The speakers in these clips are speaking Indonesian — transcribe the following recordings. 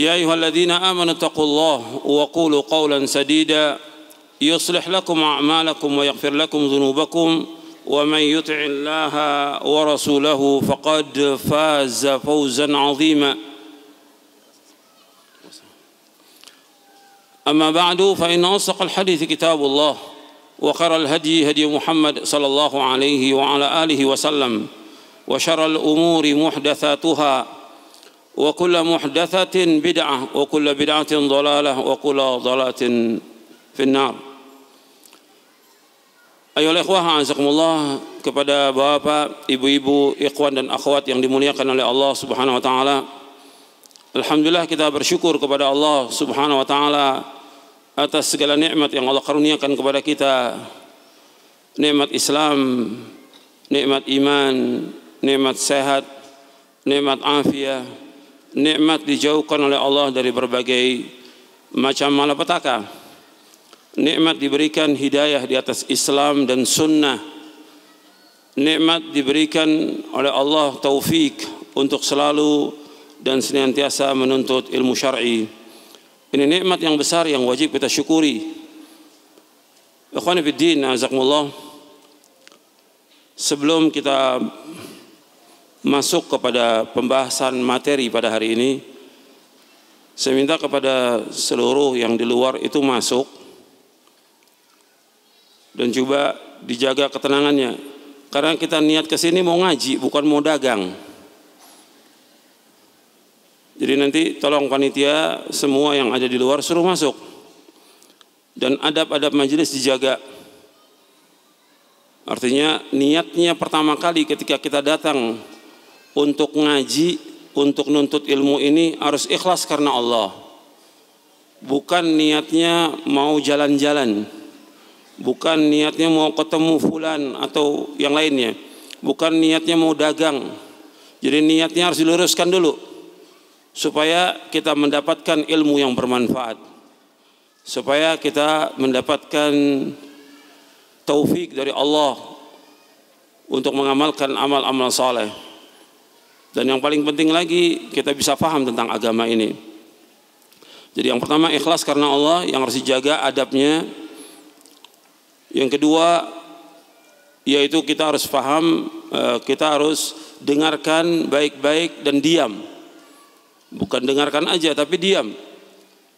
يا أيها الذين آمنوا اتقوا الله وقولوا قولا سديدا يصلح لكم أعمالكم ويغفر لكم ذنوبكم ومن يطع الله ورسوله فقد فاز فوزا عظيما أما بعد فإن أصدق الحديث كتاب الله وخر الهدي هدي محمد صلى الله عليه وعلى آله وسلم وشر الأمور محدثاتها وكل محدثة بدعة وكل بدعة ضلالة وكل ضلالة في النار Ayolah ikhwah azakumullah kepada bapak, ibu-ibu, ikhwan dan akhwat yang dimuliakan oleh Allah Subhanahu wa taala. Alhamdulillah kita bersyukur kepada Allah Subhanahu wa taala atas segala nikmat yang Allah karuniakan kepada kita. Nikmat Islam, nikmat iman, nikmat sehat, nikmat afiat, nikmat dijauhkan oleh Allah dari berbagai macam malapetaka. Nikmat diberikan hidayah di atas Islam dan sunnah. Nikmat diberikan oleh Allah taufik untuk selalu dan senantiasa menuntut ilmu syar'i. Ini nikmat yang besar yang wajib kita syukuri. Ikhwan fillah, azakumullah. Sebelum kita masuk kepada pembahasan materi pada hari ini, saya minta kepada seluruh yang di luar itu masuk dan coba dijaga ketenangannya. Karena kita niat ke sini mau ngaji, bukan mau dagang. Jadi nanti tolong panitia semua yang ada di luar suruh masuk. Dan adab-adab majelis dijaga. Artinya niatnya pertama kali ketika kita datang untuk ngaji, untuk nuntut ilmu ini harus ikhlas karena Allah. Bukan niatnya mau jalan-jalan. Bukan niatnya mau ketemu fulan atau yang lainnya. Bukan niatnya mau dagang. Jadi niatnya harus diluruskan dulu supaya kita mendapatkan ilmu yang bermanfaat. Supaya kita mendapatkan taufik dari Allah untuk mengamalkan amal-amal saleh. Dan yang paling penting lagi kita bisa paham tentang agama ini. Jadi yang pertama ikhlas karena Allah, yang harus dijaga adabnya. Yang kedua yaitu kita harus paham, eh, kita harus dengarkan baik-baik dan diam. Bukan dengarkan aja tapi diam.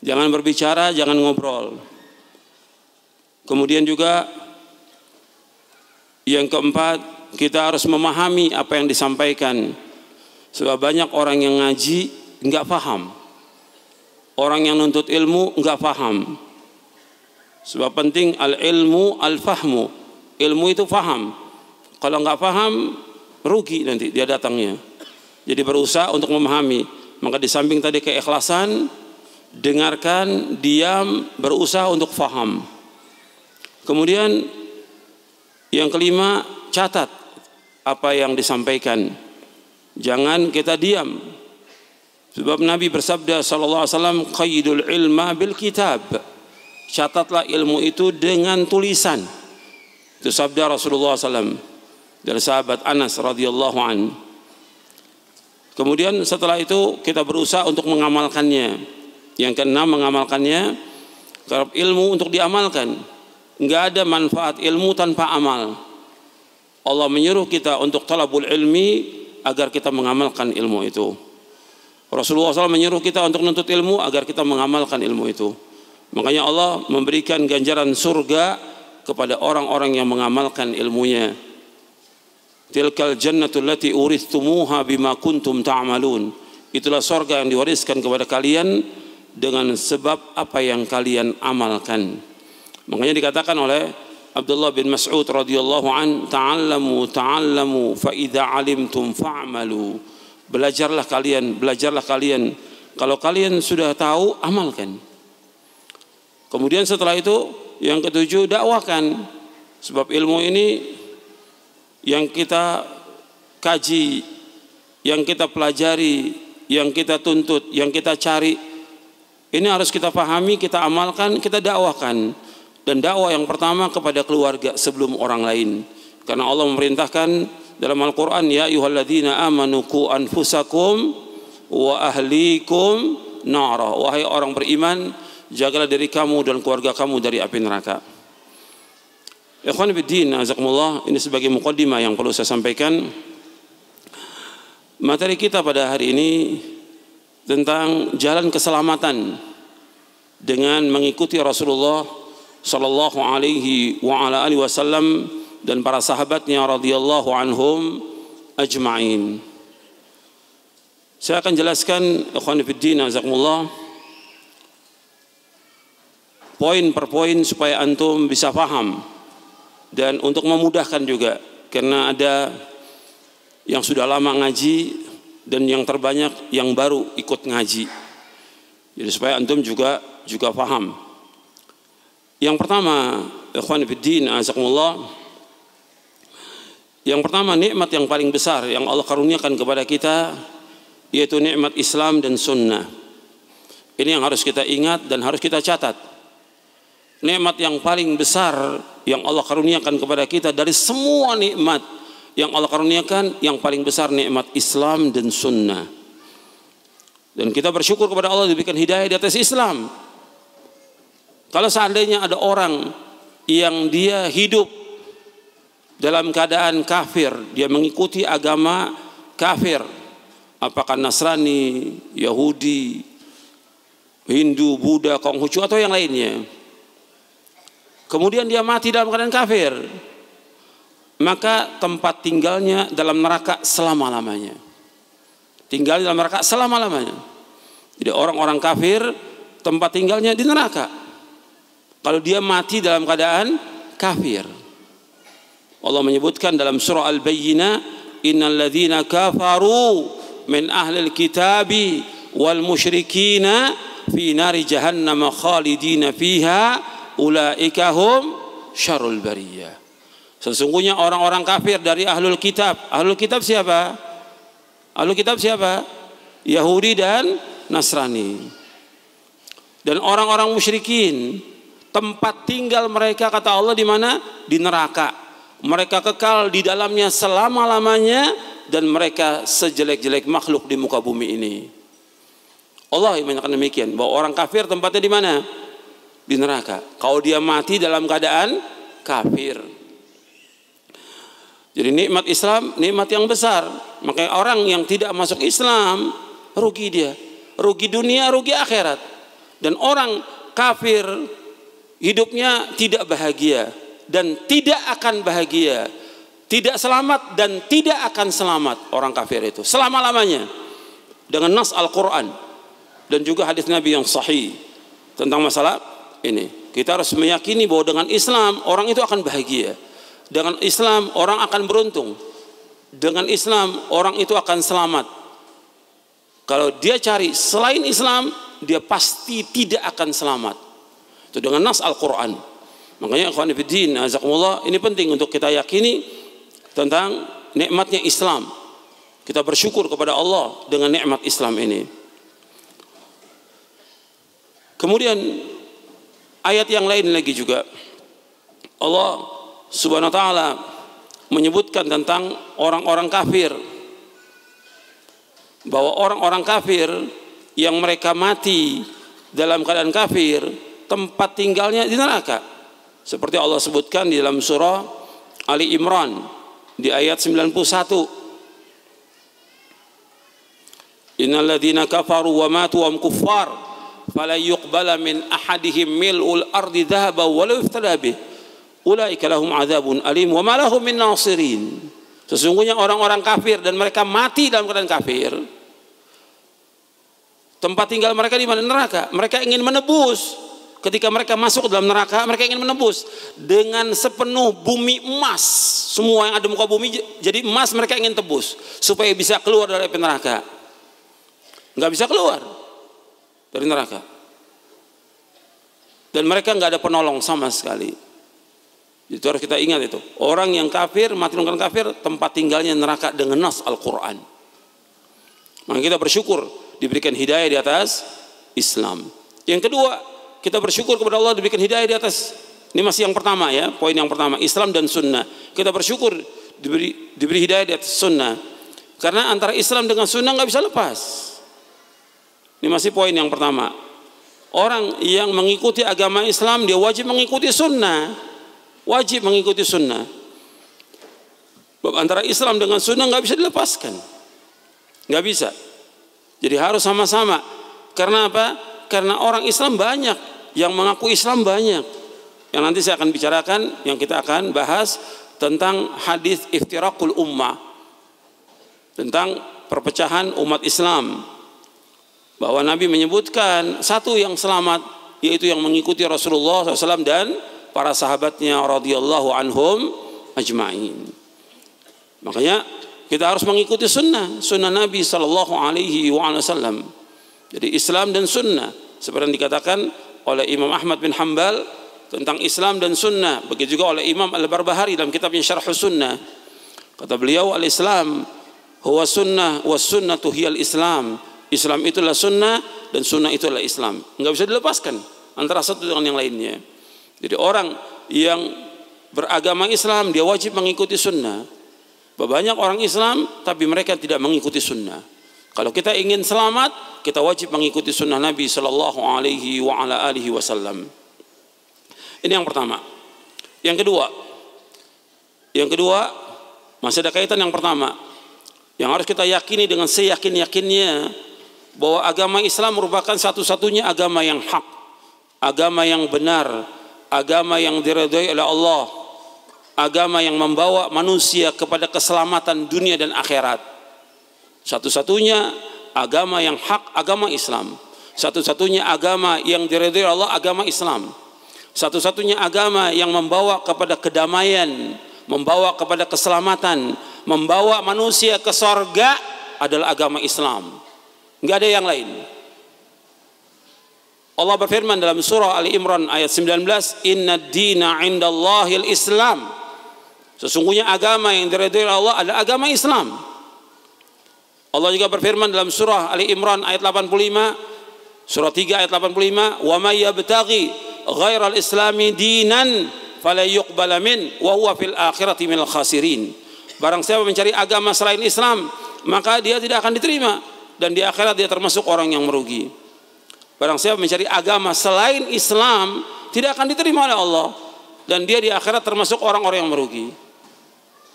Jangan berbicara, jangan ngobrol. Kemudian juga yang keempat, kita harus memahami apa yang disampaikan Sebab banyak orang yang ngaji nggak paham. Orang yang nuntut ilmu nggak paham. Sebab penting al ilmu al fahmu. Ilmu itu paham. Kalau nggak paham rugi nanti dia datangnya. Jadi berusaha untuk memahami. Maka di samping tadi keikhlasan, dengarkan, diam, berusaha untuk faham. Kemudian yang kelima, catat apa yang disampaikan. Jangan kita diam. Sebab Nabi bersabda sallallahu alaihi wasallam qaidul ilma bil kitab. Catatlah ilmu itu dengan tulisan. Itu sabda Rasulullah SAW dari sahabat Anas radhiyallahu an. Kemudian setelah itu kita berusaha untuk mengamalkannya. Yang keenam mengamalkannya kerap ilmu untuk diamalkan. Enggak ada manfaat ilmu tanpa amal. Allah menyuruh kita untuk talabul ilmi agar kita mengamalkan ilmu itu. Rasulullah SAW menyuruh kita untuk menuntut ilmu agar kita mengamalkan ilmu itu. Makanya Allah memberikan ganjaran surga kepada orang-orang yang mengamalkan ilmunya. Tilkal jannatul lati uristumuha bima kuntum ta'malun. Itulah surga yang diwariskan kepada kalian dengan sebab apa yang kalian amalkan. Makanya dikatakan oleh Abdullah bin Mas'ud radhiyallahu an ta'allamu ta'allamu fa idza alimtum fa'malu belajarlah kalian belajarlah kalian kalau kalian sudah tahu amalkan kemudian setelah itu yang ketujuh dakwakan sebab ilmu ini yang kita kaji yang kita pelajari yang kita tuntut yang kita cari ini harus kita pahami kita amalkan kita dakwahkan dan dakwah yang pertama kepada keluarga sebelum orang lain. Karena Allah memerintahkan dalam Al-Qur'an ya ayyuhalladzina amanu anfusakum wa ahlikum nara. Wahai orang beriman, jagalah diri kamu dan keluarga kamu dari api neraka. Ikhwan fiddin, azakumullah, ini sebagai mukaddimah yang perlu saya sampaikan. Materi kita pada hari ini tentang jalan keselamatan dengan mengikuti Rasulullah Sallallahu alaihi wa ala alihi wasallam dan para sahabatnya radhiyallahu anhum ajma'in. Saya akan jelaskan ikhwan fillah azakumullah poin per poin supaya antum bisa paham dan untuk memudahkan juga karena ada yang sudah lama ngaji dan yang terbanyak yang baru ikut ngaji. Jadi supaya antum juga juga paham. Yang pertama, ikhwan fiddin azakumullah. Yang pertama nikmat yang paling besar yang Allah karuniakan kepada kita yaitu nikmat Islam dan sunnah. Ini yang harus kita ingat dan harus kita catat. Nikmat yang paling besar yang Allah karuniakan kepada kita dari semua nikmat yang Allah karuniakan yang paling besar nikmat Islam dan sunnah. Dan kita bersyukur kepada Allah diberikan hidayah di atas Islam. Kalau seandainya ada orang yang dia hidup dalam keadaan kafir, dia mengikuti agama kafir, apakah Nasrani, Yahudi, Hindu, Buddha, Konghucu atau yang lainnya. Kemudian dia mati dalam keadaan kafir. Maka tempat tinggalnya dalam neraka selama-lamanya. Tinggal dalam neraka selama-lamanya. Jadi orang-orang kafir tempat tinggalnya di neraka kalau dia mati dalam keadaan kafir. Allah menyebutkan dalam surah Al-Bayyinah, "Innal ladzina kafaru min ahlil kitabi wal musyrikina fi nari jahannam khalidina fiha ulaika hum syarrul bariyah." Sesungguhnya orang-orang kafir dari ahlul kitab. Ahlul kitab siapa? Ahlul kitab siapa? Yahudi dan Nasrani. Dan orang-orang musyrikin Tempat tinggal mereka kata Allah di mana? Di neraka. Mereka kekal di dalamnya selama-lamanya dan mereka sejelek-jelek makhluk di muka bumi ini. Allah menyatakan demikian bahwa orang kafir tempatnya di mana? Di neraka. Kalau dia mati dalam keadaan kafir. Jadi nikmat Islam nikmat yang besar. Maka orang yang tidak masuk Islam rugi dia. Rugi dunia, rugi akhirat. Dan orang kafir hidupnya tidak bahagia dan tidak akan bahagia, tidak selamat dan tidak akan selamat orang kafir itu selama-lamanya dengan nas Al-Qur'an dan juga hadis Nabi yang sahih tentang masalah ini. Kita harus meyakini bahwa dengan Islam orang itu akan bahagia. Dengan Islam orang akan beruntung. Dengan Islam orang itu akan selamat. Kalau dia cari selain Islam, dia pasti tidak akan selamat itu dengan nas Al-Quran. Makanya ikhwan fiddin, azakumullah, ini penting untuk kita yakini tentang nikmatnya Islam. Kita bersyukur kepada Allah dengan nikmat Islam ini. Kemudian ayat yang lain lagi juga Allah Subhanahu wa taala menyebutkan tentang orang-orang kafir bahwa orang-orang kafir yang mereka mati dalam keadaan kafir tempat tinggalnya di neraka. Seperti Allah sebutkan di dalam surah Ali Imran di ayat 91. Innalladzina kafaru wa matu wa kuffar fala yuqbala min ahadihim mil'ul ardi dhahaba wa law yuftada bih. Ulaika lahum adzabun alim wa ma lahum min nasirin. Sesungguhnya orang-orang kafir dan mereka mati dalam keadaan kafir. Tempat tinggal mereka di mana neraka. Mereka ingin menebus ketika mereka masuk ke dalam neraka, mereka ingin menebus dengan sepenuh bumi emas. Semua yang ada muka bumi jadi emas mereka ingin tebus supaya bisa keluar dari neraka. Nggak bisa keluar dari neraka. Dan mereka nggak ada penolong sama sekali. Itu harus kita ingat itu. Orang yang kafir, mati dengan kafir, tempat tinggalnya neraka dengan nas Al-Quran. Maka kita bersyukur diberikan hidayah di atas Islam. Yang kedua, kita bersyukur kepada Allah diberikan hidayah di atas. Ini masih yang pertama ya, poin yang pertama, Islam dan sunnah. Kita bersyukur diberi, diberi hidayah di atas sunnah. Karena antara Islam dengan sunnah nggak bisa lepas. Ini masih poin yang pertama. Orang yang mengikuti agama Islam dia wajib mengikuti sunnah. Wajib mengikuti sunnah. Bapak antara Islam dengan sunnah nggak bisa dilepaskan. Nggak bisa. Jadi harus sama-sama. Karena apa? karena orang Islam banyak, yang mengaku Islam banyak. Yang nanti saya akan bicarakan, yang kita akan bahas tentang hadis iftirakul ummah. Tentang perpecahan umat Islam. Bahwa Nabi menyebutkan satu yang selamat yaitu yang mengikuti Rasulullah SAW dan para sahabatnya radhiyallahu anhum ajma'in. Makanya kita harus mengikuti sunnah, sunnah Nabi Shallallahu Alaihi Wasallam. Jadi Islam dan sunnah seperti yang dikatakan oleh Imam Ahmad bin Hambal tentang Islam dan sunnah. Begitu juga oleh Imam Al-Barbahari dalam kitabnya Syarh Sunnah. Kata beliau al-Islam huwa sunnah wa sunnatu hiyal Islam. Islam itulah sunnah dan sunnah itulah Islam. Enggak bisa dilepaskan antara satu dengan yang lainnya. Jadi orang yang beragama Islam dia wajib mengikuti sunnah. Banyak orang Islam tapi mereka tidak mengikuti sunnah. Kalau kita ingin selamat, kita wajib mengikuti sunnah Nabi Shallallahu Alaihi wa ala alihi Wasallam. Ini yang pertama. Yang kedua, yang kedua masih ada kaitan yang pertama. Yang harus kita yakini dengan seyakin yakinnya bahwa agama Islam merupakan satu-satunya agama yang hak, agama yang benar, agama yang diridhai oleh Allah, agama yang membawa manusia kepada keselamatan dunia dan akhirat. Satu-satunya agama yang hak agama Islam. Satu-satunya agama yang diridhoi Allah agama Islam. Satu-satunya agama yang membawa kepada kedamaian, membawa kepada keselamatan, membawa manusia ke sorga adalah agama Islam. Enggak ada yang lain. Allah berfirman dalam surah Ali Imran ayat 19, "Inna dina indallahil Islam." Sesungguhnya agama yang diridhoi Allah adalah agama Islam. Allah juga berfirman dalam surah Ali Imran ayat 85, surah 3 ayat 85, "Wa may yabtaghi ghairal islami dinan falayuqbala min wa huwa fil akhirati minal khasirin." Barang siapa mencari agama selain Islam, maka dia tidak akan diterima dan di akhirat dia termasuk orang yang merugi. Barang siapa mencari agama selain Islam, tidak akan diterima oleh Allah dan dia di akhirat termasuk orang-orang yang merugi.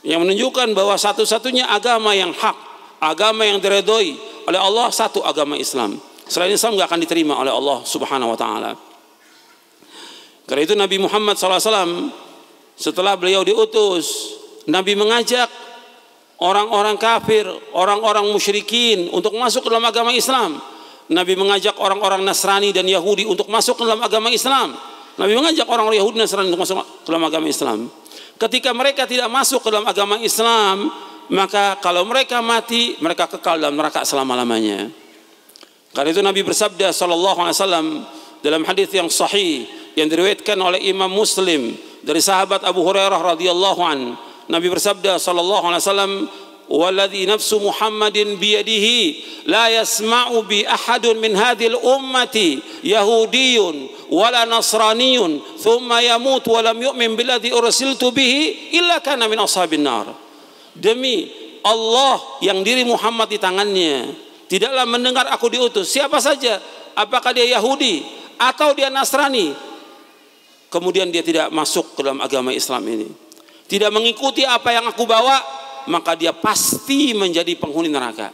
Yang menunjukkan bahwa satu-satunya agama yang hak Agama yang diredoi oleh Allah satu agama Islam. Selain Islam nggak akan diterima oleh Allah Subhanahu wa taala. Karena itu Nabi Muhammad SAW setelah beliau diutus, Nabi mengajak orang-orang kafir, orang-orang musyrikin untuk masuk ke dalam agama Islam. Nabi mengajak orang-orang Nasrani dan Yahudi untuk masuk dalam agama Islam. Nabi mengajak orang Yahudi dan Nasrani untuk masuk ke dalam agama Islam. Ketika mereka tidak masuk ke dalam agama Islam, maka kalau mereka mati mereka kekal dalam neraka selama-lamanya. Karena itu Nabi bersabda sallallahu alaihi wasallam dalam hadis yang sahih yang diriwayatkan oleh Imam Muslim dari sahabat Abu Hurairah radhiyallahu an. Nabi bersabda sallallahu alaihi wasallam Muhammadin biyadihi, la yasmau bi يسمع min من هذه الأمة يهودي ولا نصراني ثم يموت ولم yu'min بالذي أرسلت bihi, illa كان min ashabin النار Demi Allah yang diri Muhammad di tangannya. Tidaklah mendengar aku diutus. Siapa saja. Apakah dia Yahudi atau dia Nasrani. Kemudian dia tidak masuk ke dalam agama Islam ini. Tidak mengikuti apa yang aku bawa. Maka dia pasti menjadi penghuni neraka.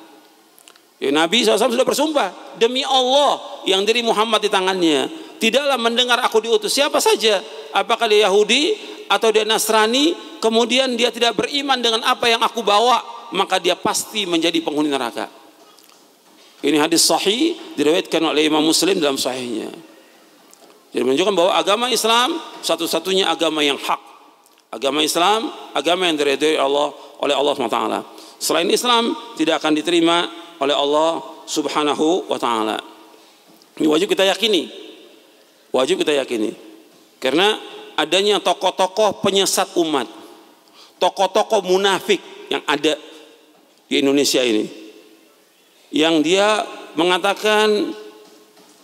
Ya, Nabi SAW sudah bersumpah. Demi Allah yang diri Muhammad di tangannya tidaklah mendengar aku diutus siapa saja apakah dia Yahudi atau dia Nasrani kemudian dia tidak beriman dengan apa yang aku bawa maka dia pasti menjadi penghuni neraka ini hadis sahih diriwayatkan oleh Imam Muslim dalam sahihnya jadi menunjukkan bahwa agama Islam satu-satunya agama yang hak agama Islam agama yang diridhoi Allah oleh Allah SWT selain Islam tidak akan diterima oleh Allah Subhanahu wa taala. Ini wajib kita yakini Wajib kita yakini. Karena adanya tokoh-tokoh penyesat umat. Tokoh-tokoh munafik yang ada di Indonesia ini. Yang dia mengatakan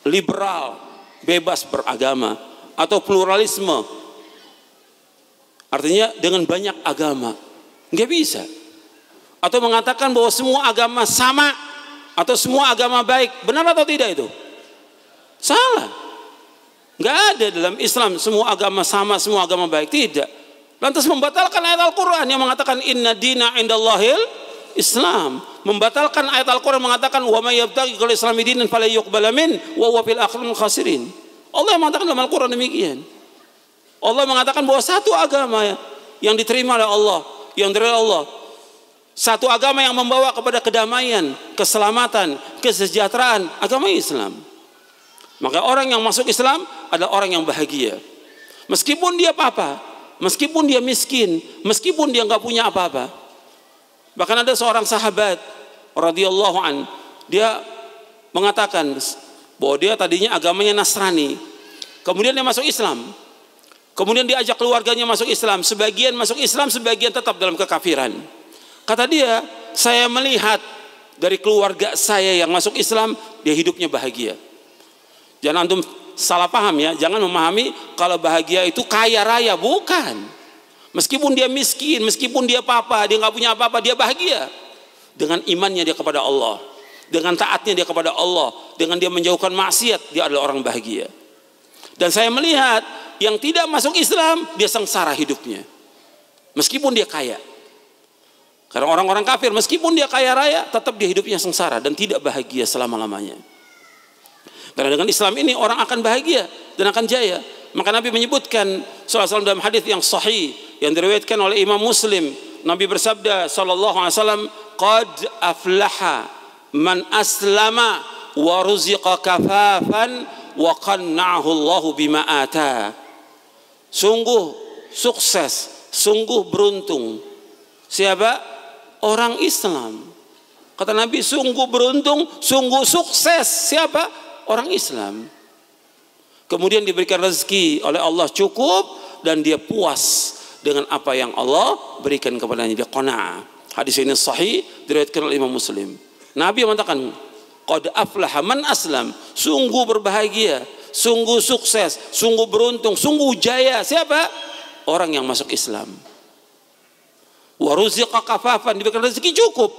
liberal, bebas beragama atau pluralisme. Artinya dengan banyak agama. Nggak bisa. Atau mengatakan bahwa semua agama sama atau semua agama baik. Benar atau tidak itu? Salah. Enggak ada dalam Islam semua agama sama, semua agama baik. Tidak. Lantas membatalkan ayat Al-Quran yang mengatakan inna dina indallahil Islam. Membatalkan ayat Al-Quran mengatakan wa may yabtaghi kalau Islam dinan fala yuqbala min wa huwa fil khasirin. Allah mengatakan dalam Al-Quran demikian. Allah mengatakan bahwa satu agama yang diterima oleh Allah, yang diterima oleh Allah. Satu agama yang membawa kepada kedamaian, keselamatan, kesejahteraan, agama Islam. Maka orang yang masuk Islam adalah orang yang bahagia. Meskipun dia apa-apa, meskipun dia miskin, meskipun dia nggak punya apa-apa. Bahkan ada seorang sahabat radhiyallahu an, dia mengatakan bahwa dia tadinya agamanya Nasrani. Kemudian dia masuk Islam. Kemudian diajak keluarganya masuk Islam, sebagian masuk Islam, sebagian tetap dalam kekafiran. Kata dia, saya melihat dari keluarga saya yang masuk Islam, dia hidupnya bahagia. Jangan antum salah paham ya, jangan memahami kalau bahagia itu kaya raya, bukan. Meskipun dia miskin, meskipun dia apa-apa, dia nggak punya apa-apa, dia bahagia. Dengan imannya dia kepada Allah, dengan taatnya dia kepada Allah, dengan dia menjauhkan maksiat, dia adalah orang bahagia. Dan saya melihat yang tidak masuk Islam, dia sengsara hidupnya. Meskipun dia kaya. Karena orang-orang kafir, meskipun dia kaya raya, tetap dia hidupnya sengsara dan tidak bahagia selama-lamanya. Karena dengan Islam ini orang akan bahagia dan akan jaya. Maka Nabi menyebutkan SAW dalam hadis yang sahih yang diriwayatkan oleh Imam Muslim. Nabi bersabda SAW, Qad aflaha man aslama wa ruziqa kafafan wa qanna'ahu Allahu bima ata. Sungguh sukses, sungguh beruntung. Siapa? Orang Islam. Kata Nabi, sungguh beruntung, sungguh sukses. Siapa? orang Islam. Kemudian diberikan rezeki oleh Allah cukup dan dia puas dengan apa yang Allah berikan kepadanya. Dia qanaah. Hadis ini sahih diriwayatkan oleh Imam Muslim. Nabi mengatakan, "Qad aflaha man aslam." Sungguh berbahagia, sungguh sukses, sungguh beruntung, sungguh jaya. Siapa? Orang yang masuk Islam. Wa ruziqa kafafan, diberikan rezeki cukup.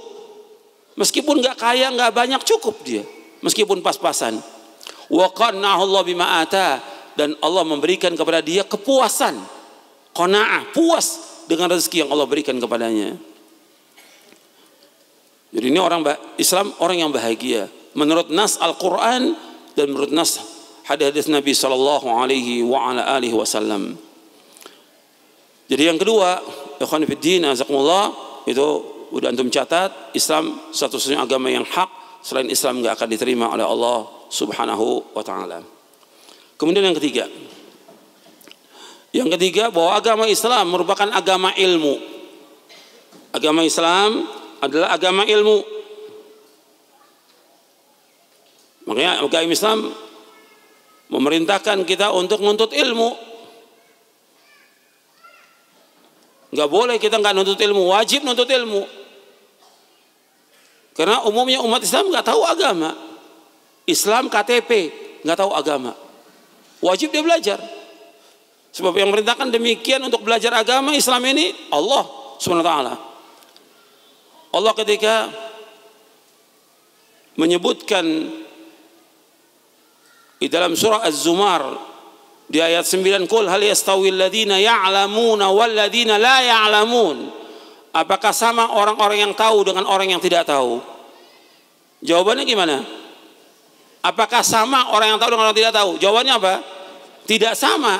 Meskipun nggak kaya, nggak banyak cukup dia. Meskipun pas-pasan. Wa Allah bima dan Allah memberikan kepada dia kepuasan. konaah, puas dengan rezeki yang Allah berikan kepadanya. Jadi ini orang Islam orang yang bahagia menurut nas Al-Qur'an dan menurut nas hadis-hadis Nabi sallallahu alaihi wa ala alihi wasallam. Jadi yang kedua, ikhwan fillah azakumullah itu udah antum catat Islam satu-satunya agama yang hak selain Islam nggak akan diterima oleh Allah Subhanahu wa taala. Kemudian yang ketiga. Yang ketiga bahwa agama Islam merupakan agama ilmu. Agama Islam adalah agama ilmu. Makanya agama Islam memerintahkan kita untuk menuntut ilmu. Enggak boleh kita enggak nuntut ilmu, wajib nuntut ilmu. Karena umumnya umat Islam enggak tahu agama. Islam KTP, nggak tahu agama. Wajib dia belajar. Sebab yang merintahkan demikian untuk belajar agama Islam ini Allah Subhanahu wa taala. Allah ketika menyebutkan di dalam surah Az-Zumar di ayat 9 kul hal yastawi ladina ya'lamuna wal ladina la ya'lamun. Apakah sama orang-orang yang tahu dengan orang yang tidak tahu? Jawabannya gimana? Apakah sama orang yang tahu dengan orang yang tidak tahu? Jawabannya apa? Tidak sama.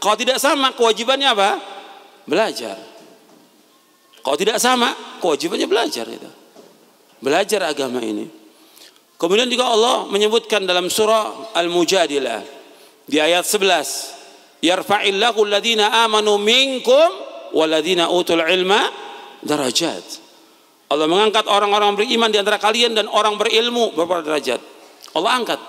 Kalau tidak sama, kewajibannya apa? Belajar. Kalau tidak sama, kewajibannya belajar itu. Belajar agama ini. Kemudian juga Allah menyebutkan dalam surah Al-Mujadilah di ayat 11, "Yarfa'illahu alladziina amanu minkum waladina utul ilma darajat." Allah mengangkat orang-orang beriman di antara kalian dan orang berilmu beberapa derajat. Allah angkat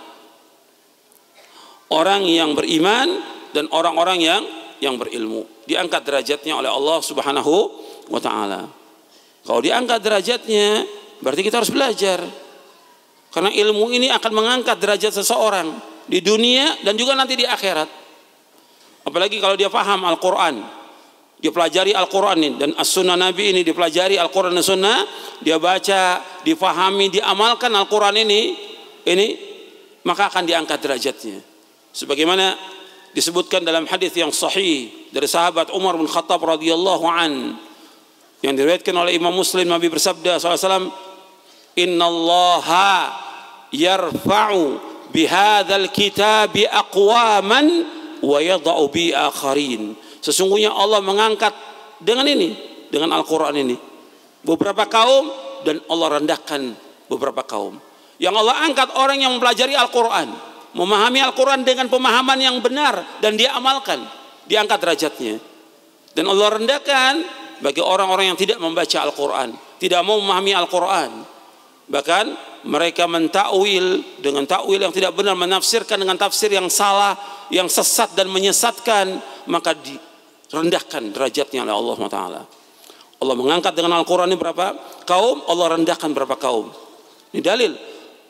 orang yang beriman dan orang-orang yang yang berilmu diangkat derajatnya oleh Allah Subhanahu wa taala. Kalau diangkat derajatnya berarti kita harus belajar. Karena ilmu ini akan mengangkat derajat seseorang di dunia dan juga nanti di akhirat. Apalagi kalau dia paham Al-Qur'an. Dia pelajari Al-Qur'an ini dan As-Sunnah Nabi ini dipelajari Al-Qur'an dan Sunnah, dia baca, difahami, diamalkan Al-Qur'an ini, ini maka akan diangkat derajatnya. Sebagaimana disebutkan dalam hadis yang sahih dari sahabat Umar bin Khattab radhiyallahu an yang diriwayatkan oleh Imam Muslim Nabi bersabda SAW Innallaha yarfa'u bihadzal kitabi aqwaman wa yadha'u bi akharin. Sesungguhnya Allah mengangkat dengan ini, dengan Al-Qur'an ini beberapa kaum dan Allah rendahkan beberapa kaum. Yang Allah angkat orang yang mempelajari Al-Quran. Memahami Al-Quran dengan pemahaman yang benar. Dan dia amalkan. Diangkat derajatnya. Dan Allah rendahkan bagi orang-orang yang tidak membaca Al-Quran. Tidak mau memahami Al-Quran. Bahkan mereka mentakwil dengan takwil yang tidak benar. Menafsirkan dengan tafsir yang salah. Yang sesat dan menyesatkan. Maka direndahkan derajatnya oleh Allah SWT. Allah mengangkat dengan Al-Quran ini berapa kaum, Allah rendahkan berapa kaum. Ini dalil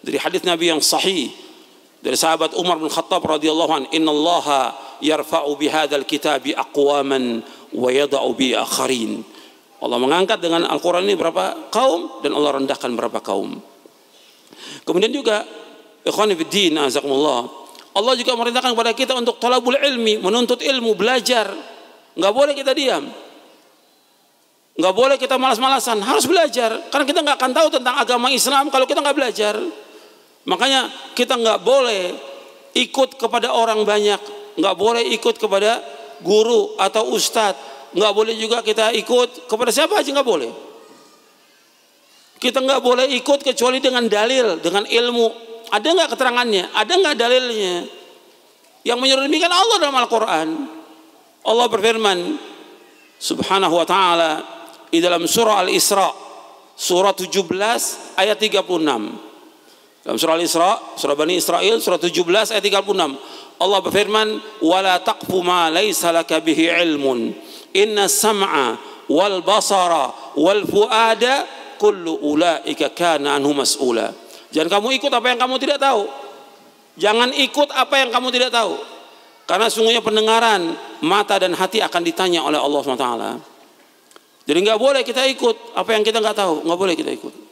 dari hadis Nabi yang sahih dari sahabat Umar bin Khattab radhiyallahu an inna Allah yarfa'u bihadzal kitabi aqwaman wa yada'u bi akharin Allah mengangkat dengan Al-Quran ini berapa kaum dan Allah rendahkan berapa kaum. Kemudian juga ikhwanifiddin azakumullah. Allah juga merintahkan kepada kita untuk talabul ilmi, menuntut ilmu, belajar. Enggak boleh kita diam. Enggak boleh kita malas-malasan, harus belajar. Karena kita enggak akan tahu tentang agama Islam kalau kita enggak belajar. Makanya kita nggak boleh ikut kepada orang banyak, nggak boleh ikut kepada guru atau ustadz, nggak boleh juga kita ikut kepada siapa aja nggak boleh. Kita nggak boleh ikut kecuali dengan dalil, dengan ilmu. Ada nggak keterangannya? Ada nggak dalilnya? Yang menyuruh demikian Allah dalam Al-Quran. Allah berfirman, Subhanahu wa taala di dalam surah Al-Isra surah 17 ayat 36. Dalam surah Al-Isra, surah Bani Israel, surah 17 ayat 36. Allah berfirman, "Wala taqfu ma laysa laka bihi ilmun. Inna sam'a wal basara wal fuada kullu ulaika kana anhu mas'ula." Jangan kamu ikut apa yang kamu tidak tahu. Jangan ikut apa yang kamu tidak tahu. Karena sungguhnya pendengaran, mata dan hati akan ditanya oleh Allah SWT. Jadi nggak boleh kita ikut apa yang kita nggak tahu, nggak boleh kita ikut.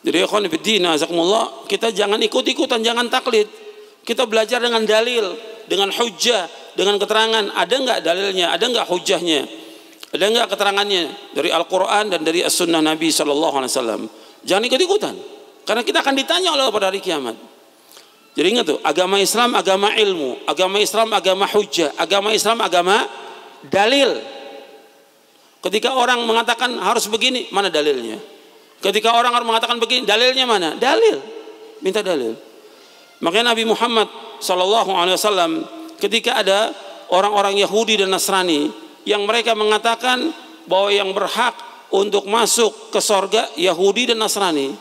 Jadi ikhwan fillah azakumullah, kita jangan ikut-ikutan, jangan taklid. Kita belajar dengan dalil, dengan hujah, dengan keterangan. Ada nggak dalilnya? Ada nggak hujahnya? Ada nggak keterangannya dari Al-Qur'an dan dari As-Sunnah Nabi sallallahu alaihi wasallam? Jangan ikut-ikutan. Karena kita akan ditanya oleh Allah pada hari kiamat. Jadi ingat tuh, agama Islam agama ilmu, agama Islam agama hujah, agama Islam agama dalil. Ketika orang mengatakan harus begini, mana dalilnya? Ketika orang orang mengatakan begini, dalilnya mana? Dalil. Minta dalil. Makanya Nabi Muhammad saw Alaihi Wasallam ketika ada orang-orang Yahudi dan Nasrani yang mereka mengatakan bahwa yang berhak untuk masuk ke sorga Yahudi dan Nasrani,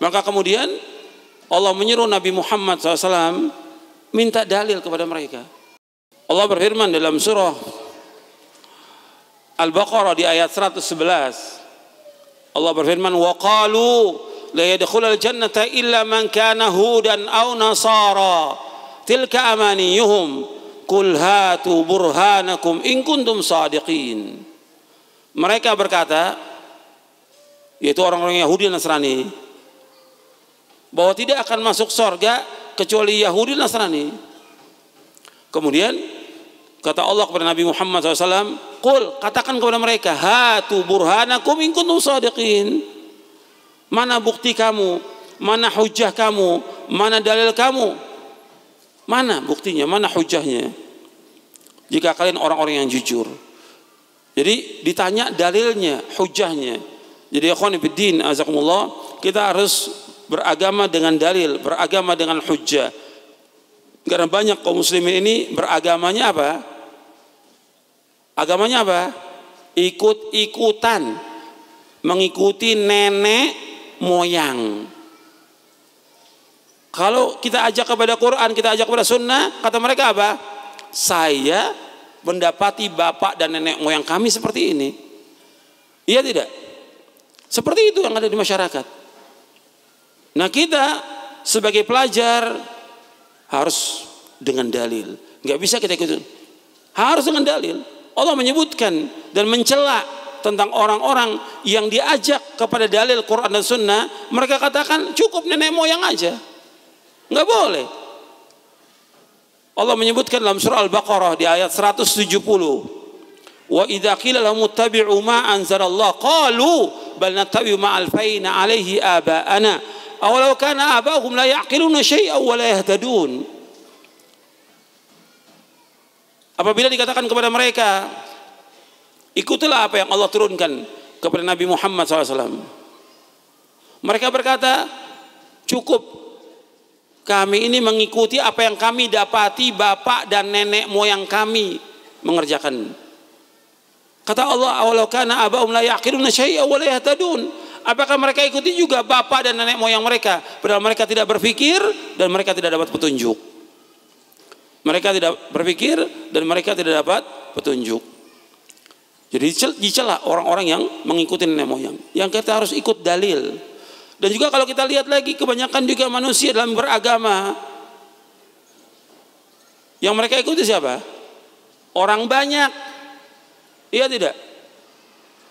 maka kemudian Allah menyuruh Nabi Muhammad SAW minta dalil kepada mereka. Allah berfirman dalam surah Al-Baqarah di ayat 111, Allah berfirman wa qalu la yadkhulul jannata illa man kana hudan aw nasara tilka amaniyuhum qul hatu burhanakum in kuntum sadiqin mereka berkata yaitu orang-orang Yahudi dan Nasrani bahwa tidak akan masuk surga kecuali Yahudi dan Nasrani kemudian Kata Allah kepada Nabi Muhammad SAW, Kul, katakan kepada mereka, Hatu burhanakum in kuntum sadiqin. Mana bukti kamu? Mana hujah kamu? Mana dalil kamu? Mana buktinya? Mana hujahnya? Jika kalian orang-orang yang jujur. Jadi ditanya dalilnya, hujahnya. Jadi ikhwan bidin azakumullah, kita harus beragama dengan dalil, beragama dengan hujah. Karena banyak kaum muslimin ini beragamanya apa? Agamanya apa? Ikut-ikutan. Mengikuti nenek moyang. Kalau kita ajak kepada Quran, kita ajak kepada sunnah, kata mereka apa? Saya mendapati bapak dan nenek moyang kami seperti ini. Iya tidak? Seperti itu yang ada di masyarakat. Nah kita sebagai pelajar harus dengan dalil. Gak bisa kita ikutin. Harus dengan dalil. Allah menyebutkan dan mencela tentang orang-orang yang diajak kepada dalil Quran dan Sunnah, mereka katakan cukup nenek moyang aja. Nggak boleh. Allah menyebutkan dalam surah Al-Baqarah di ayat 170. Wa idza qila lahum ittabi'u ma anzalallah qalu bal nattabi'u ma alfaina alaihi aba'ana awalau kana aba'uhum la ya'qiluna syai'an wa la yahtadun. Apabila dikatakan kepada mereka, ikutilah apa yang Allah turunkan kepada Nabi Muhammad SAW. Mereka berkata, cukup kami ini mengikuti apa yang kami dapati bapak dan nenek moyang kami mengerjakan. Kata Allah, "Awalau kana la yaqiluna Apakah mereka ikuti juga bapak dan nenek moyang mereka? Padahal mereka tidak berfikir dan mereka tidak dapat petunjuk. Mereka tidak berpikir dan mereka tidak dapat petunjuk. Jadi dicela orang-orang yang mengikuti nenek moyang. Yang kita harus ikut dalil. Dan juga kalau kita lihat lagi kebanyakan juga manusia dalam beragama. Yang mereka ikuti siapa? Orang banyak. Iya tidak?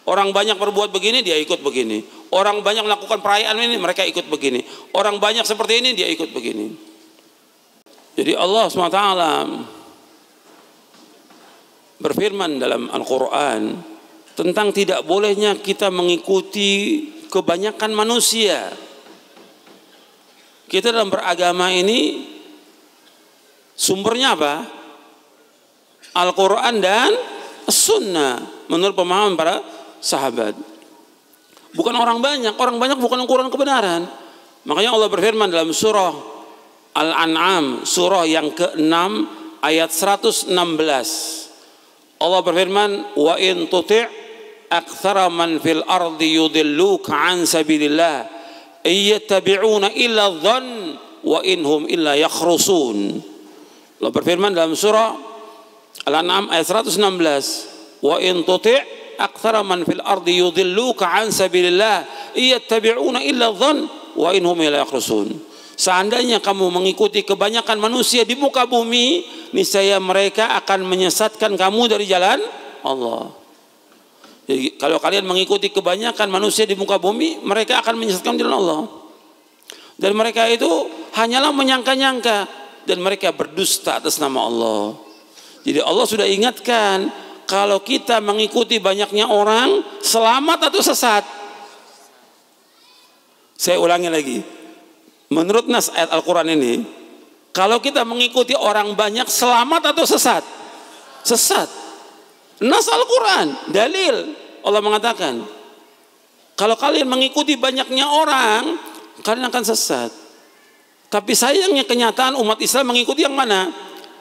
Orang banyak berbuat begini dia ikut begini. Orang banyak melakukan perayaan ini mereka ikut begini. Orang banyak seperti ini dia ikut begini. Jadi Allah SWT berfirman dalam Al-Quran tentang tidak bolehnya kita mengikuti kebanyakan manusia. Kita dalam beragama ini sumbernya apa? Al-Quran dan Sunnah menurut pemahaman para sahabat. Bukan orang banyak, orang banyak bukan ukuran kebenaran. Makanya Allah berfirman dalam surah Al-An'am surah yang ke-6 ayat 116. Allah berfirman, "Wa in tuti' aktsara man fil ardi yudilluka an sabilillah, iyattabi'una illa dhann wa inhum illa yakhrusun." Allah berfirman dalam surah Al-An'am ayat 116, "Wa in tuti' aktsara man fil ardi yudilluka an sabilillah, iyattabi'una illa dhann wa inhum illa yakhrusun." Seandainya kamu mengikuti kebanyakan manusia di muka bumi, niscaya mereka akan menyesatkan kamu dari jalan Allah. Jadi kalau kalian mengikuti kebanyakan manusia di muka bumi, mereka akan menyesatkan jalan Allah. Dan mereka itu hanyalah menyangka-nyangka dan mereka berdusta atas nama Allah. Jadi Allah sudah ingatkan kalau kita mengikuti banyaknya orang, selamat atau sesat? Saya ulangi lagi Menurut nas ayat Al-Quran ini, kalau kita mengikuti orang banyak selamat atau sesat? Sesat. Nas Al-Quran, dalil. Allah mengatakan, kalau kalian mengikuti banyaknya orang, kalian akan sesat. Tapi sayangnya kenyataan umat Islam mengikuti yang mana?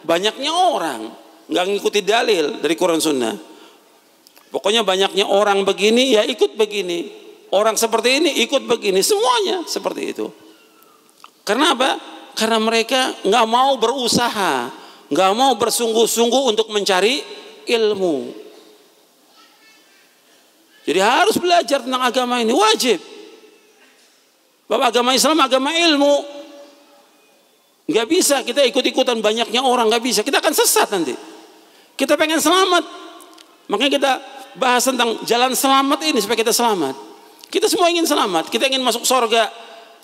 Banyaknya orang. Nggak mengikuti dalil dari Quran Sunnah. Pokoknya banyaknya orang begini, ya ikut begini. Orang seperti ini ikut begini. Semuanya seperti itu. Karena apa? Karena mereka nggak mau berusaha, nggak mau bersungguh-sungguh untuk mencari ilmu. Jadi harus belajar tentang agama ini wajib. Bapak agama Islam agama ilmu. Gak bisa kita ikut-ikutan banyaknya orang gak bisa. Kita akan sesat nanti. Kita pengen selamat. Makanya kita bahas tentang jalan selamat ini supaya kita selamat. Kita semua ingin selamat. Kita ingin masuk surga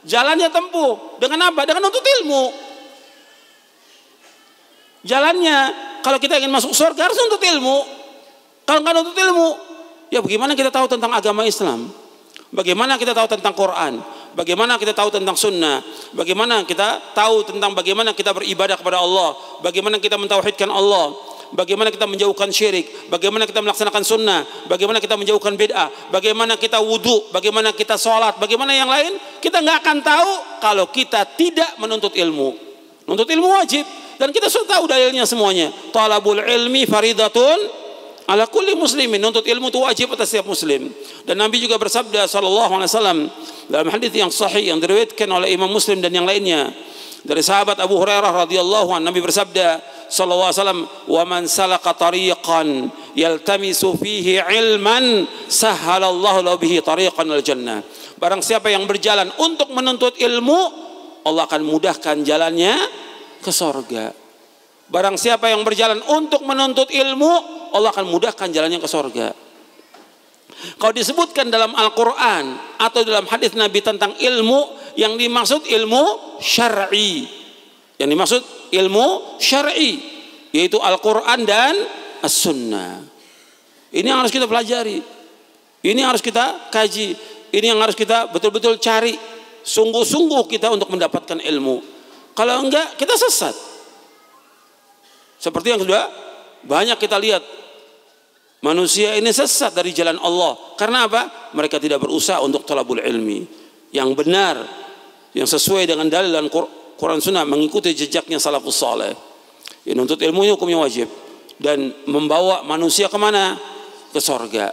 Jalannya tempuh. Dengan apa? Dengan untuk ilmu. Jalannya, kalau kita ingin masuk surga harus untuk ilmu. Kalau nggak untuk ilmu, ya bagaimana kita tahu tentang agama Islam? Bagaimana kita tahu tentang Quran? Bagaimana kita tahu tentang sunnah? Bagaimana kita tahu tentang bagaimana kita beribadah kepada Allah? Bagaimana kita mentauhidkan Allah? bagaimana kita menjauhkan syirik, bagaimana kita melaksanakan sunnah, bagaimana kita menjauhkan bid'ah, bagaimana kita wudhu, bagaimana kita sholat, bagaimana yang lain, kita nggak akan tahu kalau kita tidak menuntut ilmu. Menuntut ilmu wajib dan kita sudah tahu dalilnya semuanya. Talabul ilmi faridatun ala kulli muslimin nuntut ilmu itu wajib atas setiap muslim dan nabi juga bersabda sallallahu alaihi wasallam dalam hadis yang sahih yang diriwayatkan oleh Imam Muslim dan yang lainnya dari sahabat Abu Hurairah radhiyallahu anhu Nabi bersabda sallallahu alaihi wasallam, "Wa man salaka tariqan yaltamisu fihi ilman, sahhalallahu lahu bihi tariqan al jannah." Barang siapa yang berjalan untuk menuntut ilmu, Allah akan mudahkan jalannya ke sorga. Barang siapa yang berjalan untuk menuntut ilmu, Allah akan mudahkan jalannya ke sorga. Kalau disebutkan dalam Al-Quran atau dalam hadis Nabi tentang ilmu, yang dimaksud ilmu syar'i. Yang dimaksud ilmu syar'i yaitu Al-Qur'an dan As-Sunnah. Ini yang harus kita pelajari. Ini yang harus kita kaji. Ini yang harus kita betul-betul cari. Sungguh-sungguh kita untuk mendapatkan ilmu. Kalau enggak, kita sesat. Seperti yang sudah banyak kita lihat. Manusia ini sesat dari jalan Allah. Karena apa? Mereka tidak berusaha untuk tolabul ilmi. Yang benar, yang sesuai dengan dalil dan Quran Sunnah mengikuti jejaknya salafus saleh. Untuk ilmunya hukumnya wajib dan membawa manusia kemana? Ke sorga.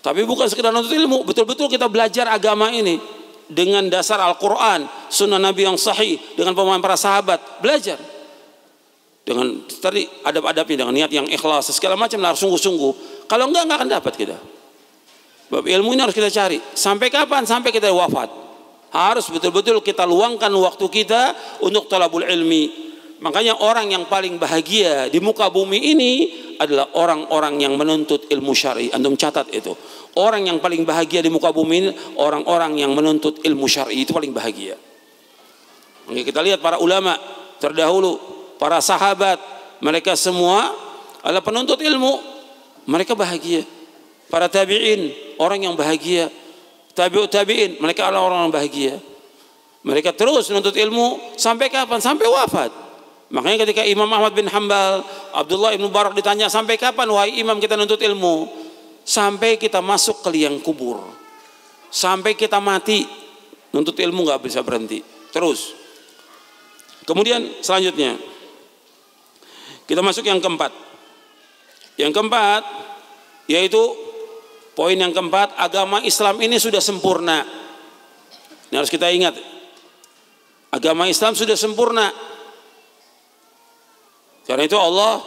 Tapi bukan sekedar untuk ilmu, betul-betul kita belajar agama ini dengan dasar Al-Quran, sunnah Nabi yang sahih, dengan pemahaman para sahabat, belajar. Dengan tadi adab-adabnya, dengan niat yang ikhlas, segala macam nah, harus sungguh-sungguh. Kalau enggak, enggak akan dapat kita. Bab ilmu ini harus kita cari. Sampai kapan? Sampai kita wafat. Harus betul-betul kita luangkan waktu kita untuk talabul ilmi. Makanya orang yang paling bahagia di muka bumi ini adalah orang-orang yang menuntut ilmu syar'i. Anda mencatat itu. Orang yang paling bahagia di muka bumi ini orang-orang yang menuntut ilmu syar'i itu paling bahagia. Oke, kita lihat para ulama terdahulu, para sahabat, mereka semua adalah penuntut ilmu. Mereka bahagia. Para tabi'in, orang yang bahagia tabi'ut tabi'in, mereka adalah orang-orang bahagia. Mereka terus menuntut ilmu sampai kapan? Sampai wafat. Makanya ketika Imam Ahmad bin Hambal, Abdullah bin Barak ditanya, sampai kapan wahai imam kita menuntut ilmu? Sampai kita masuk ke liang kubur. Sampai kita mati. menuntut ilmu nggak bisa berhenti. Terus. Kemudian selanjutnya. Kita masuk yang keempat. Yang keempat, yaitu Poin yang keempat, agama Islam ini sudah sempurna. Ini harus kita ingat. Agama Islam sudah sempurna. Karena itu Allah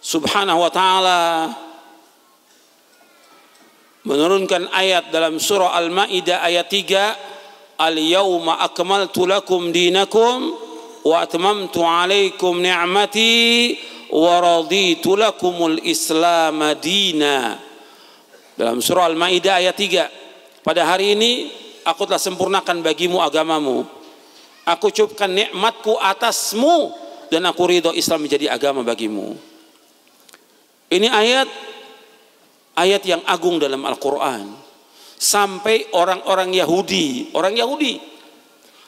Subhanahu wa taala menurunkan ayat dalam surah Al-Maidah ayat 3 al yawma akmaltu lakum dinakum wa atmamtu alaikum ni'mati wa raditu lakumul islam dalam surah Al-Maidah ayat 3. Pada hari ini aku telah sempurnakan bagimu agamamu. Aku cupkan nikmatku atasmu dan aku ridho Islam menjadi agama bagimu. Ini ayat ayat yang agung dalam Al-Qur'an. Sampai orang-orang Yahudi, orang Yahudi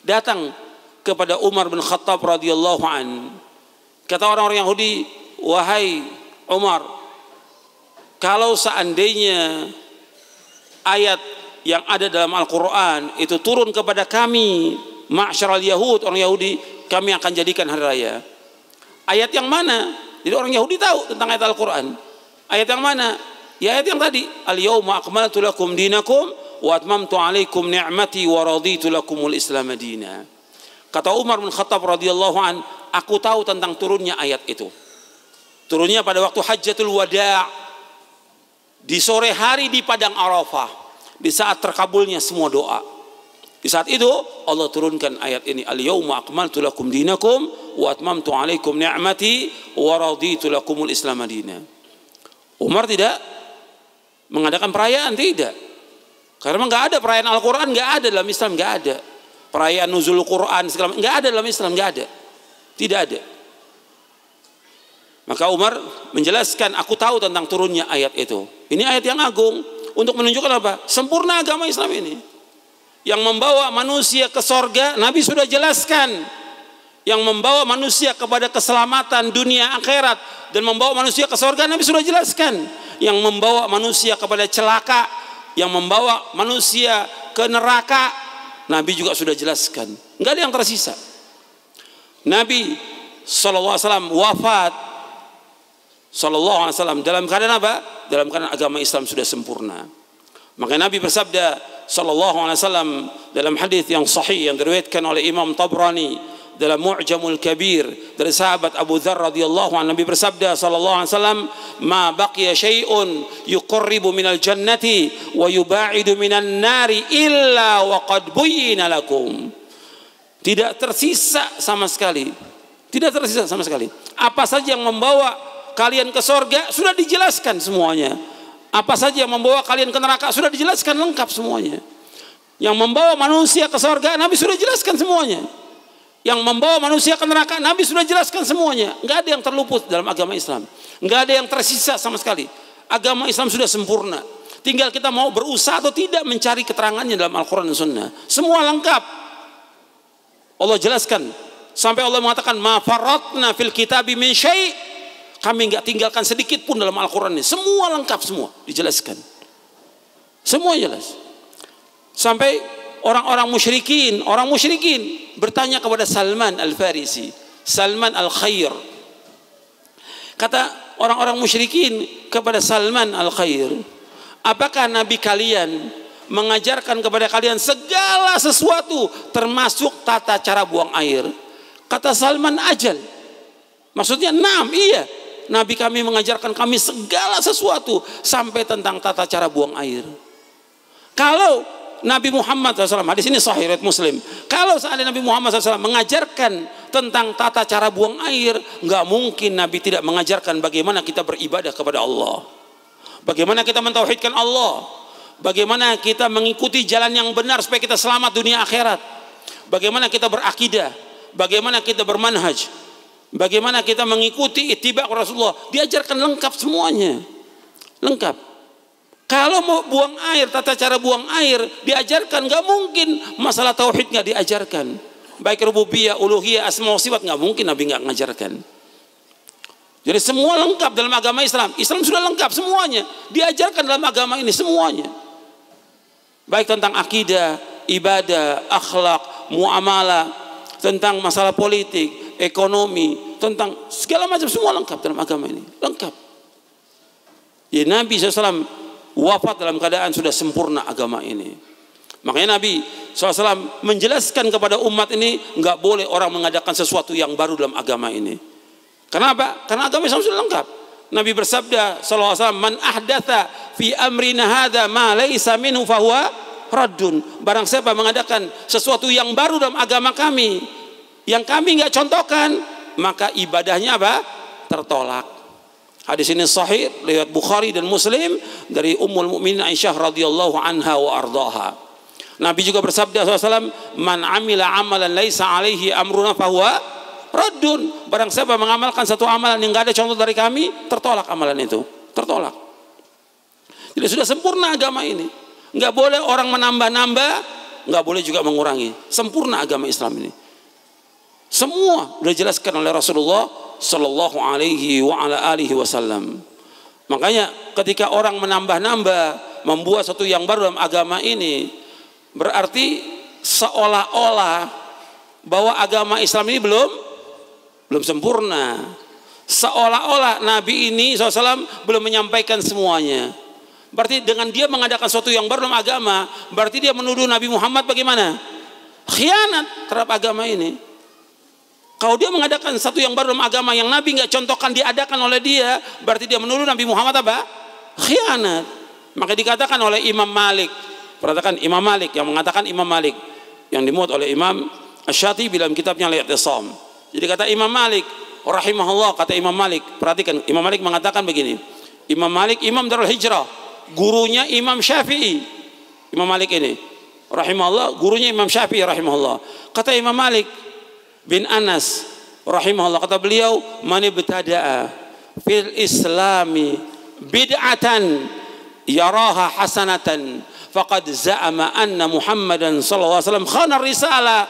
datang kepada Umar bin Khattab radhiyallahu an. Kata orang-orang Yahudi, "Wahai Umar, kalau seandainya ayat yang ada dalam Al-Quran itu turun kepada kami, ma'asyaral Yahud, orang Yahudi, kami akan jadikan hari raya. Ayat yang mana? Jadi orang Yahudi tahu tentang ayat Al-Quran. Ayat yang mana? Ya ayat yang tadi. Al-yawma akmaltu lakum dinakum wa atmamtu alaikum ni'mati wa raditu lakumul islam adina. Kata Umar bin Khattab radhiyallahu an, aku tahu tentang turunnya ayat itu. Turunnya pada waktu hajatul Wada'. Di sore hari di padang Arafah, di saat terkabulnya semua doa. Di saat itu Allah turunkan ayat ini, "Al-yauma akmaltu lakum dinakum wa atmamtu 'alaikum ni'mati wa raditu lakumul Islam madina." Umar tidak mengadakan perayaan tidak. Karena nggak ada perayaan Al-Qur'an nggak ada dalam Islam nggak ada. Perayaan nuzul Quran segala nggak ada dalam Islam nggak ada. Tidak ada. Maka Umar menjelaskan, aku tahu tentang turunnya ayat itu. Ini ayat yang agung untuk menunjukkan apa? Sempurna agama Islam ini. Yang membawa manusia ke sorga, Nabi sudah jelaskan. Yang membawa manusia kepada keselamatan dunia akhirat dan membawa manusia ke sorga, Nabi sudah jelaskan. Yang membawa manusia kepada celaka, yang membawa manusia ke neraka, Nabi juga sudah jelaskan. Enggak ada yang tersisa. Nabi saw wafat Sallallahu Alaihi Wasallam dalam keadaan apa? Dalam keadaan agama Islam sudah sempurna. Maka Nabi bersabda Sallallahu Alaihi Wasallam dalam hadis yang sahih yang diriwayatkan oleh Imam Tabrani dalam Mu'jamul Kabir dari sahabat Abu Dzar radhiyallahu anhu Nabi bersabda sallallahu alaihi wasallam ma baqiya syai'un yuqarribu minal jannati wa yubaidu minan nari illa wa qad buyyina lakum tidak tersisa sama sekali tidak tersisa sama sekali apa saja yang membawa kalian ke sorga sudah dijelaskan semuanya. Apa saja yang membawa kalian ke neraka sudah dijelaskan lengkap semuanya. Yang membawa manusia ke sorga Nabi sudah jelaskan semuanya. Yang membawa manusia ke neraka Nabi sudah jelaskan semuanya. Enggak ada yang terluput dalam agama Islam. Enggak ada yang tersisa sama sekali. Agama Islam sudah sempurna. Tinggal kita mau berusaha atau tidak mencari keterangannya dalam Al-Quran dan Sunnah. Semua lengkap. Allah jelaskan. Sampai Allah mengatakan, Ma faratna fil kitabi min syai' Kami nggak tinggalkan sedikit pun dalam Al-Quran ini. Semua lengkap semua dijelaskan. Semua jelas. Sampai orang-orang musyrikin, orang musyrikin bertanya kepada Salman Al-Farisi, Salman Al-Khair. Kata orang-orang musyrikin kepada Salman Al-Khair, apakah nabi kalian mengajarkan kepada kalian segala sesuatu termasuk tata cara buang air? Kata Salman ajal. Maksudnya enam, iya. Nabi kami mengajarkan kami segala sesuatu sampai tentang tata cara buang air. Kalau Nabi Muhammad SAW, di sini sahih Muslim. Kalau seandainya Nabi Muhammad SAW mengajarkan tentang tata cara buang air, nggak mungkin Nabi tidak mengajarkan bagaimana kita beribadah kepada Allah. Bagaimana kita mentauhidkan Allah. Bagaimana kita mengikuti jalan yang benar supaya kita selamat dunia akhirat. Bagaimana kita berakidah. Bagaimana kita bermanhaj Bagaimana kita mengikuti itibak Rasulullah? Diajarkan lengkap semuanya. Lengkap. Kalau mau buang air, tata cara buang air diajarkan. Gak mungkin masalah tauhid nggak diajarkan. Baik rububiyah, uluhiyah, asma sifat nggak mungkin Nabi nggak ngajarkan. Jadi semua lengkap dalam agama Islam. Islam sudah lengkap semuanya. Diajarkan dalam agama ini semuanya. Baik tentang akidah, ibadah, akhlak, muamalah, tentang masalah politik, ekonomi, tentang segala macam semua lengkap dalam agama ini, lengkap. Ya Nabi SAW wafat dalam keadaan sudah sempurna agama ini. Makanya Nabi SAW menjelaskan kepada umat ini nggak boleh orang mengadakan sesuatu yang baru dalam agama ini. Kenapa? Karena agama Islam sudah lengkap. Nabi bersabda SAW, Man ahdatha fi amrina hadha ma laysa minhu fahuwa raddun. Barang siapa mengadakan sesuatu yang baru dalam agama kami, yang kami nggak contohkan, maka ibadahnya apa? Tertolak. Hadis ini sahih lewat Bukhari dan Muslim dari Ummul Mukminin Aisyah radhiyallahu anha wa ardhaha. Nabi juga bersabda SAW, "Man amila amalan laisa alaihi amruna fahuwa radun." Barang siapa mengamalkan satu amalan yang nggak ada contoh dari kami, tertolak amalan itu. Tertolak. Jadi sudah sempurna agama ini. Nggak boleh orang menambah-nambah, Nggak boleh juga mengurangi. Sempurna agama Islam ini. Semua sudah dijelaskan oleh Rasulullah Sallallahu Alaihi wa ala alihi Wasallam. Makanya ketika orang menambah-nambah membuat satu yang baru dalam agama ini berarti seolah-olah bahwa agama Islam ini belum belum sempurna. Seolah-olah Nabi ini SAW belum menyampaikan semuanya. Berarti dengan dia mengadakan sesuatu yang baru dalam agama, berarti dia menuduh Nabi Muhammad bagaimana? Khianat terhadap agama ini. Kalau dia mengadakan satu yang baru dalam agama yang Nabi nggak contohkan diadakan oleh dia, berarti dia menurut Nabi Muhammad apa? Khianat. Maka dikatakan oleh Imam Malik. Perhatikan Imam Malik yang mengatakan Imam Malik yang dimuat oleh Imam Ash-Shati dalam kitabnya Layat itisam Jadi kata Imam Malik, rahimahullah kata Imam Malik. Perhatikan Imam Malik mengatakan begini. Imam Malik Imam Darul Hijrah, gurunya Imam Syafi'i. Imam Malik ini rahimahullah, gurunya Imam Syafi'i rahimahullah. Kata Imam Malik, bin Anas rahimahullah kata beliau mani betada'a fil islami bid'atan yaraha hasanatan faqad za'ama anna Muhammadan sallallahu alaihi wasallam khana risalah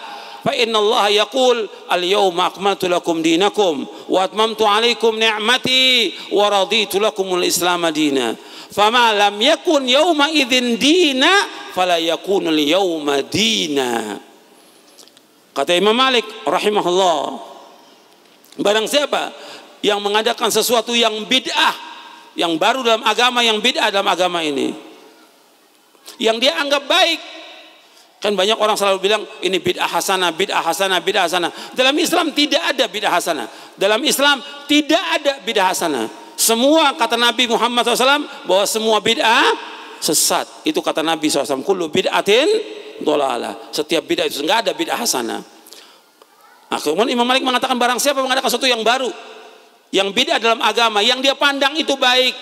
fa inna allaha yaqul al yawma akmaltu lakum dinakum wa atmamtu alaikum ni'mati wa raditu lakum lakumul islam dina fama lam yakun yawma idin dina fala yakun al yawma dina Kata Imam Malik rahimahullah, barang siapa yang mengadakan sesuatu yang bid'ah, yang baru dalam agama, yang bid'ah dalam agama ini, yang dia anggap baik, kan banyak orang selalu bilang ini bid'ah hasanah, bid'ah hasanah, bid'ah hasanah. Dalam Islam tidak ada bid'ah hasanah. Dalam Islam tidak ada bid'ah hasanah. Semua kata Nabi Muhammad SAW bahwa semua bid'ah sesat. Itu kata Nabi SAW. Kullu bid'atin dolala. Setiap bid'ah itu enggak ada bid'ah hasanah. Nah, kemudian Imam Malik mengatakan barang siapa mengadakan sesuatu yang baru, yang bid'ah dalam agama, yang dia pandang itu baik,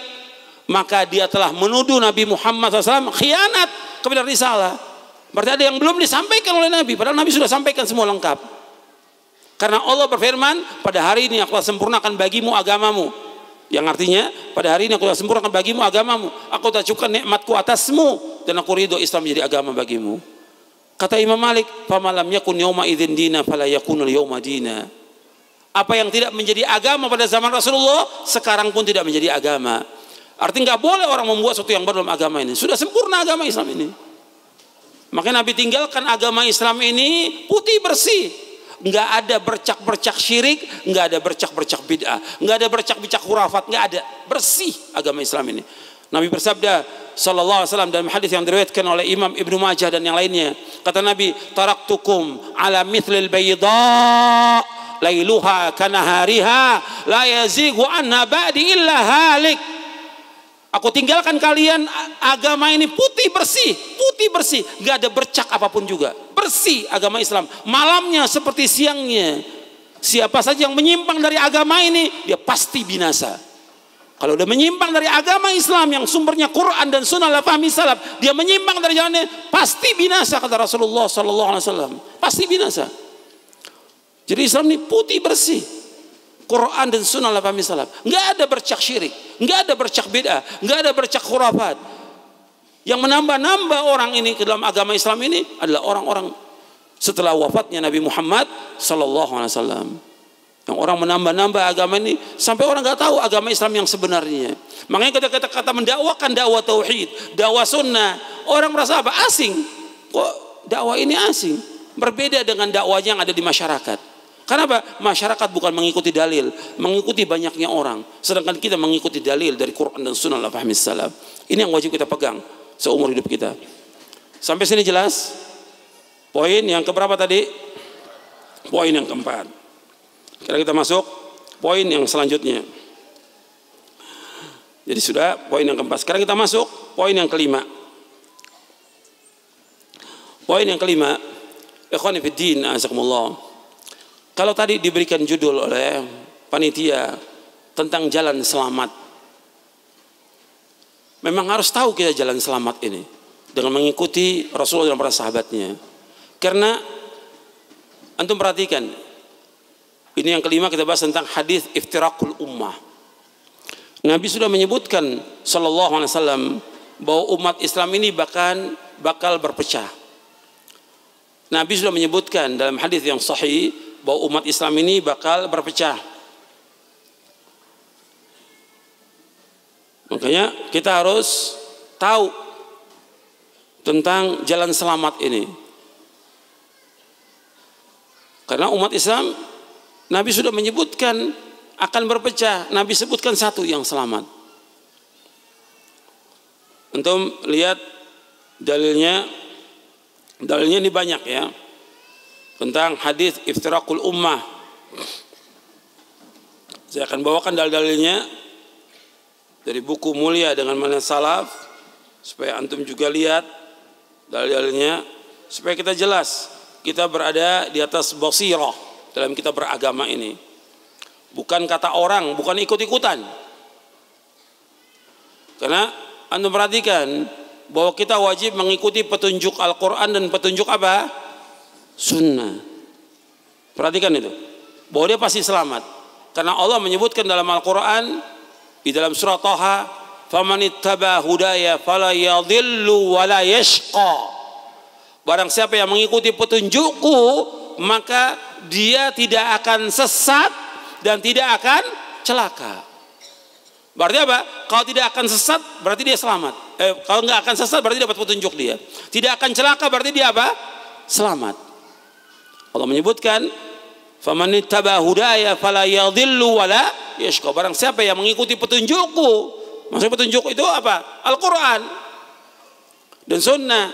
maka dia telah menuduh Nabi Muhammad SAW khianat kepada risalah. Berarti ada yang belum disampaikan oleh Nabi, padahal Nabi sudah sampaikan semua lengkap. Karena Allah berfirman, pada hari ini aku telah sempurnakan bagimu agamamu. Yang artinya, pada hari ini aku telah sempurnakan bagimu agamamu. Aku telah cukupkan nikmatku atasmu dan aku ridho Islam menjadi agama bagimu. Kata Imam Malik, "Famalam yakun yauma idzin dina fala yakunul yauma dina." Apa yang tidak menjadi agama pada zaman Rasulullah sekarang pun tidak menjadi agama. Artinya nggak boleh orang membuat sesuatu yang baru dalam agama ini. Sudah sempurna agama Islam ini. Makanya Nabi tinggalkan agama Islam ini putih bersih nggak ada bercak-bercak syirik, nggak ada bercak-bercak bid'ah, nggak ada bercak-bercak hurafat, nggak ada bersih agama Islam ini. Nabi bersabda sallallahu alaihi wasallam dalam hadis yang diriwayatkan oleh Imam Ibnu Majah dan yang lainnya. Kata Nabi, "Taraktukum ala mithlil bayda lailuha kanahariha la yazighu anha ba'di illa halik." Aku tinggalkan kalian agama ini putih bersih, putih bersih, nggak ada bercak apapun juga. Bersih agama Islam. Malamnya seperti siangnya. Siapa saja yang menyimpang dari agama ini, dia pasti binasa. Kalau udah menyimpang dari agama Islam yang sumbernya Quran dan Sunnah la fahmi salaf, dia menyimpang dari jalannya pasti binasa kata Rasulullah Sallallahu Alaihi Wasallam. Pasti binasa. Jadi Islam ini putih bersih. Quran dan Sunnah la fahmi salaf. Nggak ada bercak syirik, nggak ada bercak beda, nggak ada bercak khurafat. Yang menambah-nambah orang ini ke dalam agama Islam ini adalah orang-orang setelah wafatnya Nabi Muhammad Sallallahu Alaihi Wasallam. Yang orang menambah-nambah agama ini sampai orang nggak tahu agama Islam yang sebenarnya. Makanya kita kata kata mendakwakan dakwah tauhid, dakwah sunnah, orang merasa apa? Asing. Kok dakwah ini asing? Berbeda dengan dakwah yang ada di masyarakat. Kenapa? Masyarakat bukan mengikuti dalil, mengikuti banyaknya orang. Sedangkan kita mengikuti dalil dari Quran dan Sunnah Allah salam. Ini yang wajib kita pegang seumur hidup kita. Sampai sini jelas? Poin yang keberapa tadi? Poin yang keempat. Sekarang kita masuk poin yang selanjutnya. Jadi sudah poin yang keempat. Sekarang kita masuk poin yang kelima. Poin yang kelima, ikhwan fiddin azakumullah. Kalau tadi diberikan judul oleh panitia tentang jalan selamat. Memang harus tahu kita jalan selamat ini dengan mengikuti Rasulullah dan para sahabatnya. Karena antum perhatikan, ini yang kelima kita bahas tentang hadis iftirakul ummah. Nabi sudah menyebutkan sallallahu alaihi wasallam bahwa umat Islam ini bahkan bakal berpecah. Nabi sudah menyebutkan dalam hadis yang sahih bahwa umat Islam ini bakal berpecah. Makanya kita harus tahu tentang jalan selamat ini. Karena umat Islam Nabi sudah menyebutkan akan berpecah. Nabi sebutkan satu yang selamat. Untuk lihat dalilnya. Dalilnya ini banyak ya. Tentang hadis iftirakul ummah. Saya akan bawakan dalil-dalilnya dari buku mulia dengan mana salaf supaya antum juga lihat dalil-dalilnya supaya kita jelas kita berada di atas basirah dalam kita beragama ini bukan kata orang, bukan ikut-ikutan. Karena Anda perhatikan bahwa kita wajib mengikuti petunjuk Al-Quran dan petunjuk apa? Sunnah. Perhatikan itu. Bahwa dia pasti selamat. Karena Allah menyebutkan dalam Al-Quran, di dalam surah Toha, فَمَنِ اتَّبَى هُدَيَا فَلَا يَضِلُّ وَلَا يَشْقَى Barang siapa yang mengikuti petunjukku, maka dia tidak akan sesat dan tidak akan celaka. Berarti apa? Kalau tidak akan sesat, berarti dia selamat. Eh, kalau nggak akan sesat, berarti dapat petunjuk dia. Tidak akan celaka, berarti dia apa? Selamat. Allah menyebutkan, "Faman ittaba hudaya fala yadhillu wala yashqa." Barang siapa yang mengikuti petunjukku, maksudnya petunjuk itu apa? Al-Qur'an dan sunnah.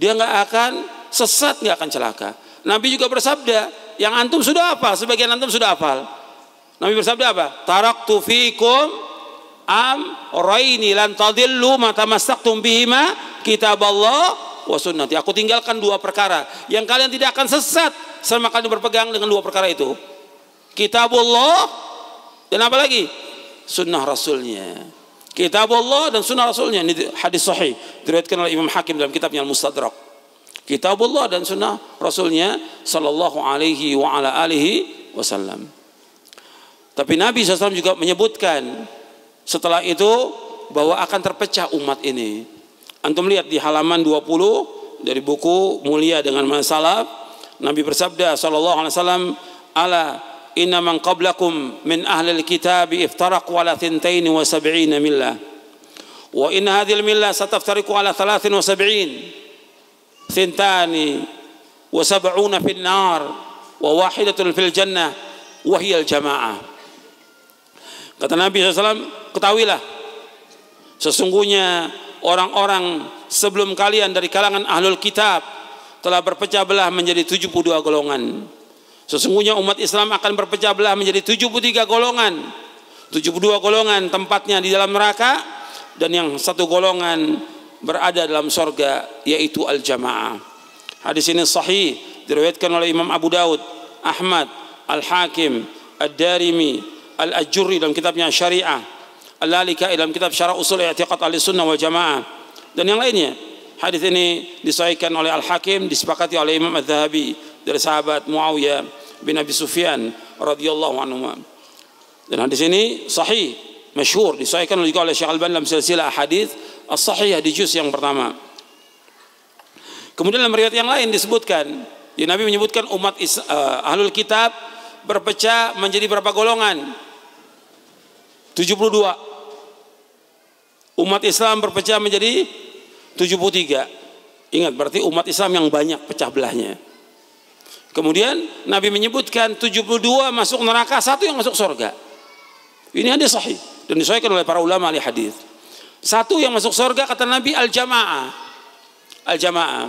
Dia nggak akan sesat, nggak akan celaka. Nabi juga bersabda, yang antum sudah hafal, sebagian antum sudah hafal. Nabi bersabda apa? Tarak tufiqum am raini lan tadillu matamassaktum bihima Allah wa sunnati. Aku tinggalkan dua perkara yang kalian tidak akan sesat selama kalian berpegang dengan dua perkara itu. kitab Allah dan apa lagi? Sunnah Rasulnya. Kitab Allah dan sunnah Rasulnya. Ini hadis sahih. Diriwayatkan oleh Imam Hakim dalam kitabnya Al-Mustadrak kitabullah dan sunnah rasulnya sallallahu alaihi wa ala alihi wasallam. Tapi Nabi SAW juga menyebutkan setelah itu bahwa akan terpecah umat ini. Antum lihat di halaman 20 dari buku Mulia dengan Masalah Nabi bersabda sallallahu alaihi wasallam ala inna man qablakum min ahli alkitab iftaraq wa 72 millah wa inna hadhihi almillah sataftariqu ala 73 sintani wa sab'una fil nar wa wahidatun fil jannah wahiyal jamaah kata Nabi SAW ketahuilah sesungguhnya orang-orang sebelum kalian dari kalangan ahlul kitab telah berpecah belah menjadi 72 golongan sesungguhnya umat Islam akan berpecah belah menjadi 73 golongan 72 golongan tempatnya di dalam neraka dan yang satu golongan berada dalam sorga yaitu al jamaah. Hadis ini sahih diriwayatkan oleh Imam Abu Daud, Ahmad, Al Hakim, Ad Darimi, Al Ajuri dalam kitabnya Syariah, Al Lalikai dalam kitab Syarah Usul I'tiqad Ahli Sunnah wal Jamaah dan yang lainnya. Hadis ini disahihkan oleh Al Hakim, disepakati oleh Imam Al Zahabi dari sahabat Muawiyah bin Abi Sufyan radhiyallahu anhu. Dan hadis ini sahih, masyhur, disahihkan juga oleh Syekh Al-Albani dalam silsilah hadis As-Sahih di juz yang pertama. Kemudian dalam riwayat yang lain disebutkan, ya Nabi menyebutkan umat is, uh, ahlul kitab berpecah menjadi berapa golongan? 72. Umat Islam berpecah menjadi 73. Ingat berarti umat Islam yang banyak pecah belahnya. Kemudian Nabi menyebutkan 72 masuk neraka, satu yang masuk surga. Ini hadis sahih dan disahihkan oleh para ulama ahli hadis. Satu yang masuk surga kata Nabi al-jamaah. Al-jamaah.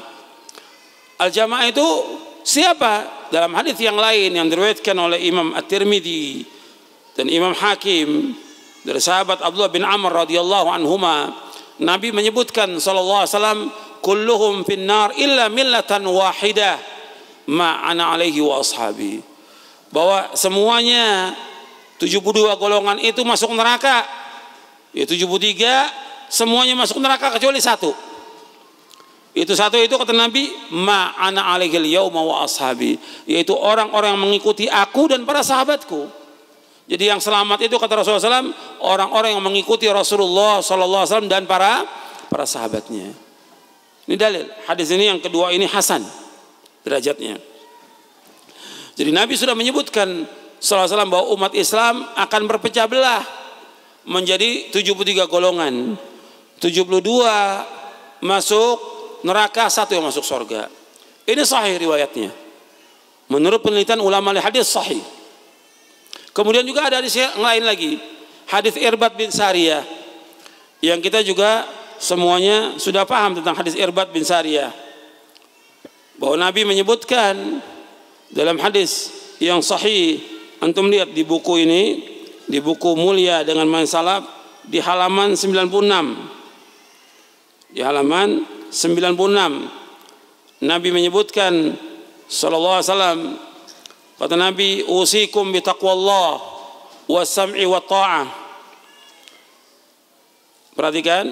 Al-jamaah itu siapa? Dalam hadis yang lain yang diriwayatkan oleh Imam At-Tirmidzi dan Imam Hakim dari sahabat Abdullah bin Amr radhiyallahu anhuma Nabi menyebutkan sallallahu alaihi wasallam kulluhum finnar illa millatan wahidah ma alaihi wa ashabi bahwa semuanya 72 golongan itu masuk neraka Ya 73 semuanya masuk neraka kecuali satu. Itu satu itu kata Nabi, ma ana alaihil yauma wa ashabi, yaitu orang-orang yang mengikuti aku dan para sahabatku. Jadi yang selamat itu kata Rasulullah SAW, orang-orang yang mengikuti Rasulullah SAW dan para para sahabatnya. Ini dalil. Hadis ini yang kedua ini Hasan derajatnya. Jadi Nabi sudah menyebutkan SAW bahwa umat Islam akan berpecah belah menjadi 73 golongan. 72 masuk neraka, satu yang masuk surga. Ini sahih riwayatnya. Menurut penelitian ulama hadis sahih. Kemudian juga ada hadis yang lain lagi. Hadis Irbat bin Sariyah. Yang kita juga semuanya sudah paham tentang hadis Irbat bin Sariyah. Bahwa Nabi menyebutkan dalam hadis yang sahih. Antum lihat di buku ini di buku Mulia dengan Mansalab di halaman 96. Di halaman 96 Nabi menyebutkan sallallahu alaihi wasallam kata Nabi usikum bi taqwallah wa sam'i wa ta'ah. Perhatikan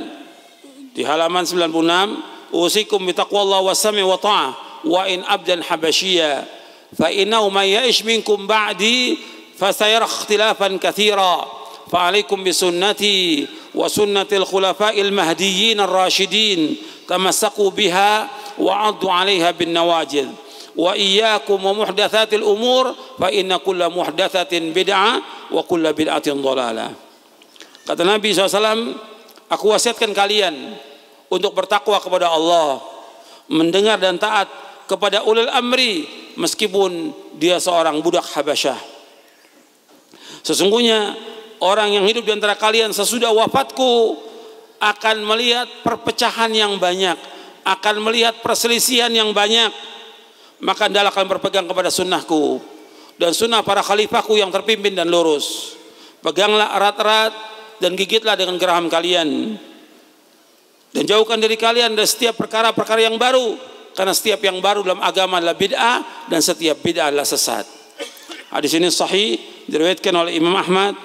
di halaman 96 usikum bi taqwallah wa sam'i wa ta'ah wa in abdan habasyia fa innahu may ya'ish minkum ba'di فسيرى اختلافا كثيرا فعليكم بسنتي وسنة الخلفاء المهديين الراشدين تمسكوا بها وعضوا عليها بالنواجذ وإياكم ومحدثات الأمور فإن كل محدثة بدعة وكل بدعة ضلالة Kata Nabi SAW, aku wasiatkan kalian untuk bertakwa kepada Allah, mendengar dan taat kepada ulil amri meskipun dia seorang budak Habasyah. Sesungguhnya orang yang hidup di antara kalian sesudah wafatku akan melihat perpecahan yang banyak, akan melihat perselisihan yang banyak. Maka hendaklah kalian berpegang kepada sunnahku dan sunnah para khalifahku yang terpimpin dan lurus. Peganglah erat-erat dan gigitlah dengan geraham kalian. Dan jauhkan dari kalian dari setiap perkara-perkara yang baru karena setiap yang baru dalam agama adalah bid'ah dan setiap bid'ah adalah sesat. Hadis ini sahih diriwayatkan oleh Imam Ahmad,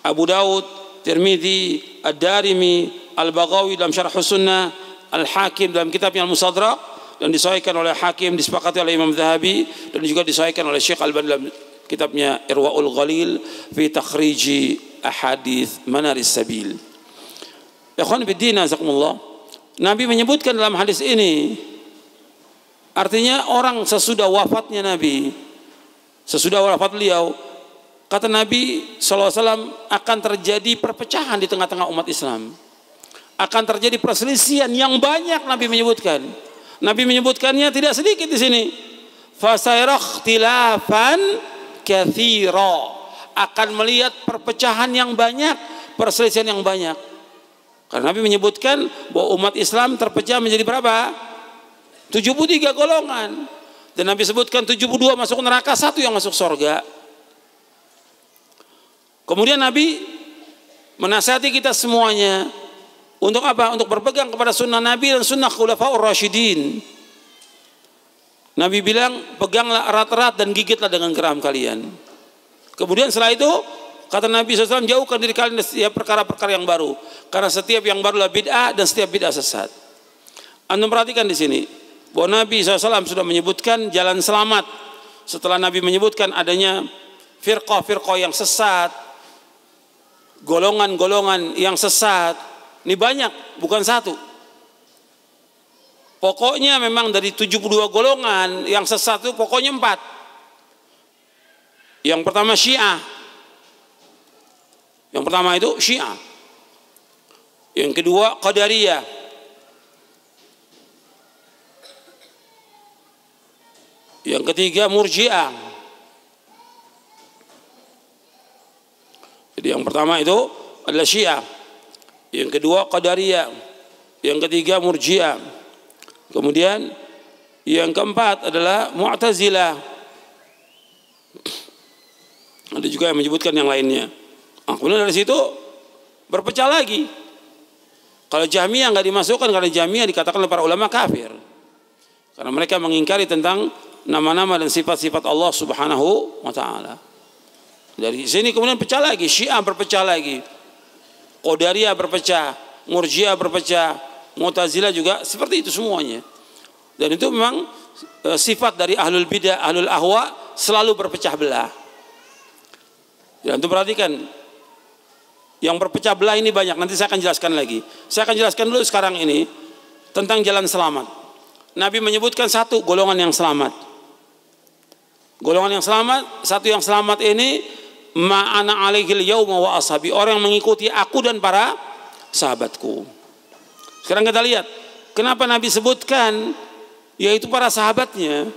Abu Daud, Tirmizi, Ad-Darimi, Al-Baghawi dalam Syarah Sunnah, Al-Hakim dalam kitabnya Al-Musadrak dan disahihkan oleh Hakim disepakati oleh Imam Zahabi dan juga disahihkan oleh Syekh Al-Albani dalam kitabnya Irwaul Ghalil fi takhriji Ahadis manaris sabil. Ikhwan bidin Zakumullah Nabi menyebutkan dalam hadis ini artinya orang sesudah wafatnya Nabi Sesudah wafat beliau, kata Nabi SAW akan terjadi perpecahan di tengah-tengah umat Islam. Akan terjadi perselisihan yang banyak Nabi menyebutkan. Nabi menyebutkannya tidak sedikit di sini. tilafan kathiro. Akan melihat perpecahan yang banyak, perselisihan yang banyak. Karena Nabi menyebutkan bahwa umat Islam terpecah menjadi berapa? 73 golongan. Dan Nabi sebutkan 72 masuk neraka, satu yang masuk sorga. Kemudian Nabi menasihati kita semuanya untuk apa? Untuk berpegang kepada sunnah Nabi dan sunnah khulafaur rasyidin. Nabi bilang, peganglah erat-erat dan gigitlah dengan geram kalian. Kemudian setelah itu, kata Nabi SAW, jauhkan diri kalian dari setiap perkara-perkara yang baru. Karena setiap yang baru barulah bid'ah dan setiap bid'ah sesat. Anda perhatikan di sini. Bahwa Nabi SAW sudah menyebutkan jalan selamat. Setelah Nabi menyebutkan adanya firqah-firqah yang sesat, golongan-golongan yang sesat. Ini banyak, bukan satu. Pokoknya memang dari 72 golongan yang sesat itu pokoknya empat. Yang pertama Syiah. Yang pertama itu Syiah. Yang kedua Qadariyah. Yang ketiga murjiah. Jadi yang pertama itu adalah syiah. Yang kedua qadariyah. Yang ketiga murjiah. Kemudian yang keempat adalah mu'tazilah. Ada juga yang menyebutkan yang lainnya. Nah, kemudian dari situ berpecah lagi. Kalau jamiah nggak dimasukkan karena jamiah dikatakan oleh para ulama kafir. Karena mereka mengingkari tentang nama-nama dan sifat-sifat Allah Subhanahu wa taala. Dari sini kemudian pecah lagi, Syiah berpecah lagi. Qadariyah berpecah, Murji'ah berpecah, Mu'tazilah juga seperti itu semuanya. Dan itu memang e, sifat dari ahlul bidah, ahlul ahwa selalu berpecah belah. Dan ya, itu perhatikan yang berpecah belah ini banyak. Nanti saya akan jelaskan lagi. Saya akan jelaskan dulu sekarang ini tentang jalan selamat. Nabi menyebutkan satu golongan yang selamat. Golongan yang selamat, satu yang selamat ini ma'ana alaihil yauma wa ashabi. Orang yang mengikuti aku dan para sahabatku. Sekarang kita lihat, kenapa Nabi sebutkan yaitu para sahabatnya.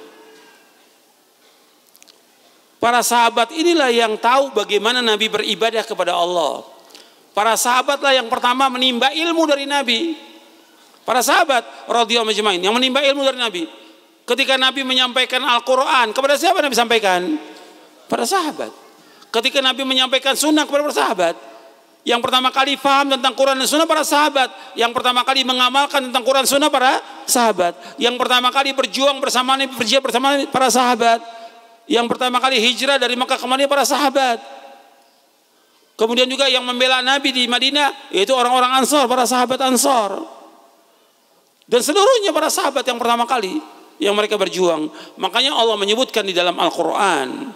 Para sahabat inilah yang tahu bagaimana Nabi beribadah kepada Allah. Para sahabatlah yang pertama menimba ilmu dari Nabi. Para sahabat radhiyallahu majma'in yang menimba ilmu dari Nabi. Ketika Nabi menyampaikan Al-Quran, kepada siapa Nabi sampaikan? Pada sahabat. Ketika Nabi menyampaikan sunnah kepada para sahabat, yang pertama kali faham tentang Quran dan Sunnah para sahabat. Yang pertama kali mengamalkan tentang Quran dan Sunnah para sahabat. Yang pertama kali berjuang bersama Nabi, berjihad bersama Nabi, para sahabat. Yang pertama kali hijrah dari Mekah ke Madinah para sahabat. Kemudian juga yang membela Nabi di Madinah yaitu orang-orang Ansor, para sahabat Ansor. Dan seluruhnya para sahabat yang pertama kali yang mereka berjuang. Makanya Allah menyebutkan di dalam Al-Quran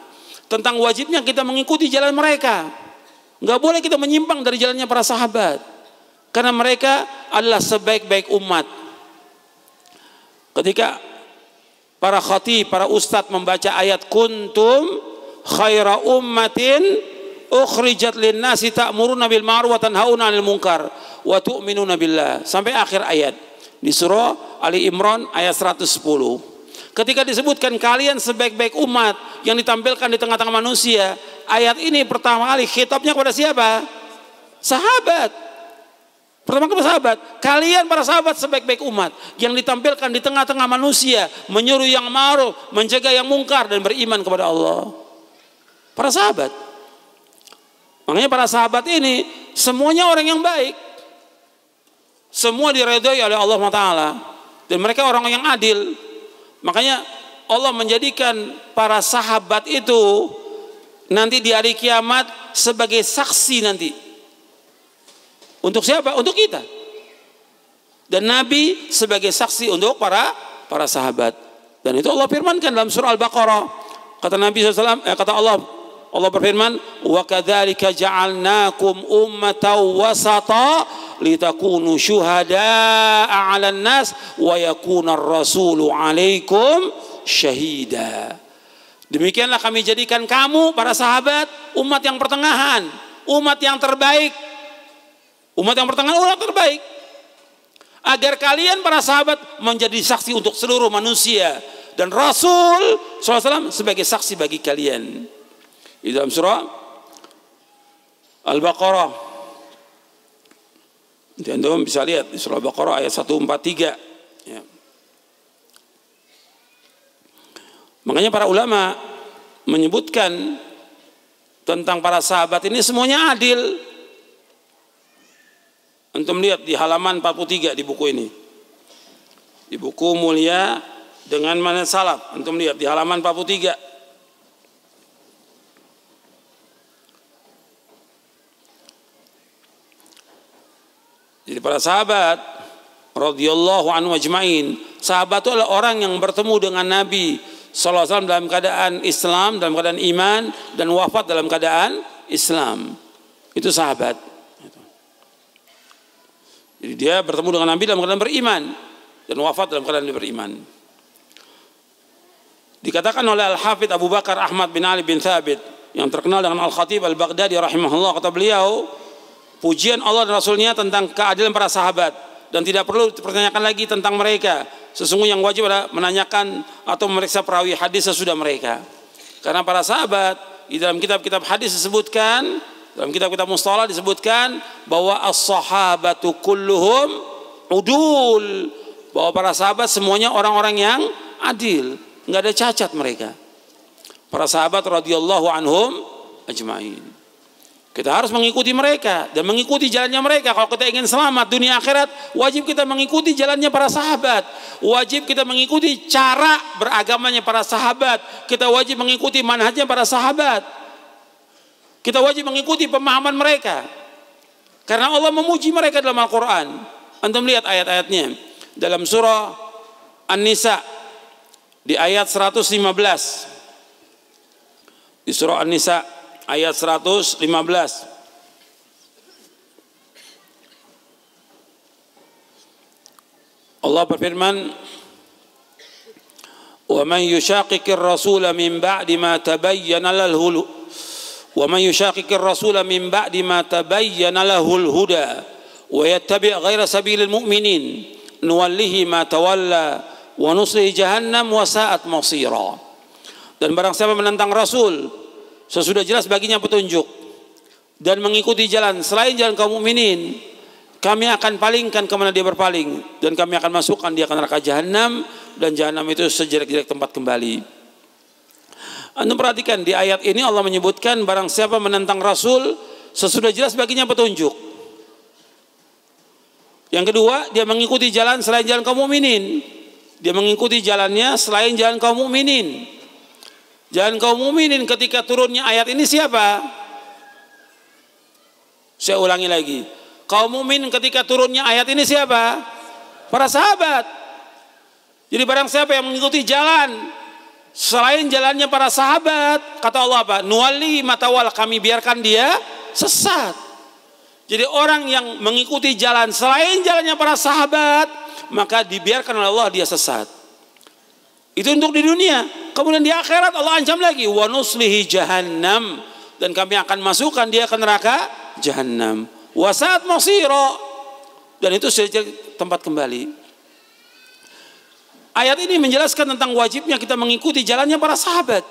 tentang wajibnya kita mengikuti jalan mereka. Gak boleh kita menyimpang dari jalannya para sahabat. Karena mereka adalah sebaik-baik umat. Ketika para khatib, para ustadz membaca ayat kuntum khaira ummatin ukhrijat linnasi ta'muruna bil ma'ruf wa tanhauna 'anil munkar wa tu'minuna billah sampai akhir ayat. Di surah Ali Imran ayat 110. Ketika disebutkan kalian sebaik-baik umat yang ditampilkan di tengah-tengah manusia, ayat ini pertama kali khitabnya kepada siapa? Sahabat. Pertama kepada sahabat, kalian para sahabat sebaik-baik umat yang ditampilkan di tengah-tengah manusia, menyuruh yang ma'ruf, menjaga yang mungkar dan beriman kepada Allah. Para sahabat. Makanya para sahabat ini semuanya orang yang baik. Semua diredoi oleh Allah Taala Dan mereka orang yang adil. Makanya Allah menjadikan para sahabat itu nanti di hari kiamat sebagai saksi nanti. Untuk siapa? Untuk kita. Dan Nabi sebagai saksi untuk para para sahabat. Dan itu Allah firmankan dalam surah Al-Baqarah. Kata Nabi SAW, eh, kata Allah Allah berfirman, "Wa kadzalika ja'alnakum ummatan wasata litakunu syuhada'a 'alan nas wa yakuna ar-rasulu 'alaikum syahida." Demikianlah kami jadikan kamu para sahabat umat yang pertengahan, umat yang terbaik. Umat yang pertengahan umat terbaik. Agar kalian para sahabat menjadi saksi untuk seluruh manusia dan Rasul SAW sebagai saksi bagi kalian. Di dalam surah Al-Baqarah. Nanti anda bisa lihat di surah Al-Baqarah ayat 143. Ya. Makanya para ulama menyebutkan tentang para sahabat ini semuanya adil. Untuk melihat di halaman 43 di buku ini. Di buku Mulia dengan Mana Salaf. Antum lihat di halaman 43. Jadi para sahabat radhiyallahu anhu ajmain, sahabat itu adalah orang yang bertemu dengan Nabi sallallahu alaihi wasallam dalam keadaan Islam, dalam keadaan iman dan wafat dalam keadaan Islam. Itu sahabat. Jadi dia bertemu dengan Nabi dalam keadaan beriman dan wafat dalam keadaan beriman. Dikatakan oleh al hafid Abu Bakar Ahmad bin Ali bin Thabit yang terkenal dengan Al-Khatib Al-Baghdadi rahimahullah kata beliau pujian Allah dan Rasulnya tentang keadilan para sahabat dan tidak perlu dipertanyakan lagi tentang mereka. Sesungguhnya yang wajib adalah menanyakan atau memeriksa perawi hadis sesudah mereka. Karena para sahabat di dalam kitab-kitab hadis disebutkan dalam kitab-kitab mustalah disebutkan bahwa as-sahabatu kulluhum udul bahwa para sahabat semuanya orang-orang yang adil, nggak ada cacat mereka. Para sahabat radhiyallahu anhum ajma'in. Kita harus mengikuti mereka dan mengikuti jalannya mereka. Kalau kita ingin selamat dunia akhirat, wajib kita mengikuti jalannya para sahabat. Wajib kita mengikuti cara beragamanya para sahabat. Kita wajib mengikuti manhajnya para sahabat. Kita wajib mengikuti pemahaman mereka. Karena Allah memuji mereka dalam Al-Quran. Anda melihat ayat-ayatnya. Dalam surah An-Nisa. Di ayat 115. Di surah An-Nisa ayat 115. Allah berfirman, ومن يشاقق الرسول من بعد ما تبين له ومن يشاقق الرسول من بعد ما تبين له الهدى ويتبع غير سبيل المؤمنين نوله ما تولى ونصره جهنم وساءت مصيرا dan barang siapa menentang rasul Sesudah jelas baginya petunjuk dan mengikuti jalan selain jalan kaum mukminin, kami akan palingkan kemana dia berpaling dan kami akan masukkan dia ke neraka jahanam dan jahanam itu sejelek-jelek tempat kembali. Anda perhatikan di ayat ini Allah menyebutkan barang siapa menentang Rasul sesudah jelas baginya petunjuk. Yang kedua, dia mengikuti jalan selain jalan kaum mukminin. Dia mengikuti jalannya selain jalan kaum mukminin. Jangan kau muminin ketika turunnya ayat ini siapa? Saya ulangi lagi. kau mumin ketika turunnya ayat ini siapa? Para sahabat. Jadi barang siapa yang mengikuti jalan selain jalannya para sahabat, kata Allah apa? Nuwali matawal kami biarkan dia sesat. Jadi orang yang mengikuti jalan selain jalannya para sahabat, maka dibiarkan oleh Allah dia sesat. Itu untuk di dunia. Kemudian di akhirat Allah ancam lagi wa nuslihi jahannam dan kami akan masukkan dia ke neraka jahannam. Wasat masiro dan itu saja tempat kembali. Ayat ini menjelaskan tentang wajibnya kita mengikuti jalannya para sahabat.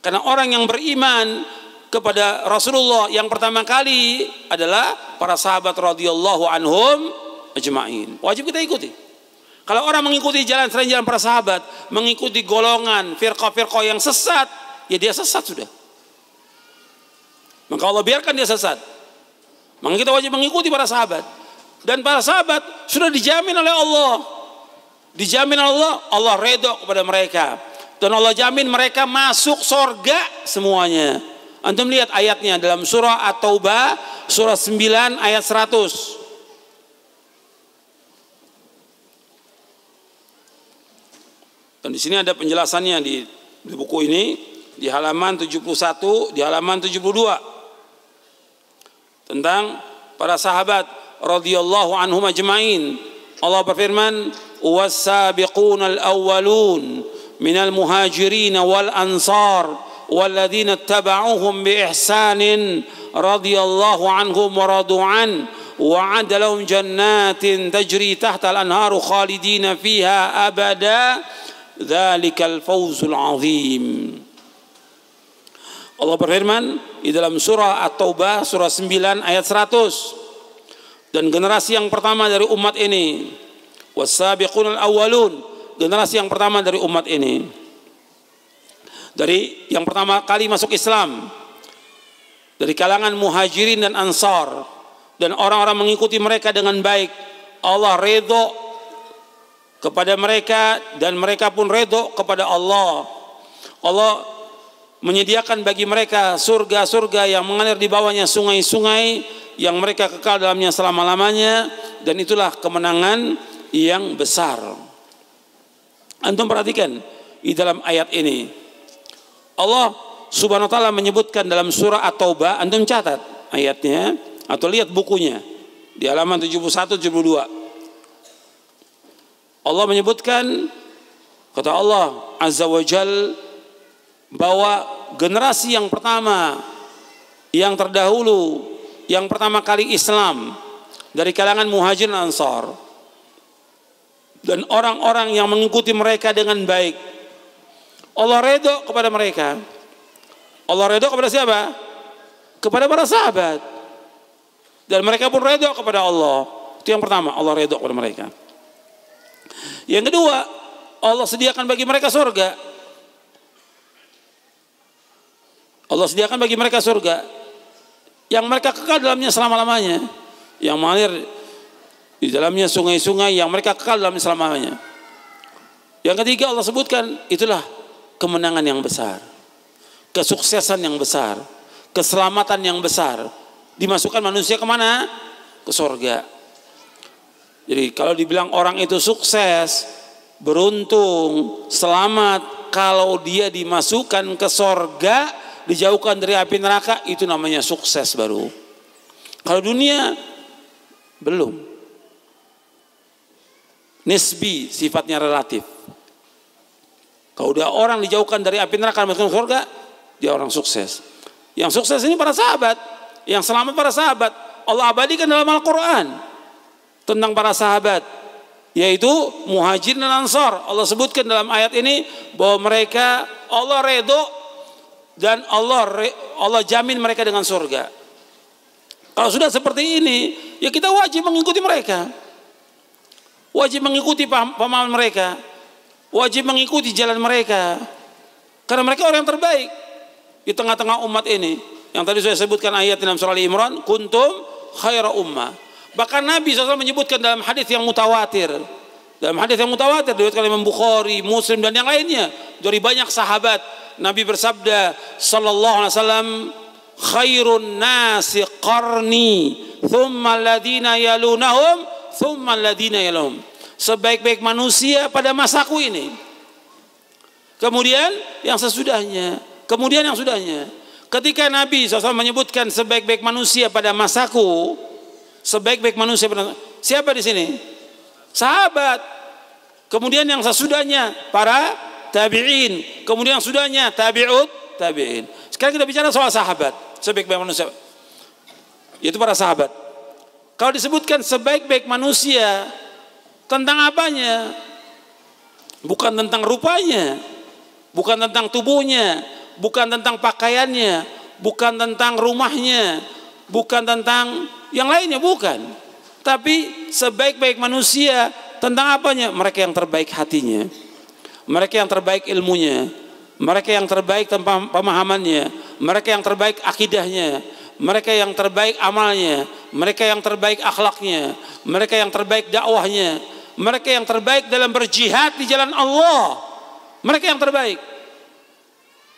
Karena orang yang beriman kepada Rasulullah yang pertama kali adalah para sahabat radhiyallahu anhum ajma'in. Wajib kita ikuti. Kalau orang mengikuti jalan selain jalan para sahabat, mengikuti golongan firqa-firqa yang sesat, ya dia sesat sudah. Maka Allah biarkan dia sesat. Maka kita wajib mengikuti para sahabat. Dan para sahabat sudah dijamin oleh Allah. Dijamin oleh Allah, Allah redho kepada mereka. Dan Allah jamin mereka masuk sorga semuanya. Antum lihat ayatnya dalam surah At-Taubah surah 9 ayat 100. Dan di sini ada penjelasannya di, di buku ini di halaman 71, di halaman 72 tentang para sahabat radhiyallahu anhum ajmain. Allah berfirman, was al awwalun minal muhajirin wal ansar walladzina tabauhum bi ihsanin radhiyallahu anhum wa radu an." وعد لهم جنات تجري تحت الأنهار خالدين فيها أبدا Dzalikal fawzul azim. Allah berfirman di dalam surah At-Taubah surah 9 ayat 100. Dan generasi yang pertama dari umat ini wasabiqunal awalun generasi yang pertama dari umat ini. Dari yang pertama kali masuk Islam dari kalangan muhajirin dan ansar dan orang-orang mengikuti mereka dengan baik Allah redho kepada mereka dan mereka pun redho kepada Allah. Allah menyediakan bagi mereka surga-surga yang mengalir di bawahnya sungai-sungai yang mereka kekal dalamnya selama-lamanya dan itulah kemenangan yang besar. Antum perhatikan di dalam ayat ini. Allah Subhanahu wa taala menyebutkan dalam surah At-Taubah, antum catat ayatnya atau lihat bukunya di halaman 71 72. Allah menyebutkan kata Allah Azza wa bahwa generasi yang pertama yang terdahulu yang pertama kali Islam dari kalangan Muhajir dan Ansar dan orang-orang yang mengikuti mereka dengan baik Allah redho kepada mereka Allah redho kepada siapa? kepada para sahabat dan mereka pun redho kepada Allah itu yang pertama Allah redho kepada mereka yang kedua, Allah sediakan bagi mereka surga. Allah sediakan bagi mereka surga yang mereka kekal dalamnya selama-lamanya, yang mengalir di dalamnya sungai-sungai yang mereka kekal dalamnya selama-lamanya. Yang ketiga Allah sebutkan itulah kemenangan yang besar, kesuksesan yang besar, keselamatan yang besar. Dimasukkan manusia kemana? Ke surga. Jadi kalau dibilang orang itu sukses, beruntung, selamat, kalau dia dimasukkan ke sorga, dijauhkan dari api neraka, itu namanya sukses baru. Kalau dunia, belum. Nisbi, sifatnya relatif. Kalau dia orang dijauhkan dari api neraka, masuk ke sorga, dia orang sukses. Yang sukses ini para sahabat, yang selamat para sahabat. Allah abadikan dalam Al-Quran tentang para sahabat yaitu muhajir dan ansor Allah sebutkan dalam ayat ini bahwa mereka Allah redho dan Allah Allah jamin mereka dengan surga. Kalau sudah seperti ini, ya kita wajib mengikuti mereka. Wajib mengikuti pemahaman mereka. Wajib mengikuti jalan mereka. Karena mereka orang yang terbaik di tengah-tengah umat ini. Yang tadi saya sebutkan ayat dalam surah Al Imran, kuntum khaira ummah Bahkan Nabi SAW menyebutkan dalam hadis yang mutawatir. Dalam hadis yang mutawatir diriwayatkan Imam Bukhari, Muslim dan yang lainnya dari banyak sahabat. Nabi bersabda sallallahu alaihi wasallam khairun nasi qarni thumma ladina yalunahum thumma ladina yalunahum. Sebaik-baik manusia pada masaku ini. Kemudian yang sesudahnya, kemudian yang sudahnya. Ketika Nabi SAW menyebutkan sebaik-baik manusia pada masaku, Sebaik-baik manusia pernah. Siapa di sini? Sahabat. Kemudian yang sesudahnya para tabi'in. Kemudian yang sudahnya tabi'ut tabi'in. Sekarang kita bicara soal sahabat. Sebaik-baik manusia. Yaitu para sahabat. Kalau disebutkan sebaik-baik manusia tentang apanya? Bukan tentang rupanya, bukan tentang tubuhnya, bukan tentang pakaiannya, bukan tentang rumahnya, bukan tentang yang lainnya, bukan. Tapi sebaik-baik manusia tentang apanya? Mereka yang terbaik hatinya. Mereka yang terbaik ilmunya. Mereka yang terbaik pemahamannya. Mereka yang terbaik akidahnya. Mereka yang terbaik amalnya. Mereka yang terbaik akhlaknya. Mereka yang terbaik dakwahnya. Mereka yang terbaik dalam berjihad di jalan Allah. Mereka yang terbaik.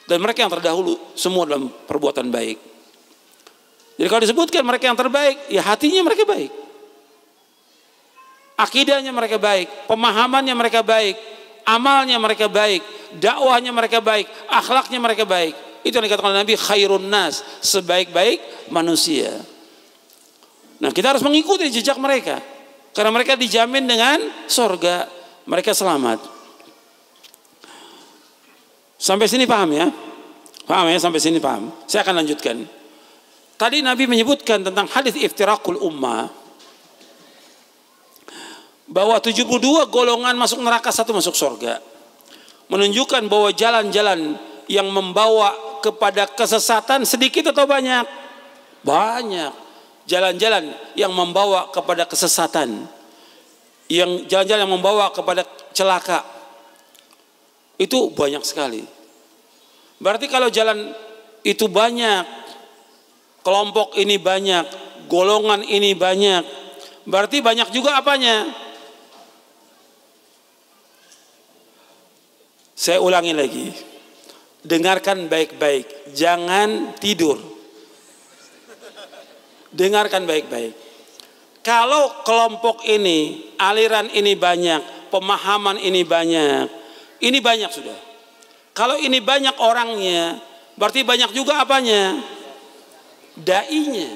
Dan mereka yang terdahulu semua dalam perbuatan baik. Jadi kalau disebutkan mereka yang terbaik, ya hatinya mereka baik. Akidahnya mereka baik, pemahamannya mereka baik, amalnya mereka baik, dakwahnya mereka baik, akhlaknya mereka baik. Itu yang dikatakan Nabi khairun nas, sebaik-baik manusia. Nah, kita harus mengikuti jejak mereka. Karena mereka dijamin dengan sorga, mereka selamat. Sampai sini paham ya? Paham ya sampai sini paham. Saya akan lanjutkan. Tadi Nabi menyebutkan tentang hadis iftirakul ummah bahwa 72 golongan masuk neraka satu masuk surga menunjukkan bahwa jalan-jalan yang membawa kepada kesesatan sedikit atau banyak banyak jalan-jalan yang membawa kepada kesesatan yang jalan-jalan yang membawa kepada celaka itu banyak sekali berarti kalau jalan itu banyak kelompok ini banyak, golongan ini banyak. Berarti banyak juga apanya? Saya ulangi lagi. Dengarkan baik-baik, jangan tidur. Dengarkan baik-baik. Kalau kelompok ini, aliran ini banyak, pemahaman ini banyak, ini banyak sudah. Kalau ini banyak orangnya, berarti banyak juga apanya? dainya.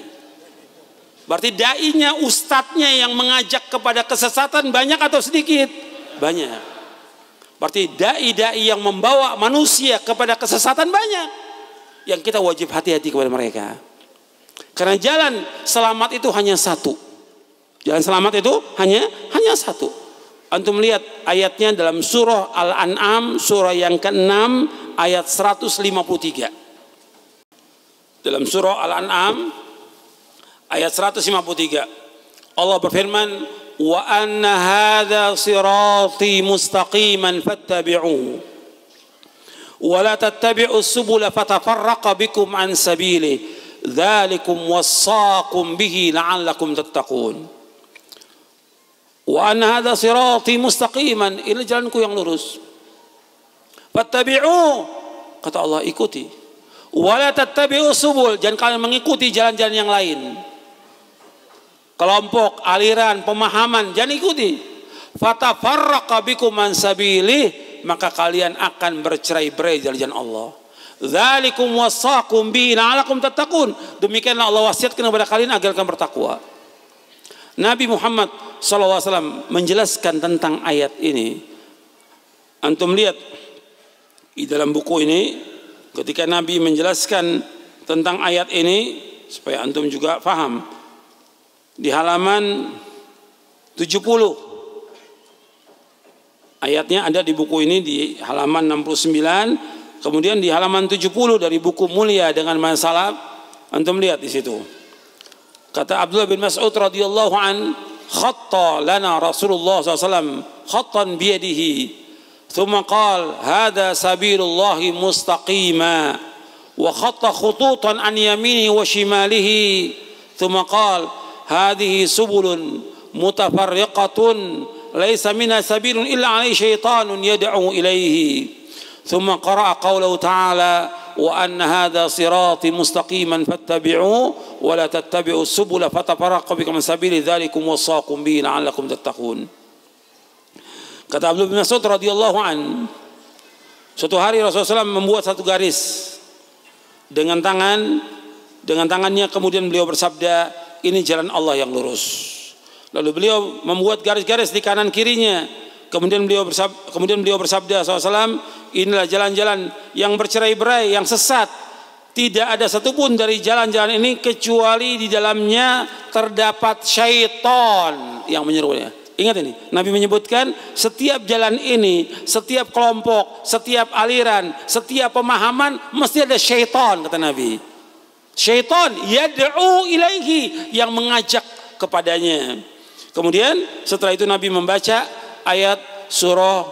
Berarti dainya, ustadznya yang mengajak kepada kesesatan banyak atau sedikit? Banyak. Berarti dai-dai yang membawa manusia kepada kesesatan banyak. Yang kita wajib hati-hati kepada mereka. Karena jalan selamat itu hanya satu. Jalan selamat itu hanya hanya satu. Antum melihat ayatnya dalam surah Al-An'am, surah yang ke-6 ayat 153. dalam surah Al-An'am ayat 153 Allah berfirman wa anna hadha sirati mustaqiman fattabi'uhu wa la tattabi'us subula fatafarraqa bikum an sabili dzalikum wassaqum bihi la'allakum tattaqun wa anna hadha sirati mustaqiman ini jalanku yang lurus fattabi'u kata Allah ikuti Wala subul, jangan kalian mengikuti jalan-jalan yang lain. Kelompok, aliran, pemahaman, jangan ikuti. Fatafarraqa bikum man maka kalian akan bercerai-berai dari jalan Allah. Zalikum wasakum bi la'alakum tattaqun. Demikianlah Allah wasiatkan kepada kalian agar kalian bertakwa. Nabi Muhammad SAW menjelaskan tentang ayat ini. Antum lihat di dalam buku ini ketika Nabi menjelaskan tentang ayat ini supaya antum juga faham di halaman 70 ayatnya ada di buku ini di halaman 69 kemudian di halaman 70 dari buku mulia dengan masalah antum lihat di situ kata Abdullah bin Mas'ud radhiyallahu an khatta lana Rasulullah SAW khattan biyadihi ثم قال هذا سبيل الله مستقيما وخط خطوطا عن يمينه وشماله ثم قال هذه سبل متفرقة ليس منها سبيل إلا عليه شيطان يدعو إليه ثم قرأ قوله تعالى وأن هذا صراطي مستقيما فاتبعوه ولا تتبعوا السبل فتفرق بكم من سبيل ذلكم وصاكم به لعلكم تتقون Kata Abdul bin Mas'ud radhiyallahu an, suatu hari Rasulullah SAW membuat satu garis dengan tangan, dengan tangannya kemudian beliau bersabda, ini jalan Allah yang lurus. Lalu beliau membuat garis-garis di kanan kirinya. Kemudian beliau bersabda, kemudian beliau bersabda SAW, inilah jalan-jalan yang bercerai-berai, yang sesat. Tidak ada satupun dari jalan-jalan ini kecuali di dalamnya terdapat syaitan yang menyerunya. Ingat ini, Nabi menyebutkan setiap jalan ini, setiap kelompok, setiap aliran, setiap pemahaman mesti ada syaitan kata Nabi. Syaitan yad'u ilaihi yang mengajak kepadanya. Kemudian setelah itu Nabi membaca ayat surah